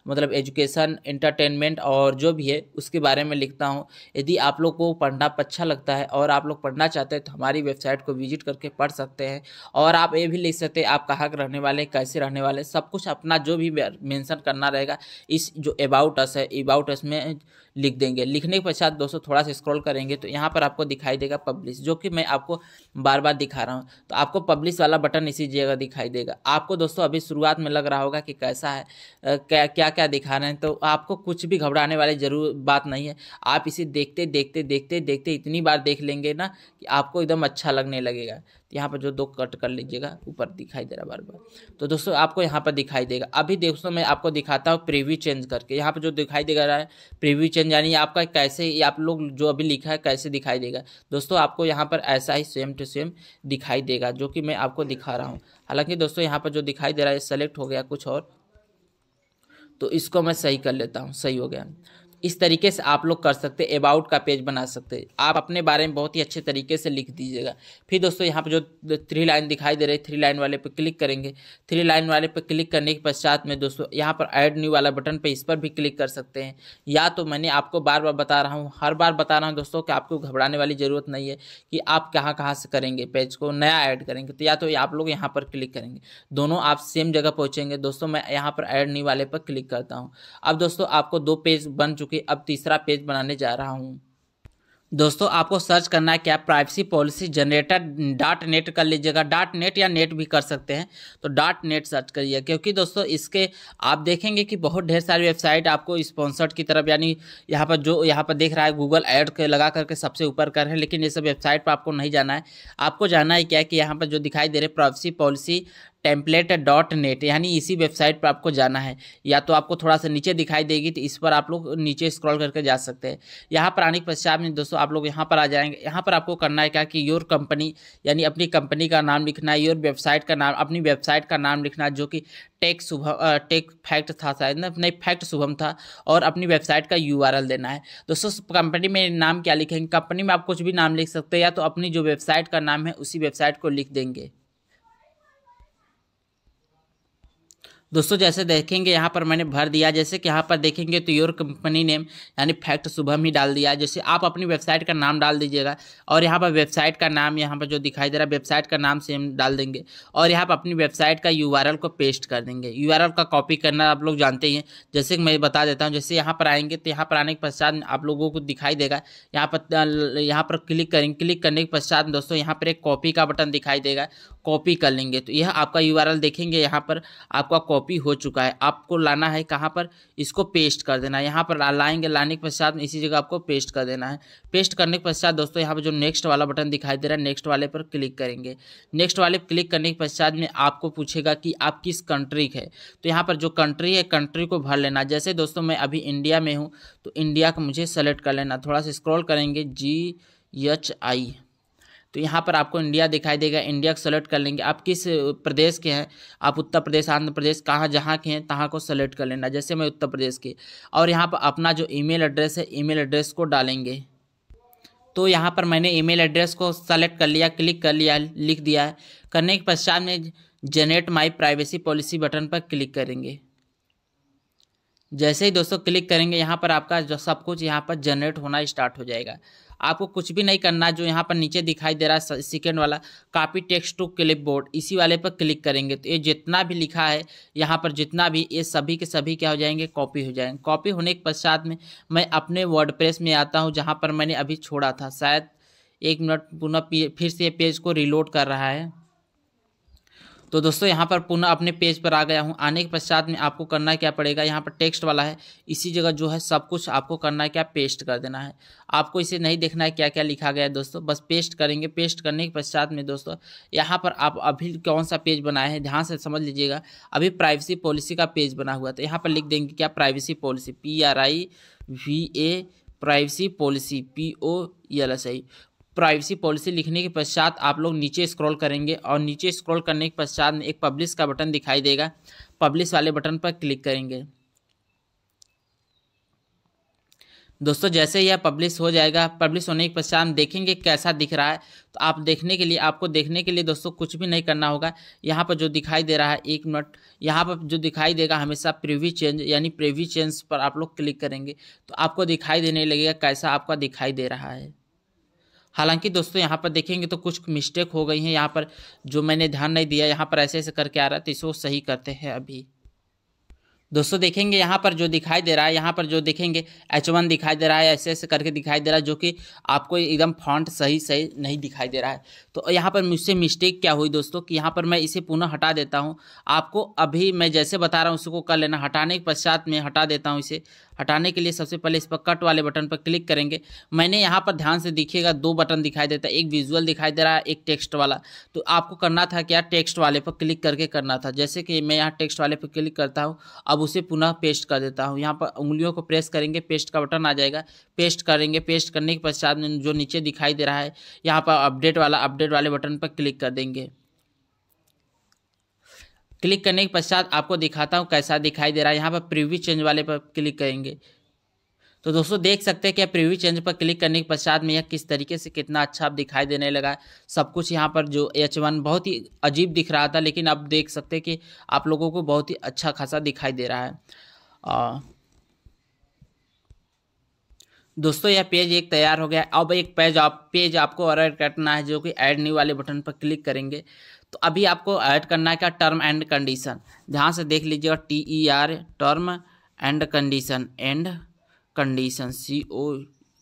Speaker 1: मतलब एजुकेशन इंटरटेनमेंट और जो भी है उसके बारे में लिखता हूँ यदि आप लोग को पढ़ना अच्छा लगता है और आप लोग पढ़ना चाहते हैं तो हमारी वेबसाइट को विजिट करके पढ़ सकते हैं और आप ये भी लिख सकते हैं आप कहाँ रहने वाले कैसे रहने वाले सब कुछ अपना जो भी मेंशन करना रहेगा इस जो अबाउट अस है अबाउट अस में लिख देंगे लिखने के पश्चात दोस्तों थोड़ा सा स्क्रॉल करेंगे तो यहाँ पर आपको दिखाई देगा पब्लिश जो कि मैं आपको बार बार दिखा रहा हूँ तो आपको पब्लिश वाला बटन इसी जगह दिखाई देगा आपको दोस्तों अभी शुरुआत में लग रहा होगा कि कैसा है क्या क्या क्या दिखा रहे हैं तो आपको कुछ भी घबराने वाली जरूर बात नहीं है आप इसे देखते देखते देखते देखते इतनी बार देख लेंगे ना कि आपको एकदम अच्छा लगने लगेगा यहाँ पर जो दो कट कर लीजिएगा ऊपर दिखाई दे रहा बार बार तो दोस्तों आपको यहाँ पर दिखाई देगा अभी दोस्तों मैं आपको दिखाता हूँ प्रीव्यू चेंज करके यहाँ पर जो दिखाई दे रहा है प्रीव्यू चेंज यानी आपका कैसे आप लोग जो अभी लिखा है कैसे दिखाई देगा दोस्तों आपको यहाँ पर ऐसा ही सेम टू सेम दिखाई देगा जो कि मैं आपको दिखा रहा हूँ हालांकि दोस्तों यहाँ पर जो दिखाई दे रहा है सेलेक्ट हो गया कुछ और तो इसको मैं सही कर लेता हूँ सही हो गया इस तरीके से आप लोग कर सकते अबाउट का पेज बना सकते आप अपने बारे में बहुत ही अच्छे तरीके से लिख दीजिएगा फिर दोस्तों यहाँ पर जो थ्री लाइन दिखाई दे रही है थ्री लाइन वाले पर क्लिक करेंगे थ्री लाइन वाले पर क्लिक करने के पश्चात में दोस्तों यहाँ पर ऐड न्यू वाला बटन पर इस पर भी क्लिक कर सकते हैं या तो मैंने आपको बार बार बता रहा हूँ हर बार बता रहा हूँ दोस्तों कि आपको घबराने वाली ज़रूरत नहीं है कि आप कहाँ कहाँ से करेंगे पेज को नया ऐड करेंगे तो या तो आप लोग यहाँ पर क्लिक करेंगे दोनों आप सेम जगह पहुँचेंगे दोस्तों मैं यहाँ पर ऐड न्यू वाले पर क्लिक करता हूँ अब दोस्तों आपको दो पेज बन चुके कि अब तीसरा पेज बनाने जा रहा हूँ दोस्तों आपको सर्च करना है क्या privacy policy generator dot net कर लीजिएगा डॉट नेट या नेट भी कर सकते हैं तो डॉट नेट सर्च करिए क्योंकि दोस्तों इसके आप देखेंगे कि बहुत ढेर सारी वेबसाइट आपको स्पॉन्सर्ड की तरफ यानी यहाँ पर जो यहाँ पर देख रहा है गूगल एड के लगा करके सबसे ऊपर कर हैं लेकिन ये सब वेबसाइट पर आपको नहीं जाना है आपको जाना है क्या कि यहाँ पर जो दिखाई दे रहे privacy policy template dot net यानी इसी वेबसाइट पर आपको जाना है या तो आपको थोड़ा सा नीचे दिखाई देगी तो इस पर आप लोग नीचे स्क्रॉल करके जा सकते हैं यहाँ पर आने के पश्चात में दोस्तों आप लोग यहाँ पर आ जाएंगे यहाँ पर आपको करना है क्या कि योर कंपनी यानी अपनी कंपनी का नाम लिखना है योर वेबसाइट का नाम अपनी वेबसाइट का नाम लिखना जो कि टेक शुभ टेक फैक्ट था शायद ना नहीं फैक्ट शुभम था और अपनी वेबसाइट का यू देना है दोस्तों कंपनी में नाम क्या लिखेंगे कंपनी में आप कुछ भी नाम लिख सकते हैं या तो अपनी जो वेबसाइट का नाम है उसी वेबसाइट को लिख देंगे दोस्तों जैसे देखेंगे यहाँ पर मैंने भर दिया जैसे कि यहाँ पर देखेंगे तो योर कंपनी नेम यानी फैक्ट शुभम ही डाल दिया जैसे आप अपनी वेबसाइट का नाम डाल दीजिएगा और यहाँ पर वेबसाइट का नाम यहाँ पर जो दिखाई दे रहा है वेबसाइट का नाम सेम डाल देंगे और यहाँ पर अपनी वेबसाइट का यू को पेस्ट कर देंगे यू का कॉपी करना आप लोग जानते ही हैं जैसे मैं बता देता हूँ जैसे यहाँ पर आएंगे तो यहाँ पर आने के पश्चात आप लोगों को दिखाई देगा यहाँ पर यहाँ पर क्लिक करेंगे क्लिक करने के पश्चात दोस्तों यहाँ पर एक कॉपी का बटन दिखाई देगा कॉपी कर लेंगे तो यह आपका यू देखेंगे यहाँ पर आपका कॉपी कॉपी हो चुका है आपको लाना है कहाँ पर इसको पेस्ट कर देना है यहाँ पर लाएंगे लाने के पश्चात इसी जगह आपको पेस्ट कर देना है पेस्ट करने के पश्चात दोस्तों यहाँ पर जो नेक्स्ट वाला बटन दिखाई दे रहा है नेक्स्ट वाले पर क्लिक करेंगे नेक्स्ट वाले पर क्लिक करने के पश्चात में आपको पूछेगा कि आप किस कंट्री के तो यहाँ पर जो कंट्री है कंट्री को भर लेना जैसे दोस्तों मैं अभी इंडिया में हूँ तो इंडिया का मुझे सेलेक्ट कर लेना थोड़ा सा स्क्रॉल करेंगे जी एच आई तो यहाँ पर आपको इंडिया दिखाई देगा इंडिया को सेलेक्ट कर लेंगे आप किस प्रदेश के हैं आप उत्तर प्रदेश आंध्र प्रदेश कहाँ जहाँ के हैं तहाँ को सेलेक्ट कर लेना जैसे मैं उत्तर प्रदेश के और यहाँ पर अपना जो ईमेल एड्रेस है ईमेल एड्रेस को डालेंगे तो यहाँ पर मैंने ईमेल एड्रेस को सेलेक्ट कर लिया क्लिक कर लिया लिख दिया है करने के पश्चात में generate my privacy policy button पर क्लिक करेंगे जैसे ही दोस्तों क्लिक करेंगे यहाँ पर आपका जो सब कुछ यहाँ पर जनरेट होना स्टार्ट हो जाएगा आपको कुछ भी नहीं करना जो यहाँ पर नीचे दिखाई दे रहा है सेकेंड वाला copy text to clipboard इसी वाले पर क्लिक करेंगे तो ये जितना भी लिखा है यहाँ पर जितना भी ये सभी के सभी क्या हो जाएंगे कॉपी हो जाएंगे कॉपी होने के पश्चात में मैं अपने वर्ड में आता हूँ जहाँ पर मैंने अभी छोड़ा था शायद एक मिनट पुनः फिर से पेज को रिलोड कर रहा है तो दोस्तों यहाँ पर पुनः अपने पेज पर आ गया हूँ आने के पश्चात में आपको करना क्या पड़ेगा यहाँ पर टेक्स्ट वाला है इसी जगह जो है सब कुछ आपको करना है क्या पेस्ट कर देना है आपको इसे नहीं देखना है क्या क्या लिखा गया है दोस्तों बस पेस्ट करेंगे पेस्ट करने के पश्चात में दोस्तों यहाँ पर आप अभी कौन सा पेज बनाए हैं ध्यान से समझ लीजिएगा अभी प्राइवेसी पॉलिसी का पेज बना हुआ तो यहाँ पर लिख देंगे क्या privacy policy P R I V A privacy policy P O L S I privacy policy लिखने के पश्चात आप लोग नीचे स्क्रॉल करेंगे और नीचे स्क्रॉल करने के पश्चात में एक पब्लिश का बटन दिखाई देगा पब्लिश वाले बटन पर क्लिक करेंगे दोस्तों जैसे यह पब्लिश हो जाएगा पब्लिश होने के पश्चात देखेंगे कैसा दिख रहा है तो आप देखने के लिए आपको देखने के लिए दोस्तों कुछ भी नहीं करना होगा यहाँ पर जो दिखाई दे रहा है एक मिनट यहाँ पर जो दिखाई देगा हमेशा प्रीव्यू चेंज यानी प्रीव्यू चेंज पर आप लोग क्लिक करेंगे तो आपको दिखाई देने लगेगा कैसा आपका दिखाई दे रहा है हालांकि दोस्तों यहाँ पर देखेंगे तो कुछ मिस्टेक हो गई हैं यहाँ पर जो मैंने ध्यान नहीं दिया यहाँ पर ऐसे ऐसे करके आ रहा है तो इसको सही करते हैं अभी दोस्तों देखेंगे यहाँ पर जो दिखाई दे रहा है यहाँ पर जो देखेंगे एच वन दिखाई दे रहा है ऐसे ऐसे करके दिखाई दे रहा है जो कि आपको एकदम फॉन्ट सही सही नहीं दिखाई दे रहा है तो यहाँ पर मुझसे मिस्टेक क्या हुई दोस्तों कि यहाँ पर मैं इसे पुनः हटा देता हूँ आपको अभी मैं जैसे बता रहा हूँ उसको कर लेना हटाने के पश्चात मैं हटा देता हूँ इसे हटाने के लिए सबसे पहले इस पर कट वाले बटन पर क्लिक करेंगे मैंने यहाँ पर ध्यान से देखिएगा दो बटन दिखाई देता है एक विजुअल दिखाई दे रहा है एक टेक्स्ट वाला तो आपको करना था क्या टेक्स्ट वाले पर क्लिक करके करना था जैसे कि मैं यहाँ टेक्स्ट वाले पर क्लिक करता हूँ अब उसे पुनः पेस्ट कर देता हूँ यहाँ पर उंगलियों को प्रेस करेंगे पेस्ट का बटन आ जाएगा पेस्ट करेंगे पेस्ट करने के पश्चात जो नीचे दिखाई दे रहा है यहाँ पर अपडेट वाला अपडेट वाले बटन पर क्लिक कर देंगे क्लिक करने के पश्चात आपको दिखाता हूँ कैसा दिखाई दे रहा है यहाँ पर प्रीव्यू चेंज वाले पर क्लिक करेंगे तो दोस्तों देख सकते हैं कि प्रीव्यू चेंज पर क्लिक करने के पश्चात में यह किस तरीके से कितना अच्छा अब दिखाई देने लगा है सब कुछ यहाँ पर जो एच वन बहुत ही अजीब दिख रहा था लेकिन अब देख सकते हैं कि आप लोगों को बहुत ही अच्छा खासा दिखाई दे रहा है आ, दोस्तों यह पेज एक तैयार हो गया अब एक पेज आप पेज आपको ऑर्डर करना है जो कि एड न्यू वाले बटन पर क्लिक करेंगे तो अभी आपको ऐड करना है क्या टर्म एंड कंडीशन ध्यान से देख लीजिएगा T E R term and condition and condition C O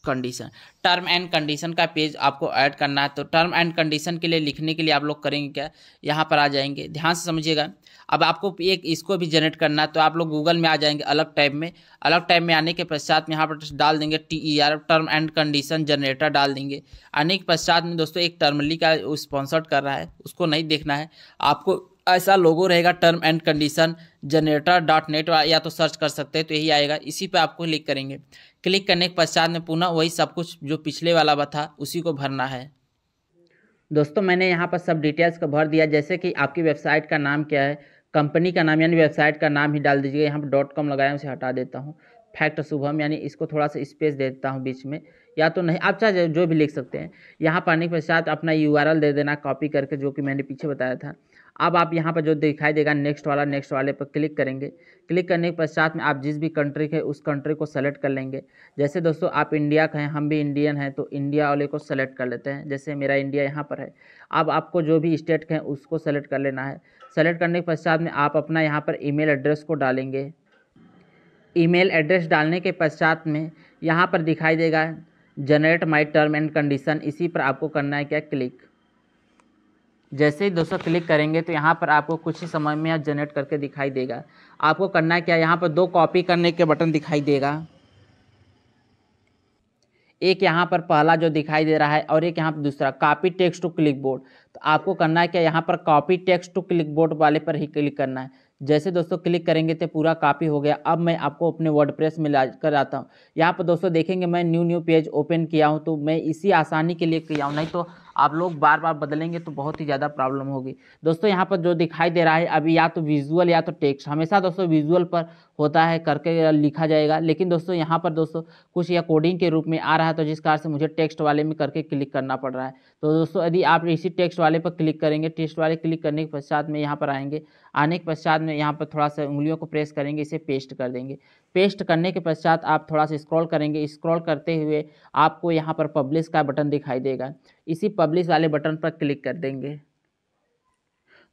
Speaker 1: condition term and condition का पेज आपको ऐड करना है तो टर्म एंड कंडीशन के लिए लिखने के लिए आप लोग करेंगे क्या यहाँ पर आ जाएंगे ध्यान से समझिएगा अब आपको एक इसको भी जनरेट करना है तो आप लोग गूगल में आ जाएंगे अलग टाइप में अलग टाइप में आने के पश्चात में यहाँ पर डाल देंगे T E R term and condition generator डाल देंगे आने के पश्चात में दोस्तों एक टर्मली का स्पॉन्सर्ड कर रहा है उसको नहीं देखना है आपको ऐसा लोगो रहेगा term and condition generator dot net या तो सर्च कर सकते हैं तो यही आएगा इसी पे आपको क्लिक करेंगे क्लिक करने के पश्चात में पुनः वही सब कुछ जो पिछले वाला था उसी को भरना है दोस्तों मैंने यहाँ पर सब डिटेल्स को भर दिया जैसे कि आपकी वेबसाइट का नाम क्या है कंपनी का नाम यानी वेबसाइट का नाम ही डाल दीजिएगा यहाँ पर डॉट कॉम लगाया उसे हटा देता हूँ फैक्ट शुभम यानी इसको थोड़ा सा स्पेस दे देता हूँ बीच में या तो नहीं आप चाहे जो भी लिख सकते हैं यहाँ पाने के पश्चात अपना यू दे देना कॉपी करके जो कि मैंने पीछे बताया था अब आप यहाँ पर जो दिखाई देगा नेक्स्ट वाला नेक्स्ट वाले पर क्लिक करेंगे क्लिक करने के पश्चात में आप जिस भी कंट्री के उस कंट्री को सेलेक्ट कर लेंगे जैसे दोस्तों आप इंडिया का हैं हम भी इंडियन हैं तो इंडिया वाले को सेलेक्ट कर लेते हैं जैसे मेरा इंडिया यहाँ पर है अब आपको जो भी स्टेट के हैं उसको सेलेक्ट कर लेना है सेलेक्ट करने के पश्चात में आप अपना यहाँ पर ईमेल एड्रेस को डालेंगे ईमेल एड्रेस डालने के पश्चात में यहाँ पर दिखाई देगा generate my term and condition इसी पर आपको करना है क्या क्लिक जैसे ही दोस्तों क्लिक करेंगे तो यहाँ पर आपको कुछ ही समय में आप जनरेट करके दिखाई देगा आपको करना है क्या यहाँ पर दो कॉपी करने के बटन दिखाई देगा एक यहाँ पर पहला जो दिखाई दे रहा है और एक यहाँ पर दूसरा copy text to clipboard आपको करना है क्या यहाँ पर copy text to clipboard वाले पर ही क्लिक करना है जैसे दोस्तों क्लिक करेंगे तो पूरा कापी हो गया अब मैं आपको अपने वर्ड प्रेस में ला कर आता हूँ यहाँ पर दोस्तों देखेंगे मैं न्यू न्यू पेज ओपन किया हूँ तो मैं इसी आसानी के लिए किया हूँ नहीं तो आप लोग बार बार बदलेंगे तो बहुत ही ज़्यादा प्रॉब्लम होगी दोस्तों यहाँ पर जो दिखाई दे रहा है अभी या तो विजुअल या तो टेक्स्ट हमेशा दोस्तों विजुअल पर होता है करके लिखा जाएगा लेकिन दोस्तों यहाँ पर दोस्तों कुछ या कोडिंग के रूप में आ रहा है तो जिस कारण से मुझे टेक्स्ट वाले में करके क्लिक करना पड़ रहा है तो दोस्तों यदि आप इसी टेक्स्ट वाले पर क्लिक करेंगे टेक्स्ट वाले क्लिक करने के पश्चात में यहाँ पर आएंगे आने के पश्चात में यहाँ पर थोड़ा सा उंगलियों को प्रेस करेंगे इसे पेस्ट कर देंगे पेस्ट करने के पश्चात आप थोड़ा सा स्क्रॉल करेंगे स्क्रॉल करते हुए आपको यहाँ पर पब्लिश का बटन दिखाई देगा इसी पब्लिश वाले बटन पर क्लिक कर देंगे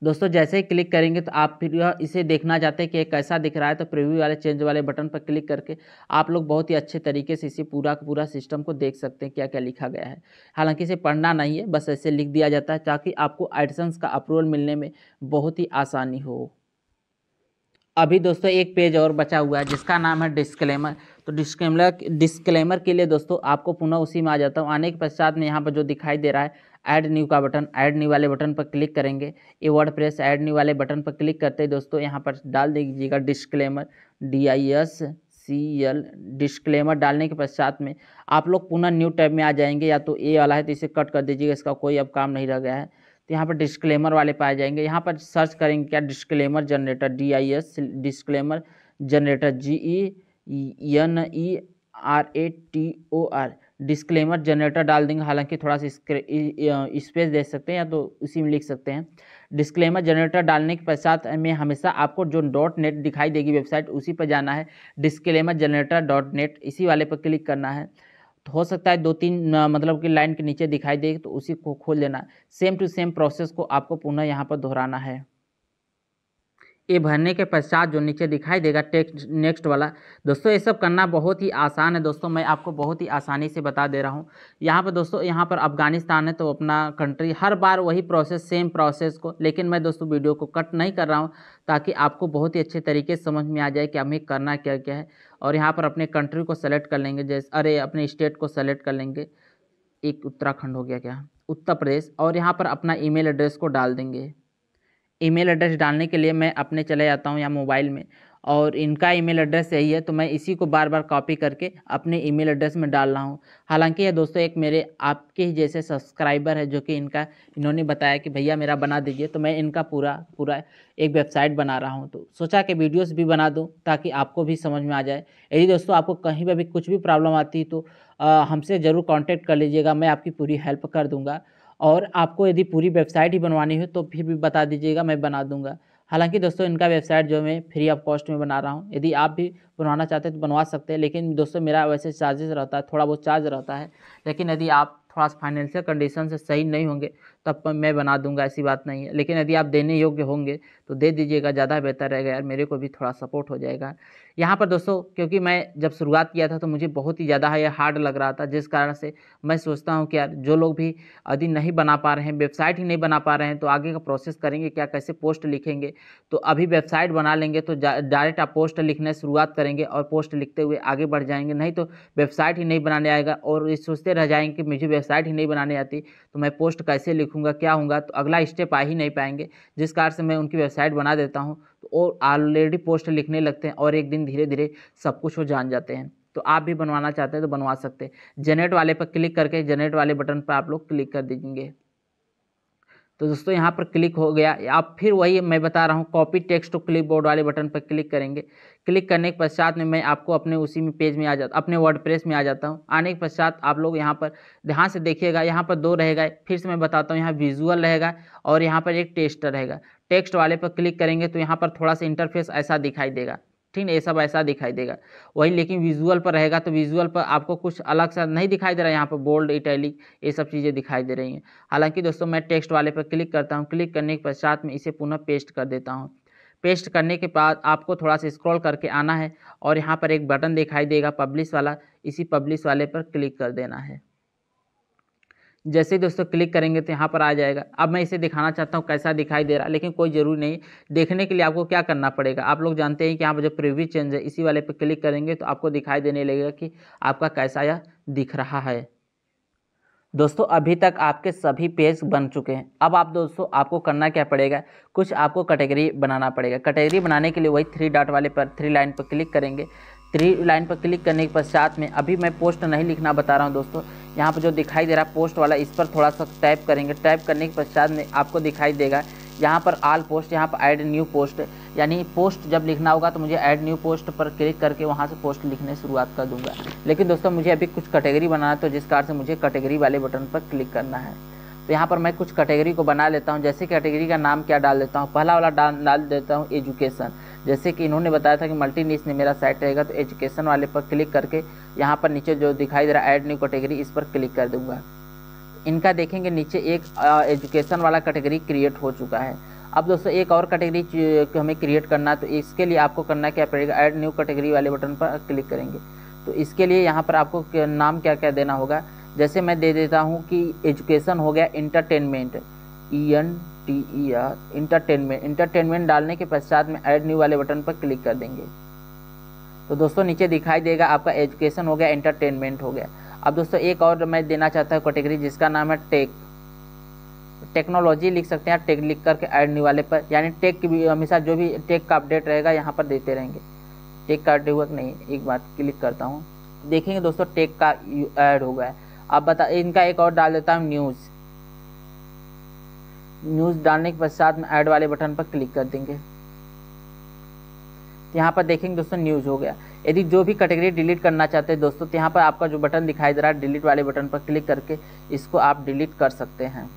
Speaker 1: दोस्तों जैसे ही क्लिक करेंगे तो आप फिर इसे देखना चाहते हैं कि कैसा दिख रहा है तो प्रीव्यू वाले चेंज वाले बटन पर क्लिक करके आप लोग बहुत ही अच्छे तरीके से इसे पूरा का पूरा सिस्टम को देख सकते हैं क्या क्या लिखा गया है हालांकि इसे पढ़ना नहीं है बस ऐसे लिख दिया जाता है ताकि आपको एडिसन्स का अप्रूवल मिलने में बहुत ही आसानी हो अभी दोस्तों एक पेज और बचा हुआ है जिसका नाम है डिस्क्लेमर तो डिस्क्लेमर डिस्क्लेमर के लिए दोस्तों आपको पुनः उसी में आ जाता हूँ आने के पश्चात में यहाँ पर जो दिखाई दे रहा है ऐड न्यू का बटन ऐड न्यू वाले बटन पर क्लिक करेंगे ये वर्ड प्रेस ऐड न्यू वाले बटन पर क्लिक करते ही दोस्तों यहाँ पर डाल दीजिएगा disclaimer D I S C L disclaimer डालने के पश्चात में आप लोग पुनः न्यू टैब में आ जाएंगे या तो ए वाला है तो इसे कट कर दीजिएगा इसका कोई अब काम नहीं रह गया है तो यहाँ पर डिस्क्लेमर वाले पाए आ जाएंगे यहाँ पर सर्च करेंगे क्या disclaimer generator D I S disclaimer generator G E N E R A T O R disclaimer generator डाल देंगे हालांकि थोड़ा सा स्पेस दे सकते हैं या तो उसी में लिख सकते हैं डिस्क्लेमर जनरेटर डालने के पश्चात में हमेशा आपको जो डॉट नेट दिखाई देगी वेबसाइट उसी पर जाना है डिस्क्लेमर जनरेटर डॉट नेट इसी वाले पर क्लिक करना है तो हो सकता है दो तीन मतलब कि लाइन के नीचे दिखाई दे तो उसी को खोल देना सेम टू सेम प्रोसेस को आपको पुनः यहाँ पर दोहराना है ये भरने के पश्चात जो नीचे दिखाई देगा टेक्स्ट नेक्स्ट वाला दोस्तों ये सब करना बहुत ही आसान है दोस्तों मैं आपको बहुत ही आसानी से बता दे रहा हूँ यहाँ पर दोस्तों यहाँ पर अफगानिस्तान है तो अपना कंट्री हर बार वही प्रोसेस सेम प्रोसेस को लेकिन मैं दोस्तों वीडियो को कट नहीं कर रहा हूँ ताकि आपको बहुत ही अच्छे तरीके से समझ में आ जाए कि हमें करना क्या क्या है और यहाँ पर अपने कंट्री को सेलेक्ट कर लेंगे जैसे अरे अपने स्टेट को सेलेक्ट कर लेंगे एक उत्तराखंड हो गया क्या उत्तर प्रदेश और यहाँ पर अपना ईमेल एड्रेस को डाल देंगे ईमेल एड्रेस डालने के लिए मैं अपने चले जाता हूँ या मोबाइल में और इनका ईमेल एड्रेस यही है तो मैं इसी को बार बार कॉपी करके अपने ईमेल एड्रेस में डाल रहा हूँ हालांकि ये दोस्तों एक मेरे आपके ही जैसे सब्सक्राइबर है जो कि इनका इन्होंने बताया कि भैया मेरा बना दीजिए तो मैं इनका पूरा पूरा एक वेबसाइट बना रहा हूँ तो सोचा कि वीडियोस भी बना दूँ ताकि आपको भी समझ में आ जाए यदि दोस्तों आपको कहीं पर भी कुछ भी प्रॉब्लम आती तो हमसे ज़रूर कॉन्टेक्ट कर लीजिएगा मैं आपकी पूरी हेल्प कर दूँगा और आपको यदि पूरी वेबसाइट ही बनवानी हो तो फिर भी बता दीजिएगा मैं बना दूंगा हालांकि दोस्तों इनका वेबसाइट जो मैं फ्री ऑफ कॉस्ट में बना रहा हूँ यदि आप भी बनवाना चाहते हैं तो बनवा सकते हैं लेकिन दोस्तों मेरा वैसे चार्जेस रहता है थोड़ा बहुत चार्ज रहता है लेकिन यदि आप थोड़ा सा फाइनेंशियल कंडीशन से सही नहीं होंगे तब मैं बना दूंगा ऐसी बात नहीं है लेकिन यदि आप देने योग्य होंगे तो दे दीजिएगा ज़्यादा बेहतर रहेगा यार मेरे को भी थोड़ा सपोर्ट हो जाएगा यहाँ पर दोस्तों क्योंकि मैं जब शुरुआत किया था तो मुझे बहुत ही ज़्यादा यह हार्ड लग रहा था जिस कारण से मैं सोचता हूँ कि यार जो लोग भी यदि नहीं बना पा रहे हैं वेबसाइट ही नहीं बना पा रहे हैं तो आगे का प्रोसेस करेंगे क्या कैसे पोस्ट लिखेंगे तो अभी वेबसाइट बना लेंगे तो डायरेक्ट आप पोस्ट लिखने शुरुआत करेंगे और पोस्ट लिखते हुए आगे बढ़ जाएंगे नहीं तो वेबसाइट ही नहीं बनाने आएगा और ये सोचते रह जाएंगे कि मुझे वेबसाइट ही नहीं बनाने आती तो मैं पोस्ट कैसे लिखूँगा क्या होंगे तो अगला स्टेप आ ही नहीं पाएंगे जिस कारण से मैं उनकी वेबसाइट वेबसाइट बना देता हूँ तो और ऑलरेडी पोस्ट लिखने लगते हैं और एक दिन धीरे धीरे सब कुछ वो जान जाते हैं तो आप भी बनवाना चाहते हैं तो बनवा सकते हैं जनरेट वाले पर क्लिक करके जनरेट वाले बटन पर आप लोग क्लिक कर दीजिए तो दोस्तों यहाँ पर क्लिक हो गया आप फिर वही मैं बता रहा हूँ copy text to clipboard वाले बटन पर क्लिक करेंगे क्लिक करने के पश्चात में मैं आपको अपने उसी में पेज में आ जाता अपने वर्ड में आ जाता हूँ आने के पश्चात आप लोग यहाँ पर ध्यान से देखिएगा यहाँ पर दो रहेगा फिर से मैं बताता हूँ यहाँ विजुअल रहेगा और यहाँ पर एक टेस्ट रहेगा टेक्स्ट वाले पर क्लिक करेंगे तो यहाँ पर थोड़ा सा इंटरफेस ऐसा दिखाई देगा ठीक है ये सब ऐसा दिखाई देगा वही लेकिन विजुअल पर रहेगा तो विजुअल पर आपको कुछ अलग सा नहीं दिखाई दे रहा है यहाँ पर बोल्ड इटैलिक ये सब चीज़ें दिखाई दे रही हैं हालांकि दोस्तों मैं टेक्स्ट वाले पर क्लिक करता हूँ क्लिक करने के पश्चात में इसे पुनः पेस्ट कर देता हूँ पेस्ट करने के बाद आपको थोड़ा सा स्क्रॉल करके आना है और यहाँ पर एक बटन दिखाई देगा पब्लिश वाला इसी पब्लिश वाले पर क्लिक कर देना है जैसे ही दोस्तों क्लिक करेंगे तो यहाँ पर आ जाएगा अब मैं इसे दिखाना चाहता हूँ कैसा दिखाई दे रहा है लेकिन कोई ज़रूरी नहीं देखने के लिए आपको क्या करना पड़ेगा आप लोग जानते हैं कि यहाँ पर जो प्रीव्यू चेंज है इसी वाले पर क्लिक करेंगे तो आपको दिखाई देने लगेगा कि आपका कैसा यह दिख रहा है दोस्तों अभी तक आपके सभी पेज बन चुके हैं अब आप दोस्तों आपको करना क्या पड़ेगा कुछ आपको कैटेगरी बनाना पड़ेगा कैटेगरी बनाने के लिए वही थ्री डॉट वाले पर थ्री लाइन पर क्लिक करेंगे थ्री लाइन पर क्लिक करने के पश्चात में अभी मैं पोस्ट नहीं लिखना बता रहा हूँ दोस्तों यहाँ पर जो दिखाई दे रहा है पोस्ट वाला इस पर थोड़ा सा टाइप करेंगे टाइप करने के पश्चात में आपको दिखाई देगा यहाँ पर आल पोस्ट यहाँ पर ऐड न्यू पोस्ट यानी पोस्ट जब लिखना होगा तो मुझे ऐड न्यू पोस्ट पर क्लिक करके वहाँ से पोस्ट लिखने शुरुआत कर दूंगा लेकिन दोस्तों मुझे अभी कुछ कैटेगरी बनाना तो जिस कार से मुझे कैटेगरी वाले बटन पर क्लिक करना है तो यहाँ पर मैं कुछ कैटेगरी को बना लेता हूँ जैसे कैटेगरी का नाम क्या डाल देता हूँ पहला वाला डाल डाल देता हूँ एजुकेशन जैसे कि इन्होंने बताया था कि मल्टी नीस ने मेरा साइट रहेगा तो एजुकेशन वाले पर क्लिक करके यहाँ पर नीचे जो दिखाई दे रहा है ऐड न्यू कैटेगरी इस पर क्लिक कर दूंगा इनका देखेंगे नीचे एक एजुकेशन वाला कैटेगरी क्रिएट हो चुका है अब दोस्तों एक और कैटेगरी हमें क्रिएट करना है तो इसके लिए आपको करना क्या पड़ेगा ऐड न्यू कैटेगरी वाले बटन पर क्लिक करेंगे तो इसके लिए यहाँ पर आपको नाम क्या क्या देना होगा जैसे मैं दे देता हूँ कि एजुकेशन हो गया entertainment E N T E R entertainment entertainment डालने के पश्चात में ऐड न्यू वाले बटन पर क्लिक कर देंगे तो दोस्तों नीचे दिखाई देगा आपका एजुकेशन हो गया इंटरटेनमेंट हो गया अब दोस्तों एक और मैं देना चाहता हूँ कैटेगरी जिसका नाम है टेक टेक्नोलॉजी लिख सकते हैं टेक लिख करके ऐड न्यू वाले पर यानी टेक की भी हमेशा जो भी टेक का अपडेट रहेगा यहाँ पर देते रहेंगे टेक का हुआ नहीं एक बार क्लिक करता हूँ देखेंगे दोस्तों टेक का ऐड हो गया अब बता इनका एक और डाल देता हूँ न्यूज़ न्यूज़ डालने के पश्चात में ऐड वाले बटन पर क्लिक कर देंगे तो यहाँ पर देखेंगे दोस्तों न्यूज हो गया यदि जो भी कैटेगरी डिलीट करना चाहते हैं दोस्तों तो यहाँ पर आपका जो बटन दिखाई दे रहा है डिलीट वाले बटन पर क्लिक करके इसको आप डिलीट कर सकते हैं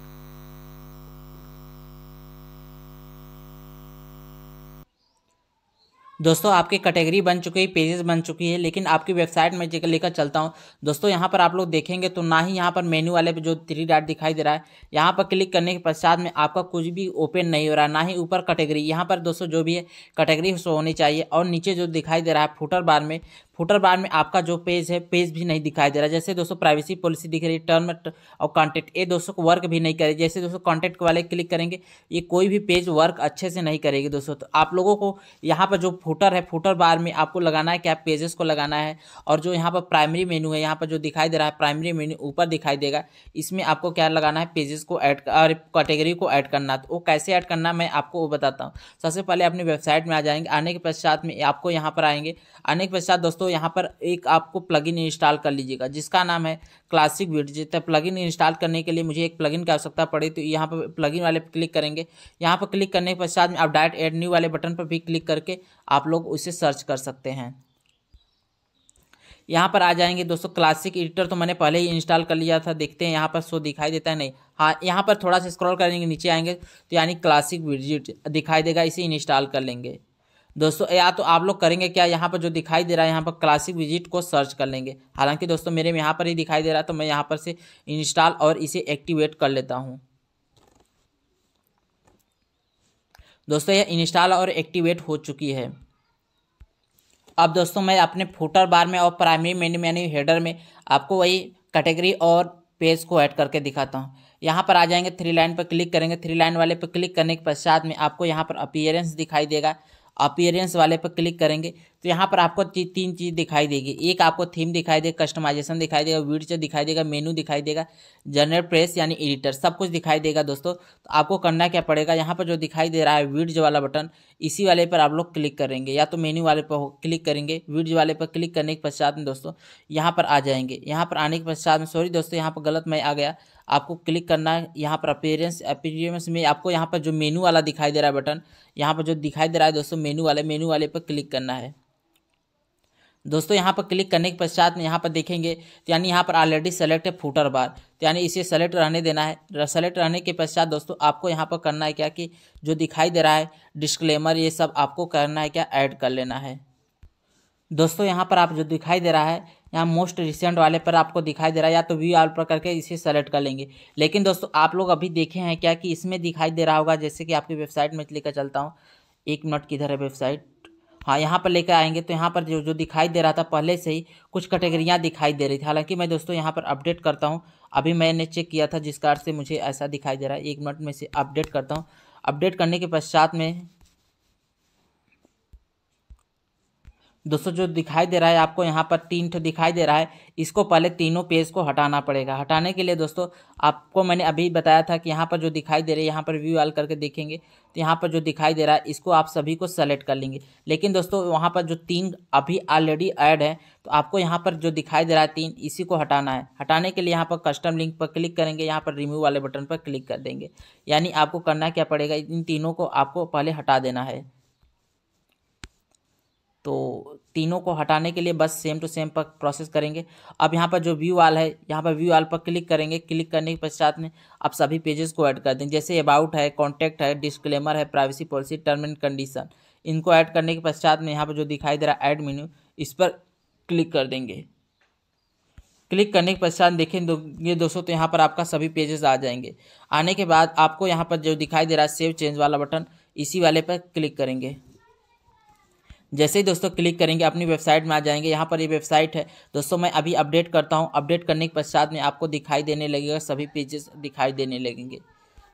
Speaker 1: दोस्तों आपके कैटेगरी बन चुकी है पेजेस बन चुकी है लेकिन आपकी वेबसाइट में जगह लेकर चलता हूँ दोस्तों यहाँ पर आप लोग देखेंगे तो ना ही यहाँ पर मेन्यू वाले पे जो थ्री डाट दिखाई दे रहा है यहाँ पर क्लिक करने के पश्चात में आपका कुछ भी ओपन नहीं हो रहा है ना ही ऊपर कैटेगरी यहाँ पर दोस्तों जो भी है कैटेगरी होनी चाहिए और नीचे जो दिखाई दे रहा है फूटर बार में फुटर बार में आपका जो पेज है पेज भी नहीं दिखाई दे रहा जैसे दोस्तों प्राइवेसी पॉलिसी दिख रही है टर्म और कॉन्टेक्ट ये दोस्तों को वर्क भी नहीं करे जैसे दोस्तों कॉन्टेक्ट वाले क्लिक करेंगे ये कोई भी पेज वर्क अच्छे से नहीं करेगी दोस्तों तो आप लोगों को यहाँ पर जो फुटर है फुटर बार में आपको लगाना है कि आप पेजेस को लगाना है और जो यहाँ पर प्राइमरी मेन्यू है यहाँ पर जो दिखाई दे रहा है प्राइमरी मेन्यू ऊपर दिखाई देगा इसमें आपको क्या लगाना है पेजेस को ऐड और कैटेगरी को ऐड करना तो वो कैसे ऐड करना मैं आपको वो बताता हूँ सबसे पहले अपनी वेबसाइट में आ जाएंगे आने के पश्चात में आपको यहाँ पर आएंगे आने के पश्चात दोस्तों यहाँ पर एक आपको प्लगइन इंस्टॉल कर लीजिएगा जिसका नाम है क्लासिक प्लग प्लगइन इंस्टॉल करने के लिए मुझे एक प्लगइन की आवश्यकता पड़ी तो यहाँ पर प्लगइन वाले पर क्लिक करेंगे यहाँ पर क्लिक करने के पश्चात में आप डायरेक्ट एड न्यू वाले बटन पर भी क्लिक करके आप लोग उसे सर्च कर सकते हैं यहाँ पर आ जाएंगे दोस्तों क्लासिक एडिटर तो मैंने पहले ही इंस्टॉल कर लिया था देखते हैं यहाँ पर शो दिखाई देता है नहीं हाँ यहाँ पर थोड़ा सा स्क्रॉल करेंगे नीचे आएंगे तो यानी क्लासिक विजिट दिखाई देगा इसे इंस्टॉल कर लेंगे दोस्तों या तो आप लोग करेंगे क्या यहाँ पर जो दिखाई दे रहा है यहाँ पर क्लासिक विजिट को सर्च कर लेंगे हालांकि दोस्तों मेरे में यहाँ पर ही दिखाई दे रहा है तो मैं यहाँ पर से इंस्टॉल और इसे एक्टिवेट कर लेता हूँ दोस्तों यह इंस्टॉल और एक्टिवेट हो चुकी है अब दोस्तों मैं अपने फोटर बार में और प्राइमरी मेन्यू यानी हेडर में आपको वही कैटेगरी और पेज को ऐड करके दिखाता हूँ यहाँ पर आ जाएंगे थ्री लाइन पर क्लिक करेंगे थ्री लाइन वाले पर क्लिक करने के पश्चात में आपको यहाँ पर अपीयरेंस दिखाई देगा अपीयरेंस वाले पर क्लिक करेंगे तो यहाँ पर आपको तीन चीज़ दिखाई देगी एक आपको थीम दिखाई देगा कस्टमाइजेशन दिखाई देगा वीडियो दिखाई देगा मेनू दिखाई देगा जनरल प्रेस यानी एडिटर सब कुछ दिखाई देगा दोस्तों तो आपको करना क्या पड़ेगा यहाँ पर जो दिखाई दे रहा है वीडियो वाला बटन इसी वाले पर आप लोग क्लिक करेंगे या तो मेन्यू वाले पर क्लिक करेंगे वीडियो वाले पर क्लिक करने के पश्चात में दोस्तों यहाँ पर आ जाएंगे यहाँ पर आने के पश्चात में सॉरी दोस्तों यहाँ पर गलत मैं आ गया आपको क्लिक करना है यहाँ पर अपेयरेंस अपेरेंस में आपको यहाँ पर जो मेनू वाला दिखाई दे रहा है बटन यहाँ पर जो दिखाई दे रहा है दोस्तों मेनू वाले मेनू वाले पर क्लिक करना है दोस्तों यहाँ पर क्लिक करने के पश्चात में यहाँ पर देखेंगे तो यानी यहाँ पर ऑलरेडी सेलेक्ट है फूटर बार तो यानी इसे सेलेक्ट रहने देना है सेलेक्ट रहने के पश्चात दोस्तों आपको यहाँ पर करना है क्या कि जो दिखाई दे रहा है डिस्क्लेमर ये सब आपको करना है क्या ऐड कर लेना है दोस्तों यहाँ पर आप जो दिखाई दे रहा है यहाँ मोस्ट रिसेंट वाले पर आपको दिखाई दे रहा है या तो व्यू आल पर करके इसे सेलेक्ट कर लेंगे लेकिन दोस्तों आप लोग अभी देखे हैं क्या कि इसमें दिखाई दे रहा होगा जैसे कि आपकी वेबसाइट में लेकर चलता हूँ एक मिनट किधर है वेबसाइट हाँ यहाँ पर लेकर आएंगे तो यहाँ पर जो जो दिखाई दे रहा था पहले से ही कुछ कैटेगरियाँ दिखाई दे रही थी हालांकि मैं दोस्तों यहाँ पर अपडेट करता हूँ अभी मैंने चेक किया था जिस कार से मुझे ऐसा दिखाई दे रहा है एक मिनट में से अपडेट करता हूँ अपडेट करने के पश्चात में दोस्तों जो दिखाई दे रहा है आपको यहाँ पर तीन ठो दिखाई दे रहा है इसको पहले तीनों पेज को हटाना पड़ेगा हटाने के लिए दोस्तों आपको मैंने अभी बताया था कि यहाँ पर जो दिखाई दे रही है यहाँ पर व्यू ऑल करके देखेंगे तो यहाँ पर जो दिखाई दे रहा है इसको आप सभी को सेलेक्ट कर लेंगे लेकिन दोस्तों वहाँ पर जो तीन अभी ऑलरेडी एड है तो आपको यहाँ पर जो दिखाई दे रहा है तीन इसी को हटाना है हटाने के लिए यहाँ पर कस्टम लिंक पर क्लिक करेंगे यहाँ पर रिमूव वाले बटन पर क्लिक कर देंगे यानी आपको करना क्या पड़ेगा इन तीनों को आपको पहले हटा देना है तो तीनों को हटाने के लिए बस सेम टू सेम पर प्रोसेस करेंगे अब यहाँ पर जो व्यू आल है यहाँ पर व्यू आल पर क्लिक करेंगे क्लिक करने के पश्चात में आप सभी पेजेस को ऐड कर दें जैसे अबाउट है कॉन्टैक्ट है डिस्क्लेमर है privacy policy term and condition इनको ऐड करने के पश्चात में यहाँ पर जो दिखाई दे रहा है ऐड मेन्यू इस पर क्लिक कर देंगे क्लिक करने के पश्चात देखें दो, ये दोस्तों तो यहाँ पर आपका सभी पेजेस आ जाएंगे आने के बाद आपको यहाँ पर जो दिखाई दे रहा है सेव चेंज वाला बटन इसी वाले पर क्लिक करेंगे जैसे ही दोस्तों क्लिक करेंगे अपनी वेबसाइट में आ जाएंगे यहाँ पर ये वेबसाइट है दोस्तों मैं अभी अपडेट करता हूँ अपडेट करने के पश्चात में आपको दिखाई देने लगेगा सभी पेजेस दिखाई देने लगेंगे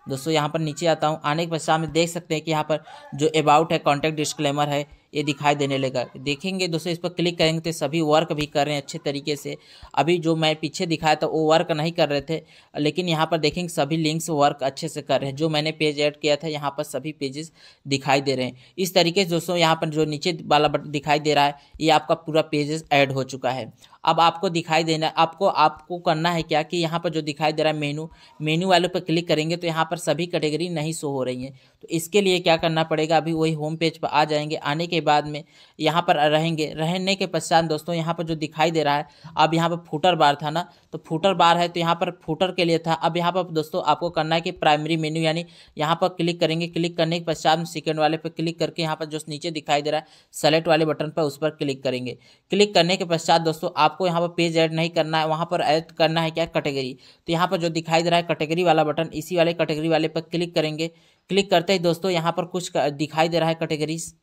Speaker 1: दोस्तों यहाँ पर नीचे आता हूँ आने के पश्चात में देख सकते हैं कि यहाँ पर जो अबाउट है कॉन्टैक्ट डिस्क्लेमर है ये दिखाई देने लगा देखेंगे दोस्तों इस पर क्लिक करेंगे तो सभी वर्क भी कर रहे हैं अच्छे तरीके से अभी जो मैं पीछे दिखाया था वो वर्क नहीं कर रहे थे लेकिन यहाँ पर देखेंगे सभी लिंक्स वर्क अच्छे से कर रहे हैं जो मैंने पेज ऐड किया था यहाँ पर सभी पेजेस दिखाई दे रहे हैं इस तरीके से दोस्तों यहाँ पर जो नीचे वाला बटन दिखाई दे रहा है ये आपका पूरा पेजेस ऐड हो चुका है अब आपको दिखाई देना आपको आपको करना है क्या कि यहाँ पर जो दिखाई दे रहा है मेनू मेनू वालों पर क्लिक करेंगे तो यहाँ पर सभी कैटेगरी नहीं शो हो रही हैं तो इसके लिए क्या करना पड़ेगा अभी वही होम पेज पर आ जाएंगे आने के बाद में यहाँ पर रहेंगे रहने के पश्चात दोस्तों यहाँ पर जो दिखाई दे रहा है अब यहाँ पर फूटर बार था ना तो फूटर बार है तो यहाँ पर फूटर के लिए था अब यहाँ पर दोस्तों आपको करना है कि प्राइमरी मेन्यू यानी यहाँ पर क्लिक करेंगे क्लिक करने के पश्चात सेकेंड वाले पर क्लिक करके यहाँ पर जो नीचे दिखाई दे रहा है सेलेक्ट वाले बटन पर उस पर क्लिक करेंगे क्लिक करने के पश्चात दोस्तों आपको यहाँ पर पेज ऐड नहीं करना है वहाँ पर ऐड करना है क्या कैटेगरी तो यहाँ पर जो दिखाई दे रहा है कैटेगरी वाला बटन इसी वाले कैटेगरी वाले पर क्लिक करेंगे क्लिक करते ही दोस्तों यहाँ पर कुछ दिखाई दे रहा है कैटेगरीज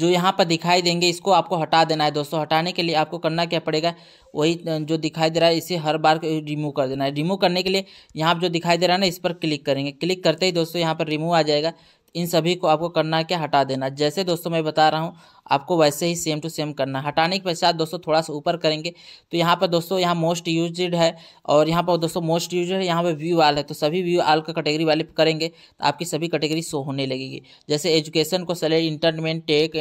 Speaker 1: जो यहाँ पर दिखाई देंगे इसको आपको हटा देना है दोस्तों हटाने के लिए आपको करना क्या पड़ेगा वही जो दिखाई दे रहा है इसे हर बार रिमूव कर देना है रिमूव करने के लिए यहाँ पर जो दिखाई दे रहा है ना इस पर क्लिक करेंगे क्लिक करते ही दोस्तों यहाँ पर रिमूव आ जाएगा इन सभी को आपको करना क्या हटा देना जैसे दोस्तों मैं बता रहा हूँ आपको वैसे ही सेम टू सेम करना हटाने के पश्चात दोस्तों थोड़ा सा ऊपर करेंगे तो यहाँ पर दोस्तों यहाँ मोस्ट यूज है और यहाँ पर दोस्तों मोस्ट यूज है यहाँ पर व्यू आल है तो सभी व्यू आल का कैटेगरी वाले करेंगे तो आपकी सभी कैटेगरी शो होने लगेगी जैसे एजुकेशन को सैलरी इंटरनमेंट टेक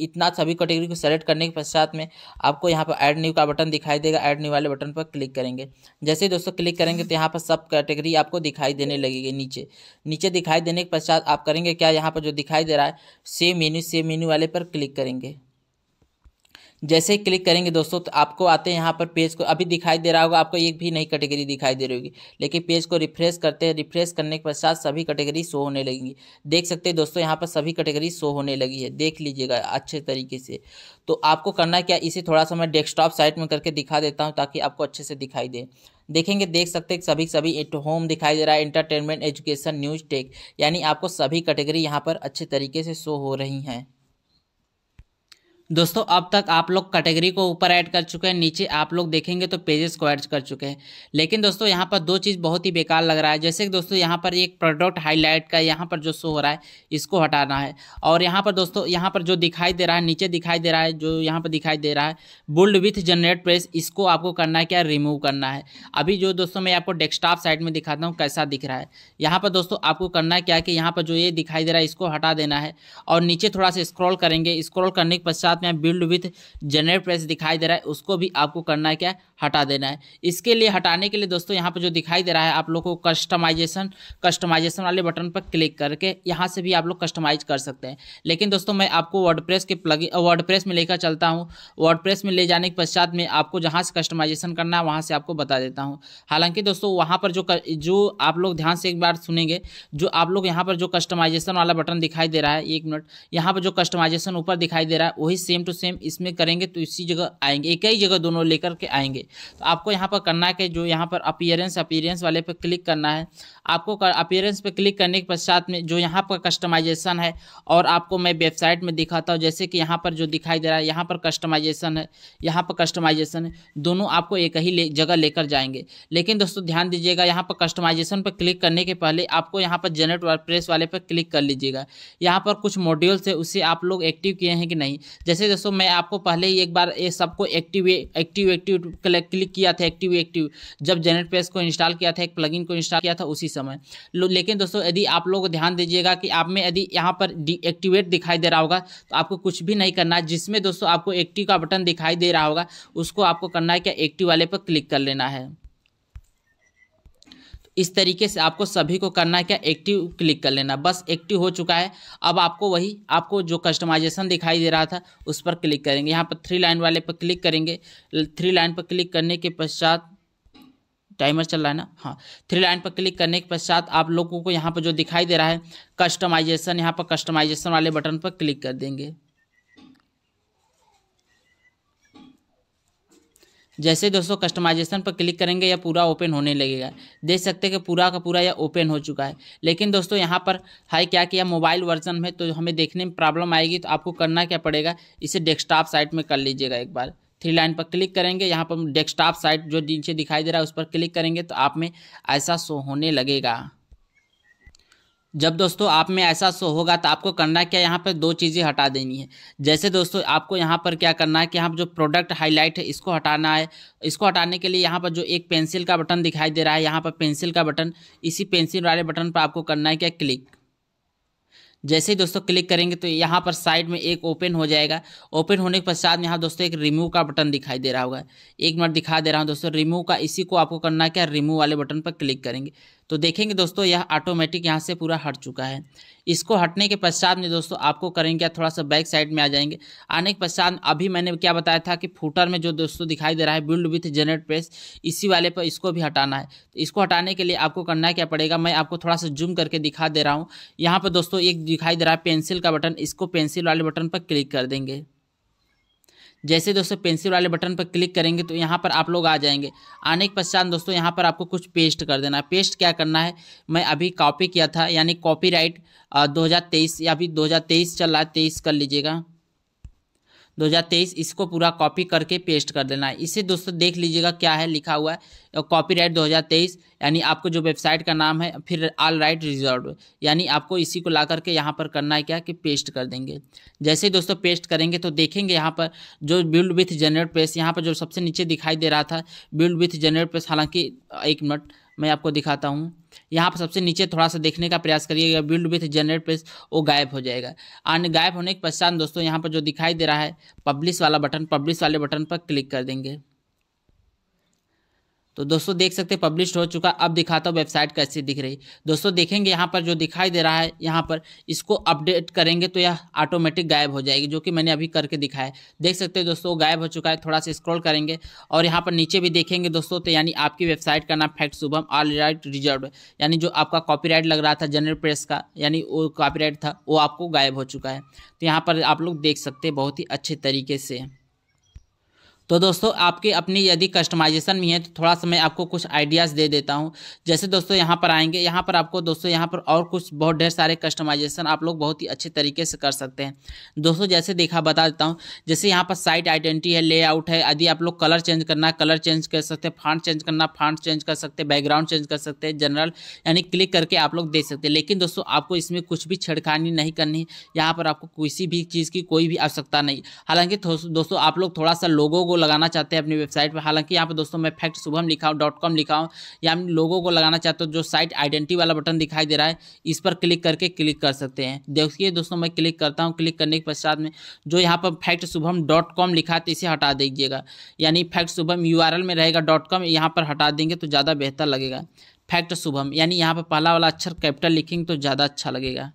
Speaker 1: इतना सभी कैटेगरी को सेलेक्ट करने के पश्चात में आपको यहाँ पर ऐड न्यू का बटन दिखाई देगा ऐड न्यू वाले बटन पर क्लिक करेंगे जैसे ही दोस्तों क्लिक करेंगे तो यहाँ पर सब कैटेगरी आपको दिखाई देने लगेगी नीचे नीचे दिखाई देने के पश्चात आप करेंगे क्या यहाँ पर जो दिखाई दे रहा है सेम मेन्यू सेम मेन्यू वाले पर क्लिक करेंगे जैसे ही क्लिक करेंगे दोस्तों तो आपको आते हैं यहाँ पर पेज को अभी दिखाई दे रहा होगा आपको एक भी नई कैटेगरी दिखाई दे रही होगी लेकिन पेज को रिफ्रेश करते हैं रिफ्रेश करने के पश्चात सभी कैटेगरी शो होने लगेंगी देख सकते हैं दोस्तों यहाँ पर सभी कैटेगरी शो होने लगी है देख लीजिएगा अच्छे तरीके से तो आपको करना क्या इसे थोड़ा सा मैं डेस्कटॉप साइट में करके दिखा देता हूँ ताकि आपको अच्छे से दिखाई दे देखेंगे देख सकते हैं सभी सभी एट होम दिखाई दे रहा है एंटरटेनमेंट एजुकेशन न्यूज़ टेक यानी आपको सभी कैटेगरी यहाँ पर अच्छे तरीके से शो हो रही हैं दोस्तों अब तक आप लोग कैटेगरी को ऊपर ऐड कर चुके हैं नीचे आप लोग देखेंगे तो पेजेस को ऐड कर चुके हैं लेकिन दोस्तों यहाँ पर दो चीज़ बहुत ही बेकार लग रहा है जैसे कि दोस्तों यहाँ पर एक प्रोडक्ट हाईलाइट का यहाँ पर जो शो हो रहा है इसको हटाना है और यहाँ पर दोस्तों यहाँ पर जो दिखाई दे रहा है नीचे दिखाई दे रहा है जो यहाँ पर दिखाई दे रहा है बुल्ड विथ जनरेट प्रेस इसको आपको करना है क्या रिमूव करना है अभी जो दोस्तों मैं आपको डेस्कटॉप साइड में दिखाता हूँ कैसा दिख रहा है यहाँ पर दोस्तों आपको करना है क्या कि यहाँ पर जो ये दिखाई दे रहा है इसको हटा देना है और नीचे थोड़ा सा स्क्रॉल करेंगे स्क्रॉल करने के पश्चात आपको यहाँ बिल्ड विथ जनरेट प्राइस दिखाई दे रहा है उसको भी आपको करना है क्या हटा देना है इसके लिए हटाने के लिए दोस्तों यहाँ पर जो दिखाई दे रहा है आप लोग को कस्टमाइजेशन कस्टमाइजेशन वाले बटन पर क्लिक करके यहाँ से भी आप लोग कस्टमाइज कर सकते हैं लेकिन दोस्तों मैं आपको वर्डप्रेस के प्लग वर्डप्रेस में लेकर चलता हूँ वर्डप्रेस में ले जाने के पश्चात में आपको जहाँ से कस्टमाइजेशन करना है वहाँ से आपको बता देता हूँ हालांकि दोस्तों वहाँ पर जो जो आप लोग ध्यान से एक बार सुनेंगे जो आप लोग यहाँ पर जो कस्टमाइजेशन वाला बटन दिखाई दे रहा है एक मिनट यहाँ पर जो कस्टमाइजेशन ऊपर दिखाई दे रहा है वही सेम टू सेम इसमें करेंगे तो इसी जगह आएंगे एक ही जगह दोनों लेकर के आएंगे तो आपको यहाँ पर करना है कि जो यहाँ पर अपीयरेंस अपीयरेंस वाले पर क्लिक करना है आपको अपीयरेंस पर क्लिक करने के पश्चात में जो यहाँ पर कस्टमाइजेशन है और आपको मैं वेबसाइट में दिखाता हूँ जैसे कि यहाँ पर जो दिखाई दे रहा है यहाँ पर कस्टमाइजेशन है यहाँ पर कस्टमाइजेशन है दोनों आपको एक ही जगह लेकर जाएंगे लेकिन दोस्तों ध्यान दीजिएगा यहाँ पर कस्टमाइजेशन पर क्लिक करने के पहले आपको यहाँ पर जनरेट प्रेस वाले पर क्लिक कर लीजिएगा यहाँ पर कुछ मॉड्यूल्स है उसे आप लोग एक्टिव किए हैं कि नहीं जैसे दोस्तों मैं आपको पहले ही एक बार ये सबको एक्टिव एक्टिव एक्टिव केवल क्लिक किया था एक्टिव एक्टिव जब जेनेट प्रेस को इंस्टॉल किया था एक प्लगइन को इंस्टॉल किया था उसी समय लेकिन दोस्तों यदि आप लोग ध्यान दीजिएगा कि आप में यदि यहाँ पर डीएक्टिवेट दिखाई दे रहा होगा तो आपको कुछ भी नहीं करना है जिसमें दोस्तों आपको एक्टिव का बटन दिखाई दे रहा होगा उसको आपको करना है क्या एक्टिव वाले पर क्लिक कर लेना है इस तरीके से आपको सभी को करना है क्या एक्टिव क्लिक कर लेना बस एक्टिव हो चुका है अब आपको वही आपको जो कस्टमाइजेशन दिखाई दे रहा था उस पर क्लिक करेंगे यहाँ पर थ्री लाइन वाले पर क्लिक करेंगे थ्री लाइन पर क्लिक करने के पश्चात टाइमर चल रहा है ना हाँ थ्री लाइन पर क्लिक करने के पश्चात आप लोगों को यहाँ पर जो दिखाई दे रहा है कस्टमाइजेशन यहाँ पर कस्टमाइजेशन वाले बटन पर क्लिक कर देंगे जैसे दोस्तों कस्टमाइजेशन पर क्लिक करेंगे या पूरा ओपन होने लगेगा देख सकते हैं कि पूरा का पूरा यह ओपन हो चुका है लेकिन दोस्तों यहाँ पर हाई क्या किया मोबाइल वर्जन में तो हमें देखने में प्रॉब्लम आएगी तो आपको करना क्या पड़ेगा इसे डेस्कटॉप साइट में कर लीजिएगा एक बार थ्री लाइन पर क्लिक करेंगे यहाँ पर डेस्कटॉप साइट जो नीचे दिखाई दे रहा है उस पर क्लिक करेंगे तो आप में ऐसा शो होने लगेगा जब दोस्तों आप में ऐसा शो होगा तो आपको करना क्या यहाँ पर दो चीज़ें हटा देनी है जैसे दोस्तों आपको यहाँ पर क्या करना है कि यहाँ पर जो प्रोडक्ट हाईलाइट है इसको हटाना है इसको हटाने के लिए यहाँ पर जो एक पेंसिल का बटन दिखाई दे रहा है यहाँ पर पेंसिल का बटन इसी पेंसिल वाले बटन पर आपको करना है क्या क्लिक जैसे ही दोस्तों क्लिक करेंगे तो यहाँ पर साइड में एक ओपन हो जाएगा ओपन होने के पश्चात यहाँ दोस्तों एक रिमूव का बटन दिखाई दे रहा होगा एक मिनट दिखा दे रहा हूँ दोस्तों रिमूव का इसी को आपको करना है क्या रिमूव वाले बटन पर क्लिक करेंगे तो देखेंगे दोस्तों यह ऑटोमेटिक यहाँ से पूरा हट चुका है इसको हटने के पश्चात में दोस्तों आपको करेंगे क्या थोड़ा सा बैक साइड में आ जाएंगे आने के पश्चात अभी मैंने क्या बताया था कि फूटर में जो दोस्तों दिखाई दे रहा है बिल्ड विथ जनरेट प्रेस इसी वाले पर इसको भी हटाना है तो इसको हटाने के लिए आपको करना क्या पड़ेगा मैं आपको थोड़ा सा जूम करके दिखा दे रहा हूँ यहाँ पर दोस्तों एक दिखाई दे रहा है पेंसिल का बटन इसको पेंसिल वाले बटन पर क्लिक कर देंगे जैसे दोस्तों पेंसिल वाले बटन पर क्लिक करेंगे तो यहाँ पर आप लोग आ जाएंगे आने के पश्चात दोस्तों यहाँ पर आपको कुछ पेस्ट कर देना है पेस्ट क्या करना है मैं अभी कॉपी किया था यानी कॉपीराइट 2023 या अभी 2023 चल रहा है तेईस कर लीजिएगा 2023 इसको पूरा कॉपी करके पेस्ट कर देना है इसे दोस्तों देख लीजिएगा क्या है लिखा हुआ है कॉपीराइट 2023 यानी आपको जो वेबसाइट का नाम है फिर ऑल राइट रिजर्व यानी आपको इसी को ला करके यहाँ पर करना है क्या कि पेस्ट कर देंगे जैसे दोस्तों पेस्ट करेंगे तो देखेंगे यहाँ पर जो बिल्ड विथ जनरेट प्रेस यहाँ पर जो सबसे नीचे दिखाई दे रहा था बिल्ड विथ जनरेट प्रेस हालांकि एक मिनट मैं आपको दिखाता हूँ यहाँ पर सबसे नीचे थोड़ा सा देखने का प्रयास करिएगा बिल्ड विथ जनरेट पेज वो गायब हो जाएगा आने गायब होने के पश्चात दोस्तों यहाँ पर जो दिखाई दे रहा है पब्लिश वाला बटन पब्लिश वाले बटन पर क्लिक कर देंगे तो दोस्तों देख सकते पब्लिश हो चुका अब दिखाता हूँ वेबसाइट कैसी दिख रही दोस्तों देखेंगे यहाँ पर जो दिखाई दे रहा है यहाँ पर इसको अपडेट करेंगे तो यह ऑटोमेटिक गायब हो जाएगी जो कि मैंने अभी करके दिखाया है देख सकते हैं दोस्तों गायब हो चुका है थोड़ा सा स्क्रॉल करेंगे और यहाँ पर नीचे भी देखेंगे दोस्तों तो यानी आपकी वेबसाइट का नाम fact Shubham all right reserved यानी जो आपका कॉपी लग रहा था जनरल प्रेस का यानी वो कॉपी था वो आपको गायब हो चुका है तो यहाँ पर आप लोग देख सकते हैं बहुत ही अच्छे तरीके से तो दोस्तों आपके अपनी यदि कस्टमाइजेशन भी है तो थोड़ा सा मैं आपको कुछ आइडियाज़ दे देता हूँ जैसे दोस्तों यहाँ पर आएंगे यहाँ पर आपको दोस्तों यहाँ पर और कुछ बहुत ढेर सारे कस्टमाइजेशन आप लोग बहुत ही अच्छे तरीके से कर सकते हैं दोस्तों जैसे देखा बता देता हूँ जैसे यहाँ पर साइट आइडेंटिटी है लेआउट है यदि आप लोग कलर चेंज करना कलर चेंज कर सकते हैं फांड चेंज करना फांड चेंज कर सकते हैं बैकग्राउंड चेंज कर सकते हैं जनरल यानी क्लिक करके आप लोग दे सकते हैं लेकिन दोस्तों आपको इसमें कुछ भी छेड़खानी नहीं करनी यहाँ पर आपको किसी भी चीज़ की कोई भी आवश्यकता नहीं हालांकि दोस्तों आप लोग थोड़ा सा लोगों को को लगाना चाहते हैं अपनी वेबसाइट पर हालांकि यहाँ पर दोस्तों मैं फैक्ट शुभम लिखा हूँ डॉट कॉम लिखा हूँ या लोगों को लगाना चाहते हो जो साइट आइडेंटिटी वाला बटन दिखाई दे रहा है इस पर क्लिक करके क्लिक कर सकते हैं देखिए दोस्तों मैं क्लिक करता हूँ क्लिक करने के पश्चात में जो यहाँ पर फैक्ट शुभम डॉट कॉम लिखा है तो इसे हटा दीजिएगा यानी फैक्ट शुभम यू में रहेगा डॉट कॉम यहाँ पर हटा देंगे तो ज़्यादा बेहतर लगेगा फैक्ट शुभम यानी यहाँ पर पहला वाला अक्षर कैपिटल लिखेंगे तो ज़्यादा अच्छा लगेगा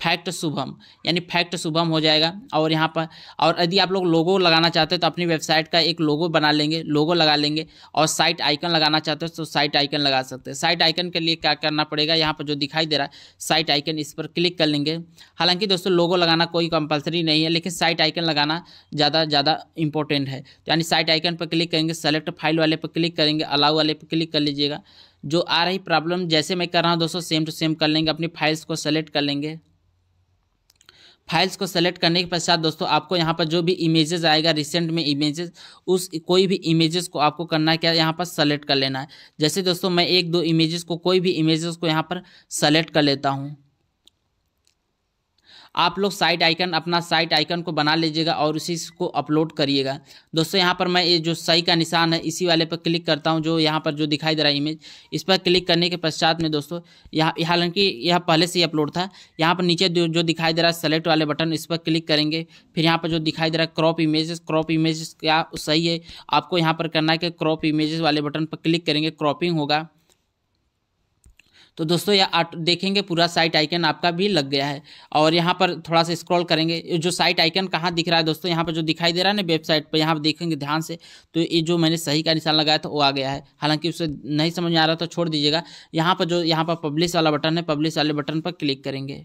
Speaker 1: फैक्ट शुभम यानी फैक्ट शुभम हो जाएगा और यहाँ पर और यदि आप लोग लोगो लगाना चाहते हो तो अपनी वेबसाइट का एक लोगो बना लेंगे लोगो लगा लेंगे और साइट आइकन लगाना चाहते हो तो साइट आइकन लगा सकते हैं साइट आइकन के लिए क्या करना पड़ेगा यहाँ पर जो दिखाई दे रहा है साइट आइकन इस पर क्लिक कर लेंगे हालांकि दोस्तों लोगो लगाना कोई कंपलसरी नहीं है लेकिन साइट आइकन लगाना ज़्यादा ज़्यादा इंपॉर्टेंट है तो यानी साइट आइकन पर क्लिक करेंगे सेलेक्ट फाइल वाले पर क्लिक करेंगे अलाउ वाले पर क्लिक कर लीजिएगा जो आ रही प्रॉब्लम जैसे मैं कर रहा हूँ दोस्तों सेम टू सेम कर लेंगे अपनी फाइल्स को सेलेक्ट कर लेंगे फाइल्स को सेलेक्ट करने के पश्चात दोस्तों आपको यहाँ पर जो भी इमेजेस आएगा रिसेंट में इमेजेस उस कोई भी इमेजेस को आपको करना है क्या यहाँ पर सेलेक्ट कर लेना है जैसे दोस्तों मैं एक दो इमेजेस को कोई भी इमेजेस को यहाँ पर सेलेक्ट कर लेता हूँ आप लोग साइट आइकन अपना साइट आइकन को बना लीजिएगा और उसी को अपलोड करिएगा दोस्तों यहाँ पर मैं ये जो सही का निशान है इसी वाले पर क्लिक करता हूँ जो यहाँ पर जो दिखाई दे रहा है इमेज इस पर क्लिक करने के पश्चात में दोस्तों यहाँ हालांकि यह पहले से ही अपलोड था यहाँ पर नीचे जो दिखाई दे रहा है सेलेक्ट वाले बटन इस पर क्लिक करेंगे फिर यहाँ पर जो दिखाई दे रहा है क्रॉप इमेजेस क्रॉप इमेजेस क्या सही है आपको यहाँ पर करना है कि क्रॉप इमेजेस वाले बटन पर क्लिक करेंगे क्रॉपिंग होगा तो दोस्तों ये देखेंगे पूरा साइट आइकन आपका भी लग गया है और यहाँ पर थोड़ा सा स्क्रॉल करेंगे जो साइट आइकन कहाँ दिख रहा है दोस्तों यहाँ पर जो दिखाई दे रहा है ना वेबसाइट पर यहाँ पर देखेंगे ध्यान से तो ये जो मैंने सही का निशान लगाया था वो आ गया है हालांकि उसे नहीं समझ में आ रहा तो छोड़ दीजिएगा यहाँ पर जो यहाँ पर पब्लिश वाला बटन है पब्लिश वाले बटन पर क्लिक करेंगे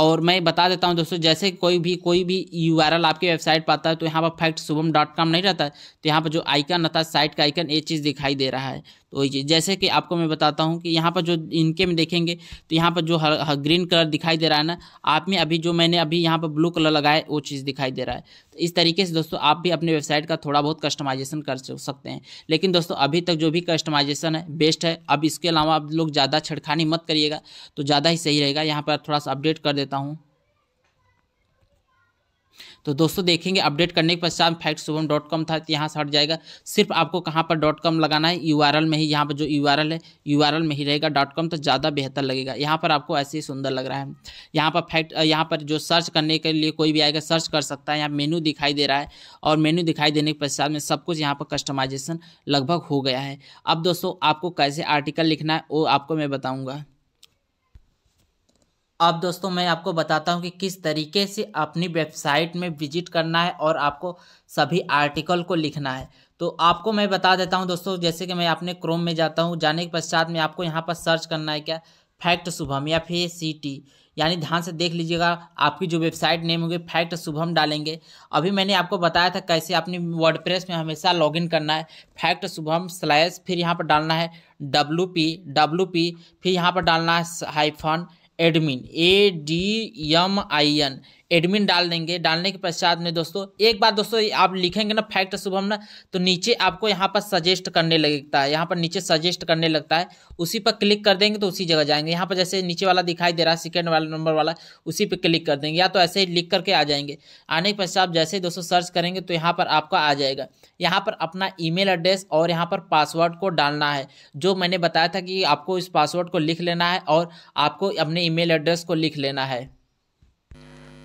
Speaker 1: और मैं बता देता हूँ दोस्तों जैसे कोई भी कोई भी यू आपकी वेबसाइट पर आता है तो यहाँ पर फैक्ट शुभम डॉट कॉम नहीं रहता है तो यहाँ पर जो आइकन रहता है साइट का आइकन ये चीज़ दिखाई दे रहा है जैसे कि आपको मैं बताता हूँ कि यहाँ पर जो इनके में देखेंगे तो यहाँ पर जो हर, हर ग्रीन कलर दिखाई दे रहा है ना आप में अभी जो मैंने अभी यहाँ पर ब्लू कलर लगाया वो चीज़ दिखाई दे रहा है तो इस तरीके से दोस्तों आप भी अपने वेबसाइट का थोड़ा बहुत कस्टमाइजेशन कर सकते हैं लेकिन दोस्तों अभी तक जो भी कस्टमाइजेशन है बेस्ट है अब इसके अलावा आप लोग ज़्यादा छिड़खानी मत करिएगा तो ज़्यादा ही सही रहेगा यहाँ पर थोड़ा सा अपडेट कर देता हूँ तो दोस्तों देखेंगे अपडेट करने के पश्चात फैक्ट शुभम डॉट कॉम था यहाँ से हट जाएगा सिर्फ आपको कहाँ पर डॉट कॉम लगाना है यू में ही यहाँ पर जो यू है यू में ही रहेगा डॉट कॉम तो ज़्यादा बेहतर लगेगा यहाँ पर आपको ऐसे ही सुंदर लग रहा है यहाँ पर फैक्ट यहाँ पर जो सर्च करने के लिए कोई भी आएगा सर्च कर सकता है यहाँ मेन्यू दिखाई दे रहा है और मेन्यू दिखाई देने के पश्चात में सब कुछ यहाँ पर कस्टमाइजेशन लगभग हो गया है अब दोस्तों आपको कैसे आर्टिकल लिखना है वो आपको मैं बताऊँगा अब दोस्तों मैं आपको बताता हूँ कि किस तरीके से अपनी वेबसाइट में विजिट करना है और आपको सभी आर्टिकल को लिखना है तो आपको मैं बता देता हूँ दोस्तों जैसे कि मैं अपने क्रोम में जाता हूँ जाने के पश्चात में आपको यहाँ पर सर्च करना है क्या फैक्ट शुभम या फिर सी टी यानी ध्यान से देख लीजिएगा आपकी जो वेबसाइट नेम होगी फैक्ट शुभम डालेंगे अभी मैंने आपको बताया था कैसे अपनी वर्ड में हमेशा लॉगिन करना है फैक्ट शुभम स्लैश फिर यहाँ पर डालना है डब्लू पी डब्लू पी फिर यहाँ पर डालना है hyphen admin A D M I N admin डाल देंगे डालने के पश्चात में दोस्तों एक बार दोस्तों आप लिखेंगे ना फैक्ट शुभम ना तो नीचे आपको यहाँ पर सजेस्ट करने लगता है यहाँ पर नीचे सजेस्ट करने लगता है उसी पर क्लिक कर देंगे तो उसी जगह जाएंगे यहाँ पर जैसे नीचे वाला दिखाई दे रहा है सेकेंड वाला नंबर वाला उसी पर क्लिक कर देंगे या तो ऐसे ही लिख करके आ जाएंगे आने के पश्चात जैसे दोस्तों सर्च करेंगे तो यहाँ पर आपका आ जाएगा यहाँ पर अपना ई एड्रेस और यहाँ पर पासवर्ड को डालना है जो मैंने बताया था कि आपको इस पासवर्ड को लिख लेना है और आपको अपने ई एड्रेस को लिख लेना है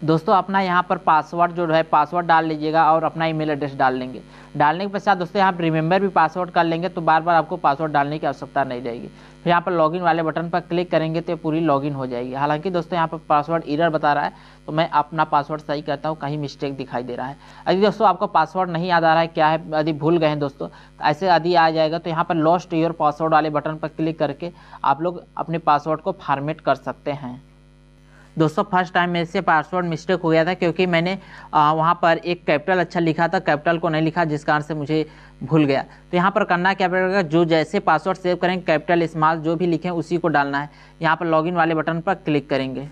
Speaker 1: दोस्तों अपना यहाँ पर पासवर्ड जो है पासवर्ड डाल लीजिएगा और अपना ईमेल एड्रेस डाल लेंगे डालने के पश्चात दोस्तों यहाँ पर रिमेंबर भी पासवर्ड कर लेंगे तो बार बार आपको पासवर्ड डालने की आवश्यकता नहीं रहेगी फिर यहाँ पर लॉगिन वाले बटन पर क्लिक करेंगे तो पूरी लॉगिन हो जाएगी हालांकि दोस्तों यहाँ पर पासवर्ड इरर बता रहा है तो मैं अपना पासवर्ड सही करता हूँ कहीं मिस्टेक दिखाई दे रहा है यदि दोस्तों आपको पासवर्ड नहीं याद आ रहा है क्या है यदि भूल गए हैं दोस्तों तो ऐसे यदि आ जाएगा तो यहाँ पर लॉस्ट योर पासवर्ड वाले बटन पर क्लिक करके आप लोग अपने पासवर्ड को फार्मेट कर सकते हैं दोस्तों फर्स्ट टाइम मेरे से पासवर्ड मिस्टेक हो गया था क्योंकि मैंने वहाँ पर एक कैपिटल अच्छा लिखा था कैपिटल को नहीं लिखा जिस कारण से मुझे भूल गया तो यहाँ पर करना क्या पड़ेगा जो जैसे पासवर्ड सेव करेंगे कैपिटल स्मॉल जो भी लिखें उसी को डालना है यहाँ पर लॉगिन वाले बटन पर क्लिक करेंगे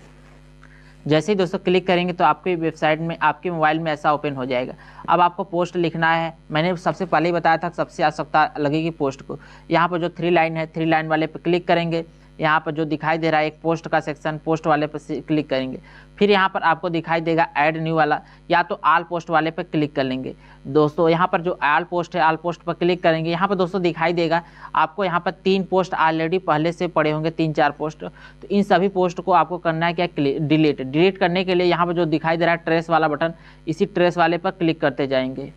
Speaker 1: जैसे ही दोस्तों क्लिक करेंगे तो आपकी वेबसाइट में आपके मोबाइल में ऐसा ओपन हो जाएगा अब आपको पोस्ट लिखना है मैंने सबसे पहले ही बताया था सबसे आवश्यकता लगेगी पोस्ट को यहाँ पर जो थ्री लाइन है थ्री लाइन वाले पर क्लिक करेंगे यहाँ पर जो दिखाई दे रहा है एक पोस्ट का सेक्शन पोस्ट वाले पर क्लिक करेंगे फिर यहाँ पर आपको दिखाई देगा ऐड न्यू वाला या तो आल पोस्ट वाले पर क्लिक कर लेंगे दोस्तों यहाँ पर जो आल पोस्ट है आल पोस्ट पर क्लिक करेंगे यहाँ पर दोस्तों दिखाई देगा आपको यहाँ पर तीन पोस्ट ऑलरेडी पहले से पड़े होंगे तीन चार पोस्ट तो इन सभी पोस्ट को आपको करना है क्या डिलीट डिलीट करने के लिए यहाँ पर जो दिखाई दे रहा है ट्रेस वाला बटन इसी ट्रेस वाले पर क्लिक करते जाएंगे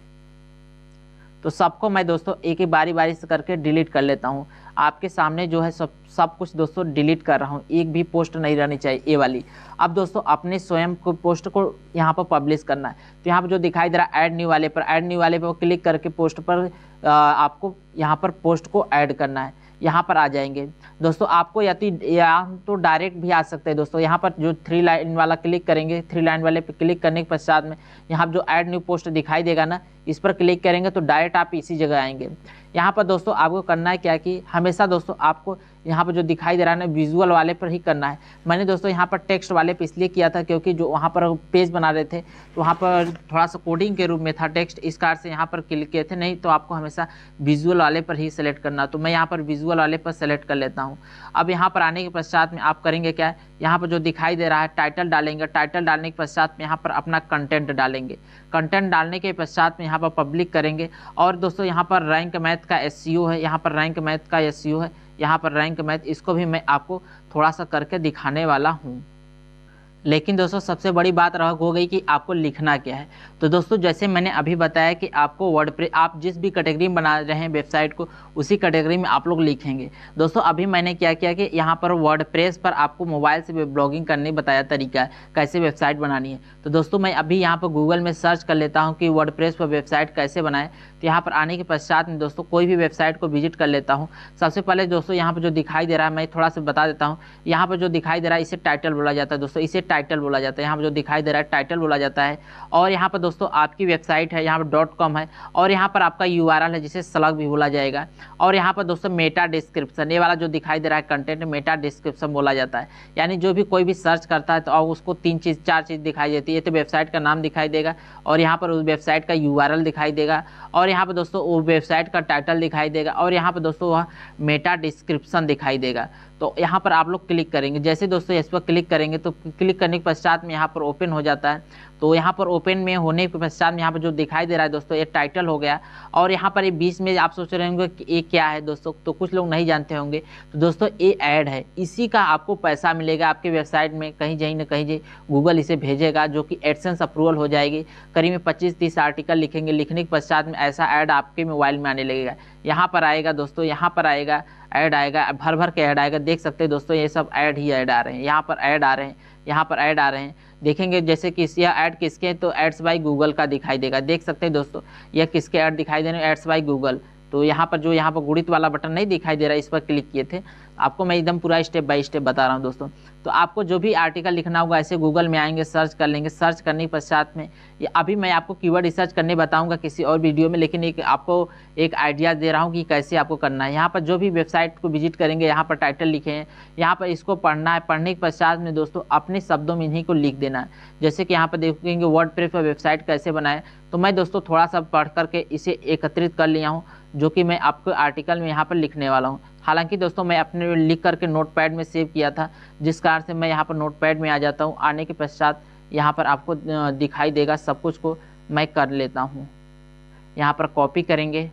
Speaker 1: तो सबको मैं दोस्तों एक ही बारी बारी से करके डिलीट कर लेता हूँ आपके सामने जो है सब सब कुछ दोस्तों डिलीट कर रहा हूँ एक भी पोस्ट नहीं रहनी चाहिए ए वाली अब दोस्तों अपने स्वयं को पोस्ट को यहाँ पर पब्लिश करना है तो यहाँ पर जो दिखाई दे रहा है ऐड न्यू वाले पर ऐड न्यू वाले पर क्लिक करके पोस्ट पर आपको यहाँ पर पोस्ट को ऐड करना है यहाँ पर आ जाएंगे दोस्तों आपको या तो या तो डायरेक्ट भी आ सकते हैं दोस्तों यहाँ पर जो थ्री लाइन वाला क्लिक करेंगे थ्री लाइन वाले पर क्लिक करने के पश्चात में यहाँ जो ऐड न्यू पोस्ट दिखाई देगा ना इस पर क्लिक करेंगे तो डायरेक्ट आप इसी जगह आएंगे यहाँ पर दोस्तों आपको करना है क्या कि हमेशा दोस्तों आपको यहाँ पर जो दिखाई दे रहा है ना विजुअल वाले पर ही करना है मैंने दोस्तों यहाँ पर टेक्स्ट वाले पर इसलिए किया था क्योंकि जो वहाँ पर पेज बना रहे थे तो वहाँ पर थोड़ा सा कोडिंग के रूप में था टेक्स्ट इस कार से यहाँ पर क्लिक किए थे नहीं तो आपको हमेशा विजुअल वाले पर ही सेलेक्ट करना तो मैं यहाँ पर विजुअल वाले पर सेलेक्ट कर लेता हूँ अब यहाँ पर आने के पश्चात में आप करेंगे क्या यहाँ पर जो दिखाई दे रहा है टाइटल डालेंगे टाइटल डालने के पश्चात में यहाँ पर अपना कंटेंट डालेंगे कंटेंट डालने के पश्चात में यहाँ पर पब्लिक करेंगे और दोस्तों यहाँ पर रैंक मैथ का एस e है यहाँ पर रैंक मैथ का एस e है यहाँ पर रैंक मैथ इसको भी मैं आपको थोड़ा सा करके दिखाने वाला हूँ लेकिन दोस्तों सबसे बड़ी बात रह हो गई कि आपको लिखना क्या है तो दोस्तों जैसे मैंने अभी बताया कि आपको वर्ड आप जिस भी कैटेगरी में बना रहे हैं वेबसाइट को उसी कैटेगरी में आप लोग लिखेंगे दोस्तों अभी मैंने क्या किया कि यहाँ पर वर्ड प्रेस पर आपको मोबाइल से ब्लॉगिंग करने बताया तरीका है कैसे वेबसाइट बनानी है तो दोस्तों मैं अभी यहाँ पर गूगल में सर्च कर लेता हूँ कि वर्ड प्रेस पर वेबसाइट कैसे बनाए तो यहाँ पर आने के पश्चात में दोस्तों कोई भी वेबसाइट को विजिट कर लेता हूँ सबसे पहले दोस्तों यहाँ पर जो दिखाई दे रहा है मैं थोड़ा सा बता देता हूँ यहाँ पर जो दिखाई दे रहा है इसे टाइटल बोला जाता है दोस्तों इसे टाइटल बोला जाता है यहाँ पर जो दिखाई दे रहा है टाइटल बोला जाता है और यहाँ पर दोस्तों आपकी वेबसाइट है यहाँ पर डॉट कॉम है और यहाँ पर आपका यू है जिसे स्लग भी बोला जाएगा और यहाँ पर दोस्तों मेटा डिस्क्रिप्शन ये वाला जो दिखाई दे रहा है कंटेंट मेटा डिस्क्रिप्शन बोला जाता है यानी जो भी कोई भी सर्च करता है तो उसको तीन चीज़ चार चीज़ दिखाई देती है तो वेबसाइट का नाम दिखाई देगा और यहाँ पर उस वेबसाइट का यू दिखाई देगा और यहाँ पर दोस्तों वो वेबसाइट का टाइटल दिखाई देगा और यहाँ पर दोस्तों वह मेटा डिस्क्रिप्शन दिखाई देगा तो यहाँ पर आप लोग क्लिक करेंगे जैसे दोस्तों इस पर क्लिक करेंगे तो क्लिक करने के पश्चात में यहाँ पर ओपन हो जाता है तो यहाँ पर ओपन में होने के पश्चात यहाँ पर जो दिखाई दे रहा है दोस्तों ये टाइटल हो गया और यहाँ पर ये बीच में आप सोच रहे होंगे कि ये क्या है दोस्तों तो कुछ लोग नहीं जानते होंगे तो दोस्तों ये ऐड है इसी का आपको पैसा मिलेगा आपके वेबसाइट में कहीं जहीं ना कहीं गूगल इसे भेजेगा जो कि एडसेंस अप्रूवल हो जाएगी करीब पच्चीस तीस आर्टिकल लिखेंगे लिखने के पश्चात में ऐसा ऐड आपके मोबाइल में आने लगेगा यहाँ पर आएगा दोस्तों यहाँ पर आएगा ऐड आएगा भर भर के ऐड आएगा देख सकते हैं दोस्तों ये सब ऐड ही ऐड आ रहे हैं यहाँ पर ऐड आ रहे हैं यहाँ पर ऐड आ रहे हैं देखेंगे जैसे कि यह ऐड किसके तो एड्स बाई गूगल का दिखाई देगा देख सकते हैं दोस्तों यह किसके ऐड दिखाई दे रहे हैं एड्स बाई गूगल तो यहाँ पर जो यहाँ पर गुड़ित वाला बटन नहीं दिखाई दे रहा इस पर क्लिक किए थे आपको मैं एकदम पूरा स्टेप बाय स्टेप बता रहा हूँ दोस्तों तो आपको जो भी आर्टिकल लिखना होगा ऐसे गूगल में आएंगे सर्च कर लेंगे सर्च करने के पश्चात में ये अभी मैं आपको कीवर्ड रिसर्च करने बताऊंगा किसी और वीडियो में लेकिन एक आपको एक आइडिया दे रहा हूँ कि कैसे आपको करना है यहाँ पर जो भी वेबसाइट को विजिट करेंगे यहाँ पर टाइटल लिखे हैं यहाँ पर इसको पढ़ना है पढ़ने के पश्चात में दोस्तों अपने शब्दों में इन्हीं को लिख देना है जैसे कि यहाँ पर देखेंगे वर्ड पर वेबसाइट कैसे बनाए तो मैं दोस्तों थोड़ा सा पढ़ करके इसे एकत्रित कर लिया हूँ जो कि मैं आपको आर्टिकल में यहाँ पर लिखने वाला हूँ हालांकि दोस्तों मैं अपने लिख करके नोट पैड में सेव किया था जिस कारण से मैं यहाँ पर नोट पैड में आ जाता हूँ आने के पश्चात यहाँ पर आपको दिखाई देगा सब कुछ को मैं कर लेता हूँ यहाँ पर कॉपी करेंगे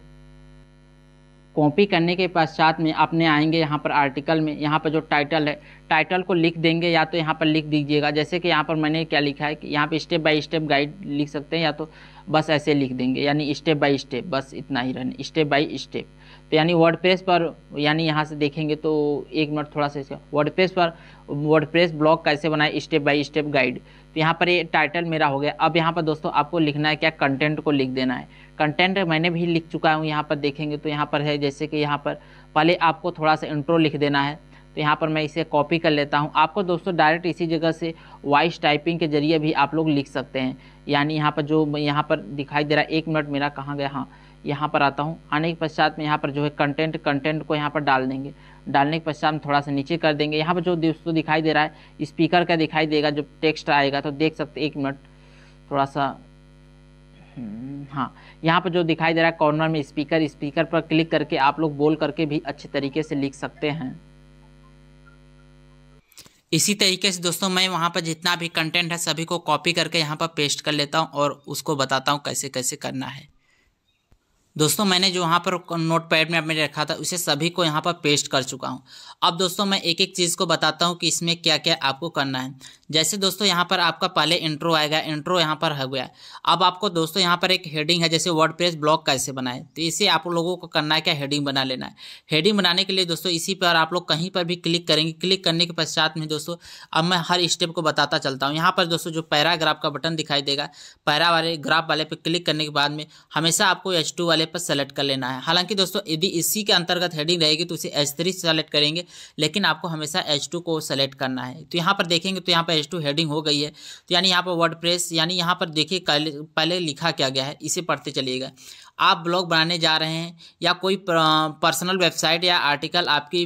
Speaker 1: कॉपी करने के पश्चात में आपने आएंगे यहाँ पर आर्टिकल में यहाँ पर जो टाइटल है टाइटल को लिख देंगे या तो यहाँ पर लिख दीजिएगा जैसे कि यहाँ पर मैंने क्या लिखा है कि यहाँ पर स्टेप बाय स्टेप गाइड लिख सकते हैं या तो बस ऐसे लिख देंगे यानी स्टेप बाय स्टेप बस इतना ही रहना स्टेप बाय स्टेप तो यानी वर्डप्रेस पर यानी यहाँ से देखेंगे तो एक मिनट थोड़ा सा इसका पर वर्डप्रेस ब्लॉग कैसे बनाए स्टेप बाय स्टेप गाइड तो यहाँ पर ये टाइटल मेरा हो गया अब यहाँ पर दोस्तों आपको लिखना है क्या कंटेंट को लिख देना है कंटेंट मैंने भी लिख चुका हूँ यहाँ पर देखेंगे तो यहाँ पर है जैसे कि यहाँ पर पहले आपको थोड़ा सा इंट्रो लिख देना है तो यहाँ पर मैं इसे कॉपी कर लेता हूँ आपको दोस्तों डायरेक्ट इसी जगह से वॉइस टाइपिंग के जरिए भी आप लोग लिख सकते हैं यानी यहाँ पर जो यहाँ पर दिखाई दे रहा है एक मिनट मेरा कहाँ गया हाँ यहाँ पर आता हूँ आने के पश्चात में यहाँ पर जो है कंटेंट कंटेंट को यहाँ पर डाल देंगे डालने के पश्चात थोड़ा सा नीचे कर देंगे यहाँ पर जो दोस्तों दिखाई दे रहा है स्पीकर का दिखाई देगा जो टेक्स्ट आएगा तो देख सकते एक मिनट थोड़ा सा हाँ यहाँ पर जो दिखाई दे रहा है कॉर्नर में स्पीकर स्पीकर पर क्लिक करके आप लोग बोल करके भी अच्छे तरीके से लिख सकते हैं इसी तरीके से दोस्तों मैं वहाँ पर जितना भी कंटेंट है सभी को कॉपी करके यहाँ पर पेस्ट कर लेता हूँ और उसको बताता हूँ कैसे कैसे करना है दोस्तों मैंने जो वहाँ पर नोट पैड में अपने रखा था उसे सभी को यहाँ पर पेस्ट कर चुका हूँ अब दोस्तों मैं एक एक चीज़ को बताता हूँ कि इसमें क्या क्या आपको करना है जैसे दोस्तों यहाँ पर आपका पहले इंट्रो आएगा इंट्रो यहाँ पर हो गया अब आपको दोस्तों यहाँ पर एक हेडिंग है जैसे वर्ड प्रेस ब्लॉग कैसे बनाए तो इसे आप लोगों को करना है क्या हेडिंग बना लेना है हेडिंग बनाने के लिए दोस्तों इसी पर आप लोग कहीं पर भी क्लिक करेंगे क्लिक करने के पश्चात में दोस्तों अब मैं हर स्टेप को बताता चलता हूँ यहाँ पर दोस्तों जो पैराग्राफ का बटन दिखाई देगा पैरा वाले ग्राफ वाले पर क्लिक करने के बाद में हमेशा आपको एच वाले पर सेलेक्ट कर लेना है हालांकि दोस्तों यदि इसी के अंतर्गत हेडिंग रहेगी तो उसे एच थ्री सेलेक्ट करेंगे लेकिन आपको हमेशा एच टू को सेलेक्ट करना है तो यहाँ पर देखेंगे तो यहाँ पर एच टू हेडिंग हो गई है तो यानी यहाँ पर वर्ड प्रेस यानी यहाँ पर देखिए पहले लिखा क्या गया है इसे पढ़ते चलिएगा आप ब्लॉग बनाने जा रहे हैं या कोई पर्सनल वेबसाइट या आर्टिकल आपकी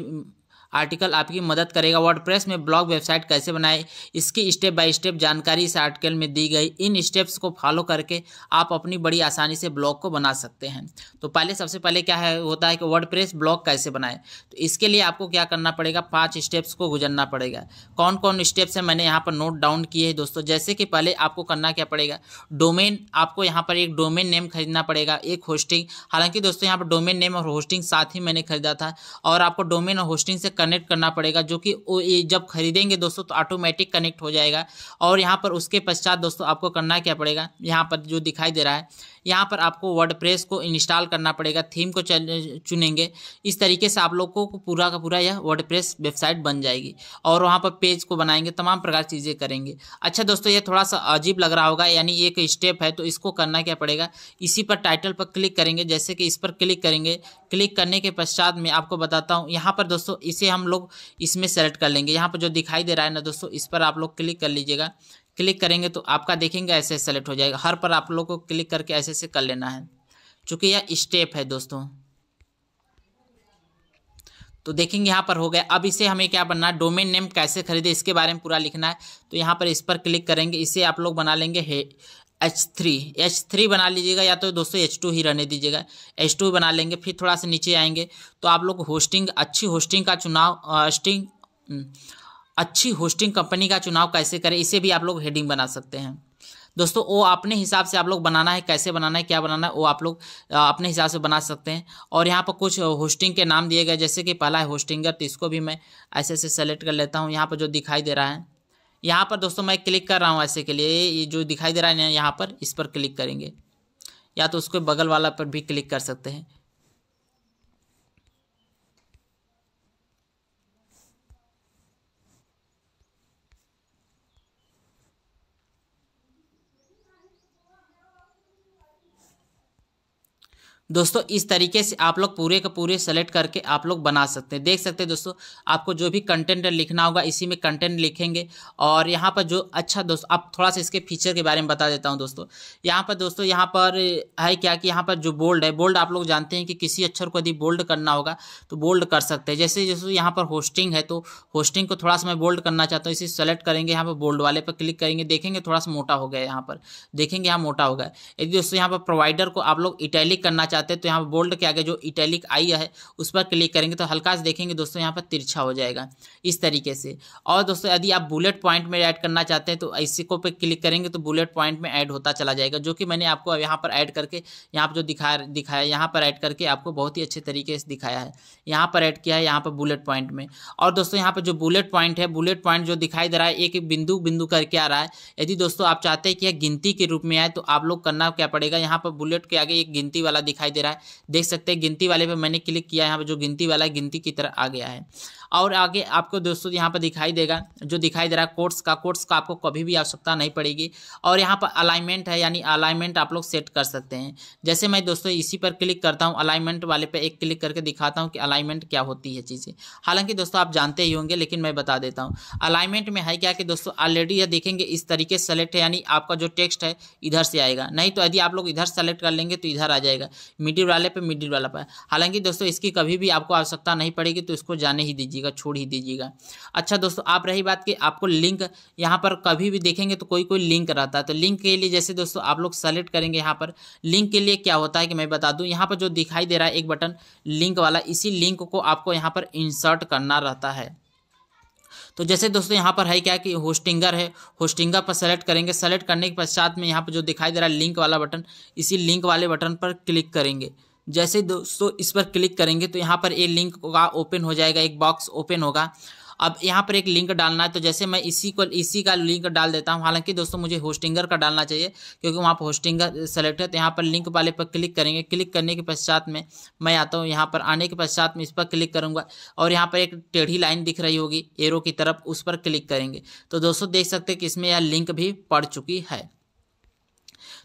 Speaker 1: आर्टिकल आपकी मदद करेगा वर्डप्रेस में ब्लॉग वेबसाइट कैसे बनाए इसकी स्टेप बाय स्टेप जानकारी इस आर्टिकल में दी गई इन स्टेप्स को फॉलो करके आप अपनी बड़ी आसानी से ब्लॉग को बना सकते हैं तो पहले सबसे पहले क्या है होता है कि प्रेस ब्लॉग कैसे बनाए तो इसके लिए आपको क्या करना पड़ेगा पाँच स्टेप्स को गुजरना पड़ेगा कौन कौन स्टेप्स है मैंने यहाँ पर नोट डाउन किए हैं दोस्तों जैसे कि पहले आपको करना क्या पड़ेगा डोमेन आपको यहाँ पर एक डोमेन नेम खरीदना पड़ेगा एक होस्टिंग हालांकि दोस्तों यहाँ पर डोमेन नेम और होस्टिंग साथ ही मैंने खरीदा था और आपको डोमेन और होस्टिंग से कर कनेक्ट करना पड़ेगा जो कि जब खरीदेंगे दोस्तों तो ऑटोमेटिक कनेक्ट हो जाएगा और यहाँ पर उसके पश्चात दोस्तों आपको करना क्या पड़ेगा यहाँ पर जो दिखाई दे रहा है यहाँ पर आपको वर्ड को इंस्टॉल करना पड़ेगा थीम को चुनेंगे इस तरीके से आप लोग को पूरा का पूरा यह वर्ड वेबसाइट बन जाएगी और वहाँ पर पेज को बनाएंगे तमाम प्रकार की चीज़ें करेंगे अच्छा दोस्तों ये थोड़ा सा अजीब लग रहा होगा यानी एक स्टेप है तो इसको करना क्या पड़ेगा इसी पर टाइटल पर क्लिक करेंगे जैसे कि इस पर क्लिक करेंगे क्लिक करने के पश्चात मैं आपको बताता हूँ यहाँ पर दोस्तों इसे हम लोग इसमें सेलेक्ट कर लेंगे यहाँ पर जो दिखाई दे रहा है ना दोस्तों इस पर आप लोग क्लिक कर लीजिएगा क्लिक करेंगे तो आपका देखेंगे ऐसे सेलेक्ट हो जाएगा हर पर आप लोग को क्लिक करके ऐसे ऐसे कर लेना है चूँकि यह स्टेप है दोस्तों तो देखेंगे यहाँ पर हो गया अब इसे हमें क्या बनना है डोमेन नेम कैसे खरीदे इसके बारे में पूरा लिखना है तो यहाँ पर इस पर क्लिक करेंगे इसे आप लोग बना लेंगे हे एच थ्री एच थ्री बना लीजिएगा या तो दोस्तों एच टू ही रहने दीजिएगा एच टू बना लेंगे फिर थोड़ा सा नीचे आएंगे तो आप लोग होस्टिंग अच्छी होस्टिंग का चुनाव होस्टिंग हम्म, अच्छी होस्टिंग कंपनी का चुनाव कैसे करें इसे भी आप लोग हेडिंग बना सकते हैं दोस्तों वो अपने हिसाब से आप लोग बनाना है कैसे बनाना है क्या बनाना है वो आप लोग अपने हिसाब से बना सकते हैं और यहाँ पर कुछ होस्टिंग के नाम दिए गए जैसे कि पहला है होस्टिंगर तो इसको भी मैं ऐसे ऐसे सेलेक्ट कर लेता हूँ यहाँ पर जो दिखाई दे रहा है यहाँ पर दोस्तों मैं क्लिक कर रहा हूँ ऐसे के लिए ये जो दिखाई दे रहा है यहाँ पर इस पर क्लिक करेंगे या तो उसके बगल वाला पर भी क्लिक कर सकते हैं दोस्तों इस तरीके से आप लोग पूरे का पूरे सेलेक्ट करके आप लोग बना सकते हैं देख सकते हैं दोस्तों आपको जो भी कंटेंट लिखना होगा इसी में कंटेंट लिखेंगे और यहाँ पर जो अच्छा दोस्तों आप थोड़ा सा इसके फीचर के बारे में बता देता हूँ दोस्तों यहाँ पर दोस्तों यहाँ पर है क्या कि यहाँ पर जो बोल्ड है बोल्ड आप लोग जानते हैं कि किसी अक्षर को यदि बोल्ड करना होगा तो बोल्ड कर सकते हैं जैसे जैसे यहाँ पर होस्टिंग है तो होस्टिंग को थोड़ा सा मैं बोल्ड करना चाहता हूँ इसे सेलेक्ट करेंगे यहाँ पर बोल्ड वाले पर क्लिक करेंगे देखेंगे थोड़ा सा मोटा हो गया यहाँ पर देखेंगे यहाँ मोटा हो गया यदि दोस्तों यहाँ पर प्रोवाइडर को आप लोग इटैलिक करना चाहते हैं तो यहाँ पर बोल्ड के आगे जो इटैलिक आई है उस पर क्लिक करेंगे तो हल्का से देखेंगे दोस्तों यहाँ पर तिरछा हो जाएगा इस तरीके से और दोस्तों यदि आप बुलेट पॉइंट में ऐड करना चाहते हैं तो इसी को पे क्लिक करेंगे तो बुलेट पॉइंट में ऐड होता चला जाएगा जो कि मैंने आपको यहाँ पर ऐड करके यहाँ पर जो दिखा दिखाया यहाँ पर ऐड करके आपको बहुत ही अच्छे तरीके से दिखाया है यहाँ पर ऐड किया है यहाँ पर बुलेट पॉइंट में और दोस्तों यहाँ पर जो बुलेट पॉइंट है बुलेट पॉइंट जो दिखाई दे रहा है एक एक बिंदु बिंदु करके आ रहा है यदि दोस्तों आप चाहते हैं कि यह गिनती के रूप में आए तो आप लोग करना क्या पड़ेगा यहाँ पर बुलेट के आगे एक गिनती वाला दिखाई दिखाई दे रहा है देख सकते हैं गिनती वाले पे मैंने क्लिक किया यहाँ पे जो गिनती वाला है गिनती की तरह आ गया है और आगे आपको दोस्तों यहाँ पर दिखाई देगा जो दिखाई दे रहा है कोर्स का कोर्स का आपको कभी भी आवश्यकता नहीं पड़ेगी और यहाँ पर अलाइनमेंट है यानी अलाइनमेंट आप लोग सेट कर सकते हैं जैसे मैं दोस्तों इसी पर क्लिक करता हूँ अलाइनमेंट वाले पर एक क्लिक करके दिखाता हूँ कि अलाइनमेंट क्या होती है चीज़ें हालांकि दोस्तों आप जानते ही होंगे लेकिन मैं बता देता हूँ अलाइनमेंट में है क्या कि दोस्तों ऑलरेडी यह देखेंगे इस तरीके सेलेक्ट है यानी आपका जो टेक्स्ट है इधर से आएगा नहीं तो यदि आप लोग इधर सेलेक्ट कर लेंगे तो इधर आ जाएगा मिडिल वाले पर मिडिल वाला पर हालांकि दोस्तों इसकी कभी भी आपको आवश्यकता नहीं पड़ेगी तो इसको जाने ही दीजिए दीजिएगा छोड़ ही दीजिएगा अच्छा दोस्तों आप रही बात कि आपको लिंक यहाँ पर कभी भी देखेंगे तो कोई कोई लिंक रहता है तो लिंक के लिए जैसे दोस्तों आप लोग सेलेक्ट करेंगे यहाँ पर लिंक के लिए क्या होता है कि मैं बता दूँ यहाँ पर जो दिखाई दे रहा है एक बटन लिंक वाला इसी लिंक को आपको यहाँ पर इंसर्ट करना रहता है तो जैसे दोस्तों यहाँ पर है क्या कि होस्टिंगर है होस्टिंगर पर सेलेक्ट करेंगे सेलेक्ट करने के पश्चात में यहाँ पर जो दिखाई दे रहा है लिंक वाला बटन इसी लिंक वाले बटन पर क्लिक करेंगे जैसे दोस्तों इस पर क्लिक करेंगे तो यहाँ पर ये लिंक का ओपन हो जाएगा एक बॉक्स ओपन होगा अब यहाँ पर एक लिंक डालना है तो जैसे मैं इसी को इसी का लिंक डाल देता हूँ हालांकि दोस्तों मुझे होस्टिंगर का डालना चाहिए क्योंकि वहाँ पर होस्टिंगर सेलेक्ट है तो यहाँ पर लिंक वाले पर क्लिक करेंगे क्लिक करने के पश्चात में मैं आता हूँ यहाँ पर आने के पश्चात में इस पर क्लिक करूँगा और यहाँ पर एक टेढ़ी लाइन दिख रही होगी एरो की तरफ उस पर क्लिक करेंगे तो दोस्तों देख सकते कि इसमें यह लिंक भी पड़ चुकी है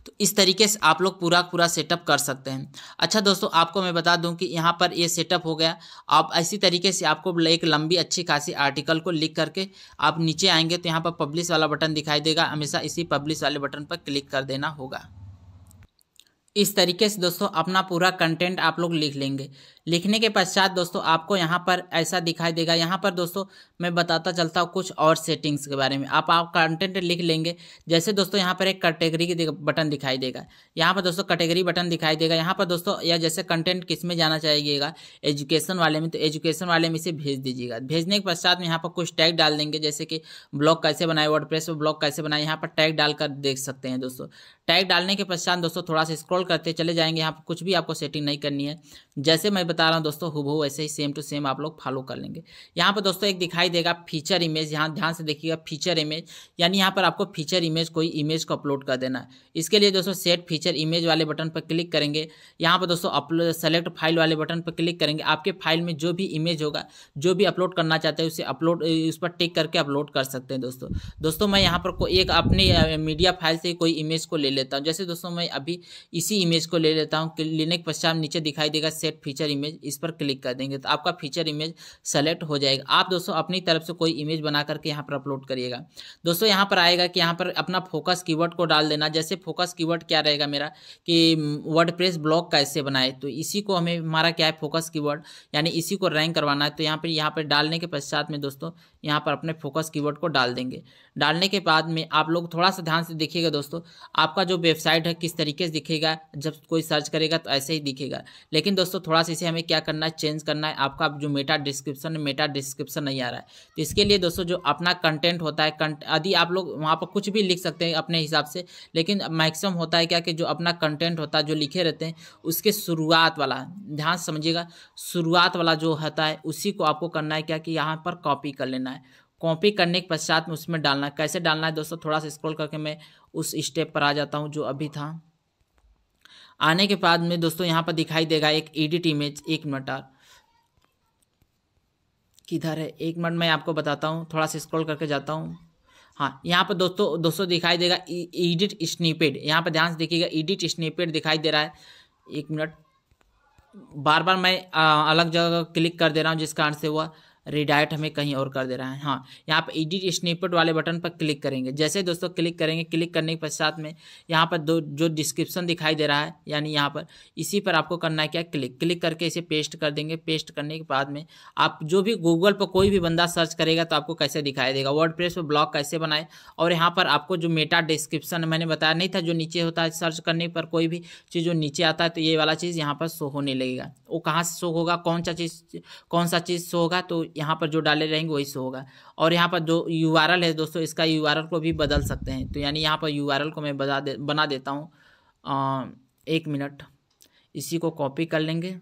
Speaker 1: तो इस तरीके से आप लोग पूरा पूरा सेटअप कर सकते हैं अच्छा दोस्तों आपको मैं बता दूं कि यहाँ पर ये सेटअप हो गया आप इसी तरीके से आपको एक लंबी अच्छी खासी आर्टिकल को लिख करके आप नीचे आएंगे तो यहाँ पर पब्लिश वाला बटन दिखाई देगा हमेशा इसी पब्लिश वाले बटन पर क्लिक कर देना होगा इस तरीके से दोस्तों अपना पूरा कंटेंट आप लोग लिख लेंगे लिखने के पश्चात दोस्तों आपको यहाँ पर ऐसा दिखाई देगा यहाँ पर दोस्तों मैं बताता चलता हूँ कुछ और सेटिंग्स के बारे में आप आप कंटेंट लिख लेंगे जैसे दोस्तों यहाँ पर एक कैटेगरी की बटन दिखाई देगा यहाँ पर दोस्तों कैटेगरी बटन दिखाई देगा यहाँ पर दोस्तों या जैसे कंटेंट किस में जाना चाहिएगा एजुकेशन वाले में तो एजुकेशन वाले में इसे भेज दीजिएगा भेजने के पश्चात में यहाँ पर कुछ टैग डाल देंगे जैसे कि ब्लॉग कैसे बनाए वर्ड प्रेस पर ब्लॉग कैसे बनाए यहाँ पर टैग डालकर देख सकते हैं दोस्तों टैग डालने के पश्चात दोस्तों थोड़ा सा स्क्रॉल करते चले जाएंगे यहाँ पर कुछ भी आपको सेटिंग नहीं करनी है जैसे मैं बता रहा हूँ दोस्तों हुबहू ऐसे ही सेम टू सेम आप लोग फॉलो कर लेंगे यहाँ पर दोस्तों एक दिखाई देगा फीचर इमेज यहाँ ध्यान से देखिएगा फीचर इमेज यानी यहाँ पर आपको फीचर इमेज कोई इमेज को अपलोड कर देना है इसके लिए दोस्तों सेट फीचर इमेज वाले बटन पर क्लिक करेंगे यहाँ पर दोस्तों अपलोड सेलेक्ट फाइल वाले बटन पर क्लिक करेंगे आपके फाइल में जो भी इमेज होगा जो भी अपलोड करना चाहते हैं उसे अपलोड उस पर टिक करके अपलोड कर सकते हैं दोस्तों दोस्तों मैं यहाँ पर कोई एक अपने मीडिया फाइल से कोई इमेज को ले लेता हूँ जैसे दोस्तों मैं अभी इसी इमेज को ले लेता हूँ लेने के पश्चात नीचे दिखाई देगा सेट फीचर इमेज इमेज इस पर क्लिक कर देंगे तो आपका फीचर इमेज सेलेक्ट हो जाएगा आप दोस्तों अपनी तरफ से कोई इमेज बना करके यहाँ पर अपलोड करिएगा दोस्तों यहाँ पर आएगा कि यहाँ पर अपना फोकस कीवर्ड को डाल देना जैसे फोकस कीवर्ड क्या रहेगा मेरा कि वर्ड प्रेस ब्लॉग कैसे बनाए तो इसी को हमें हमारा क्या है फोकस कीवर्ड यानी इसी को रैंक करवाना है तो यहाँ पर यहाँ पर डालने के पश्चात में दोस्तों यहाँ पर अपने फोकस कीवर्ड को डाल देंगे डालने के बाद में आप लोग थोड़ा सा ध्यान से देखिएगा दोस्तों आपका जो वेबसाइट है किस तरीके से दिखेगा जब कोई सर्च करेगा तो ऐसे ही दिखेगा लेकिन दोस्तों थोड़ा सा इसे हमें क्या करना है चेंज करना है आपका जो मेटा डिस्क्रिप्शन मेटा डिस्क्रिप्शन नहीं आ रहा है तो इसके लिए दोस्तों जो अपना कंटेंट होता है यदि आप लोग वहाँ पर कुछ भी लिख सकते हैं अपने हिसाब से लेकिन मैक्सिमम होता है क्या कि जो अपना कंटेंट होता है जो लिखे रहते हैं उसके शुरुआत वाला ध्यान समझिएगा शुरुआत वाला जो होता है उसी को आपको करना है क्या कि यहाँ पर कॉपी कर लेना करना है कॉपी करने के पश्चात में उसमें डालना है कैसे डालना है दोस्तों थोड़ा सा स्क्रॉल करके मैं उस स्टेप पर आ जाता हूँ जो अभी था आने के बाद में दोस्तों यहाँ पर दिखाई देगा एक एडिट इमेज एक मिनट और किधर है एक मिनट मैं आपको बताता हूँ थोड़ा सा स्क्रॉल करके जाता हूँ हाँ यहाँ पर दोस्तों दोस्तों दिखाई देगा एडिट e, स्नीपेड यहाँ पर ध्यान से देखिएगा एडिट स्नीपेड दिखाई दे रहा है एक मिनट बार बार मैं आ, अलग जगह क्लिक कर दे रहा हूँ जिस कारण से हुआ रिडायट हमें कहीं और कर दे रहा है हाँ यहाँ पर एडिट स्निपट वाले बटन पर क्लिक करेंगे जैसे दोस्तों क्लिक करेंगे क्लिक करने के पश्चात में यहाँ पर दो जो डिस्क्रिप्शन दिखाई दे रहा है यानी यहाँ पर इसी पर आपको करना है क्या क्लिक क्लिक करके इसे पेस्ट कर देंगे पेस्ट करने के बाद में आप जो भी गूगल पर कोई भी बंदा सर्च करेगा तो आपको कैसे दिखाई देगा वर्ड प्रेस पर ब्लॉग कैसे बनाए और यहाँ पर आपको जो मेटा डिस्क्रिप्शन मैंने बताया नहीं था जो नीचे होता है सर्च करने पर कोई भी चीज़ जो नीचे आता है तो ये वाला चीज़ यहाँ पर शो होने लगेगा वो कहाँ से शो होगा कौन सा चीज़ कौन सा चीज़ शो होगा तो यहाँ पर जो डाले रहेंगे वही शो होगा और यहाँ पर जो यू है दोस्तों इसका यू को भी बदल सकते हैं तो यानी यहाँ पर यू को मैं बता दे बना देता हूँ एक मिनट इसी को कॉपी कर लेंगे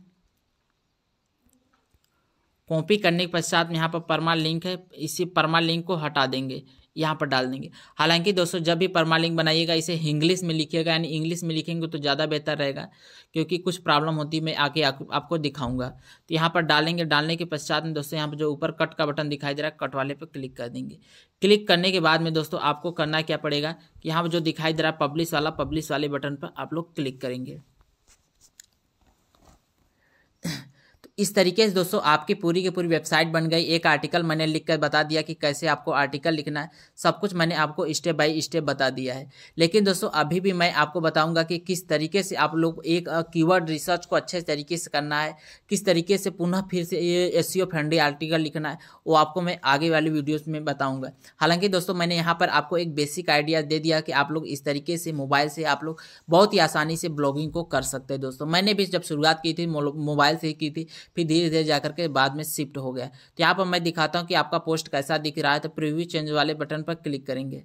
Speaker 1: कॉपी करने के पश्चात यहाँ पर परमा लिंक है इसी परमा लिंक को हटा देंगे यहाँ पर डाल देंगे हालांकि दोस्तों जब भी परमालिंग बनाइएगा इसे इंग्लिश में लिखिएगा यानी इंग्लिश में लिखेंगे तो ज़्यादा बेहतर रहेगा क्योंकि कुछ प्रॉब्लम होती मैं आके आपको दिखाऊंगा तो यहाँ पर डालेंगे डालने के पश्चात में दोस्तों यहाँ पर जो ऊपर कट का बटन दिखाई दे रहा है कट वाले पर क्लिक कर देंगे क्लिक करने के बाद में दोस्तों आपको करना क्या पड़ेगा कि यहाँ पर जो दिखाई दे रहा है पब्लिश वाला पब्लिश वाले बटन पर आप लोग क्लिक करेंगे इस तरीके से दोस्तों आपकी पूरी की पूरी वेबसाइट बन गई एक आर्टिकल मैंने लिख कर बता दिया कि कैसे आपको आर्टिकल लिखना है सब कुछ मैंने आपको स्टेप बाय स्टेप बता दिया है लेकिन दोस्तों अभी भी मैं आपको बताऊंगा कि किस तरीके से आप लोग एक कीवर्ड रिसर्च को अच्छे तरीके से करना है किस तरीके से पुनः फिर से एस सी फ्रेंडली आर्टिकल लिखना है वो आपको मैं आगे वाली वीडियोज़ में बताऊँगा हालांकि दोस्तों मैंने यहाँ पर आपको एक बेसिक आइडिया दे दिया कि आप लोग इस तरीके से मोबाइल से आप लोग बहुत ही आसानी से ब्लॉगिंग को कर सकते हैं दोस्तों मैंने भी जब शुरुआत की थी मोबाइल से ही की थी फिर धीरे धीरे जाकर के बाद में शिफ्ट हो गया तो यहाँ पर मैं दिखाता हूँ कि आपका पोस्ट कैसा दिख रहा है तो प्रीव्यू चेंज वाले बटन पर क्लिक करेंगे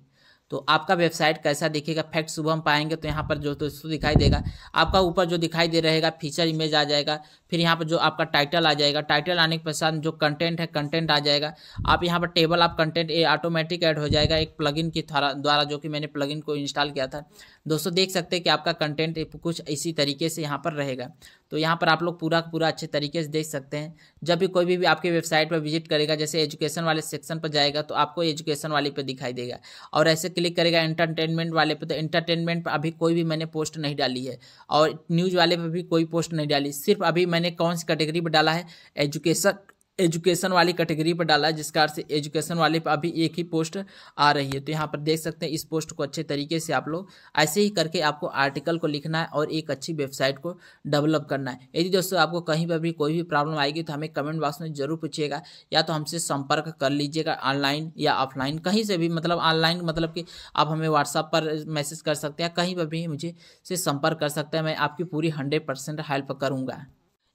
Speaker 1: तो आपका वेबसाइट कैसा दिखेगा फैक्ट सुबह हम पाएंगे तो यहाँ पर जो दोस्तों दिखाई देगा आपका ऊपर जो दिखाई दे रहेगा फीचर इमेज आ जाएगा फिर यहाँ पर जो आपका टाइटल आ जाएगा टाइटल आने के पश्चात जो कंटेंट है कंटेंट आ जाएगा आप यहाँ पर टेबल आप कंटेंट ये ऑटोमेटिक ऐड हो जाएगा एक प्लगइन के द्वारा जो कि मैंने प्लगइन को इंस्टॉल किया था दोस्तों देख सकते हैं कि आपका कंटेंट कुछ इसी तरीके से यहाँ पर रहेगा तो यहाँ पर आप लोग पूरा पूरा अच्छे तरीके से देख सकते हैं जब भी कोई भी, भी आपके वेबसाइट पर विजिट करेगा जैसे एजुकेशन वाले सेक्शन पर जाएगा तो आपको एजुकेशन वाले पर दिखाई देगा और ऐसे क्लिक करेगा एंटरटेनमेंट वाले पे तो एंटरटेनमेंट पर अभी कोई भी मैंने पोस्ट नहीं डाली है और न्यूज़ वाले पर भी कोई पोस्ट नहीं डाली सिर्फ अभी मैंने कौन सी कैटेगरी पर डाला है एजुकेशन एजुकेशन वाली कैटेगरी पर डाला है जिस कारण से एजुकेशन वाले पर अभी एक ही पोस्ट आ रही है तो यहाँ पर देख सकते हैं इस पोस्ट को अच्छे तरीके से आप लोग ऐसे ही करके आपको आर्टिकल को लिखना है और एक अच्छी वेबसाइट को डेवलप करना है यदि दोस्तों आपको कहीं पर भी कोई भी प्रॉब्लम आएगी तो हमें कमेंट बॉक्स में जरूर पूछिएगा या तो हमसे संपर्क कर लीजिएगा ऑनलाइन या ऑफलाइन कहीं से भी मतलब ऑनलाइन मतलब कि आप हमें व्हाट्सअप पर मैसेज कर सकते हैं कहीं पर भी मुझे से संपर्क कर सकते हैं मैं आपकी पूरी हंड्रेड परसेंट हेल्प करूँगा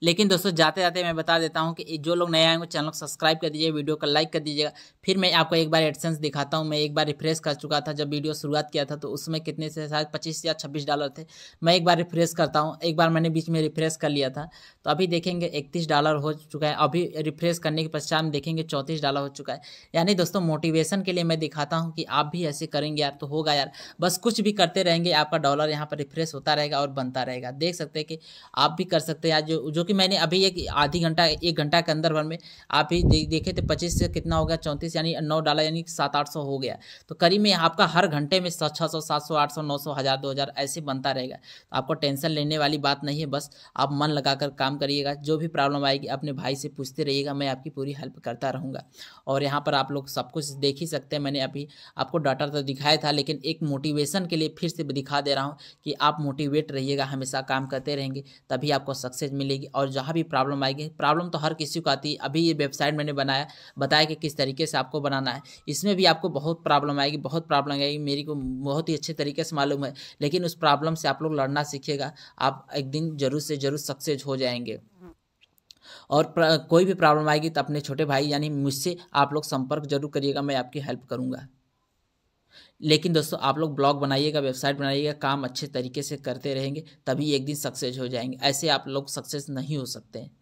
Speaker 1: लेकिन दोस्तों जाते जाते मैं बता देता हूँ कि जो लोग नए आएंगे चैनल को सब्सक्राइब कर दीजिए वीडियो को लाइक कर दीजिएगा फिर मैं आपको एक बार एडसेंस दिखाता हूँ मैं एक बार रिफ्रेश कर चुका था जब वीडियो शुरुआत किया था तो उसमें कितने से शायद पच्चीस या छब्बीस डॉलर थे मैं एक बार रिफ्रेश करता हूँ एक बार मैंने बीच में रिफ्रेश कर लिया था तो अभी देखेंगे इकतीस डॉलर हो चुका है अभी रिफ्रेश करने के पश्चात देखेंगे चौंतीस डॉलर हो चुका है यानी दोस्तों मोटिवेशन के लिए मैं दिखाता हूँ कि आप भी ऐसे करेंगे यार तो होगा यार बस कुछ भी करते रहेंगे आपका डॉलर यहाँ पर रिफ्रेश होता रहेगा और बनता रहेगा देख सकते हैं कि आप भी कर सकते हैं यार जो जो कि मैंने अभी एक आधी घंटा एक घंटा के अंदर भर में आप ही दे, देखे थे पच्चीस से कितना हो गया चौंतीस यानी नौ डाला यानी सात आठ सौ हो गया तो करीब में आपका हर घंटे में छः सौ सात सौ आठ सौ नौ सौ हज़ार दो हज़ार ऐसे बनता रहेगा तो आपको टेंशन लेने वाली बात नहीं है बस आप मन लगाकर काम करिएगा जो भी प्रॉब्लम आएगी अपने भाई से पूछते रहिएगा मैं आपकी पूरी हेल्प करता रहूँगा और यहाँ पर आप लोग सब कुछ देख ही सकते हैं मैंने अभी आपको डाटा तो दिखाया था लेकिन एक मोटिवेशन के लिए फिर से दिखा दे रहा हूँ कि आप मोटिवेट रहिएगा हमेशा काम करते रहेंगे तभी आपको सक्सेस मिलेगी और जहाँ भी प्रॉब्लम आएगी प्रॉब्लम तो हर किसी को आती है अभी ये वेबसाइट मैंने बनाया बताया कि किस तरीके से आपको बनाना है इसमें भी आपको बहुत प्रॉब्लम आएगी बहुत प्रॉब्लम आएगी मेरी को बहुत ही अच्छे तरीके से मालूम है लेकिन उस प्रॉब्लम से आप लोग लड़ना सीखेगा आप एक दिन जरूर से जरूर सक्सेस हो जाएंगे और कोई भी प्रॉब्लम आएगी तो अपने छोटे भाई यानी मुझसे आप लोग संपर्क जरूर करिएगा मैं आपकी हेल्प करूँगा लेकिन दोस्तों आप लोग ब्लॉग बनाइएगा वेबसाइट बनाइएगा काम अच्छे तरीके से करते रहेंगे तभी एक दिन सक्सेस हो जाएंगे ऐसे आप लोग सक्सेस नहीं हो सकते हैं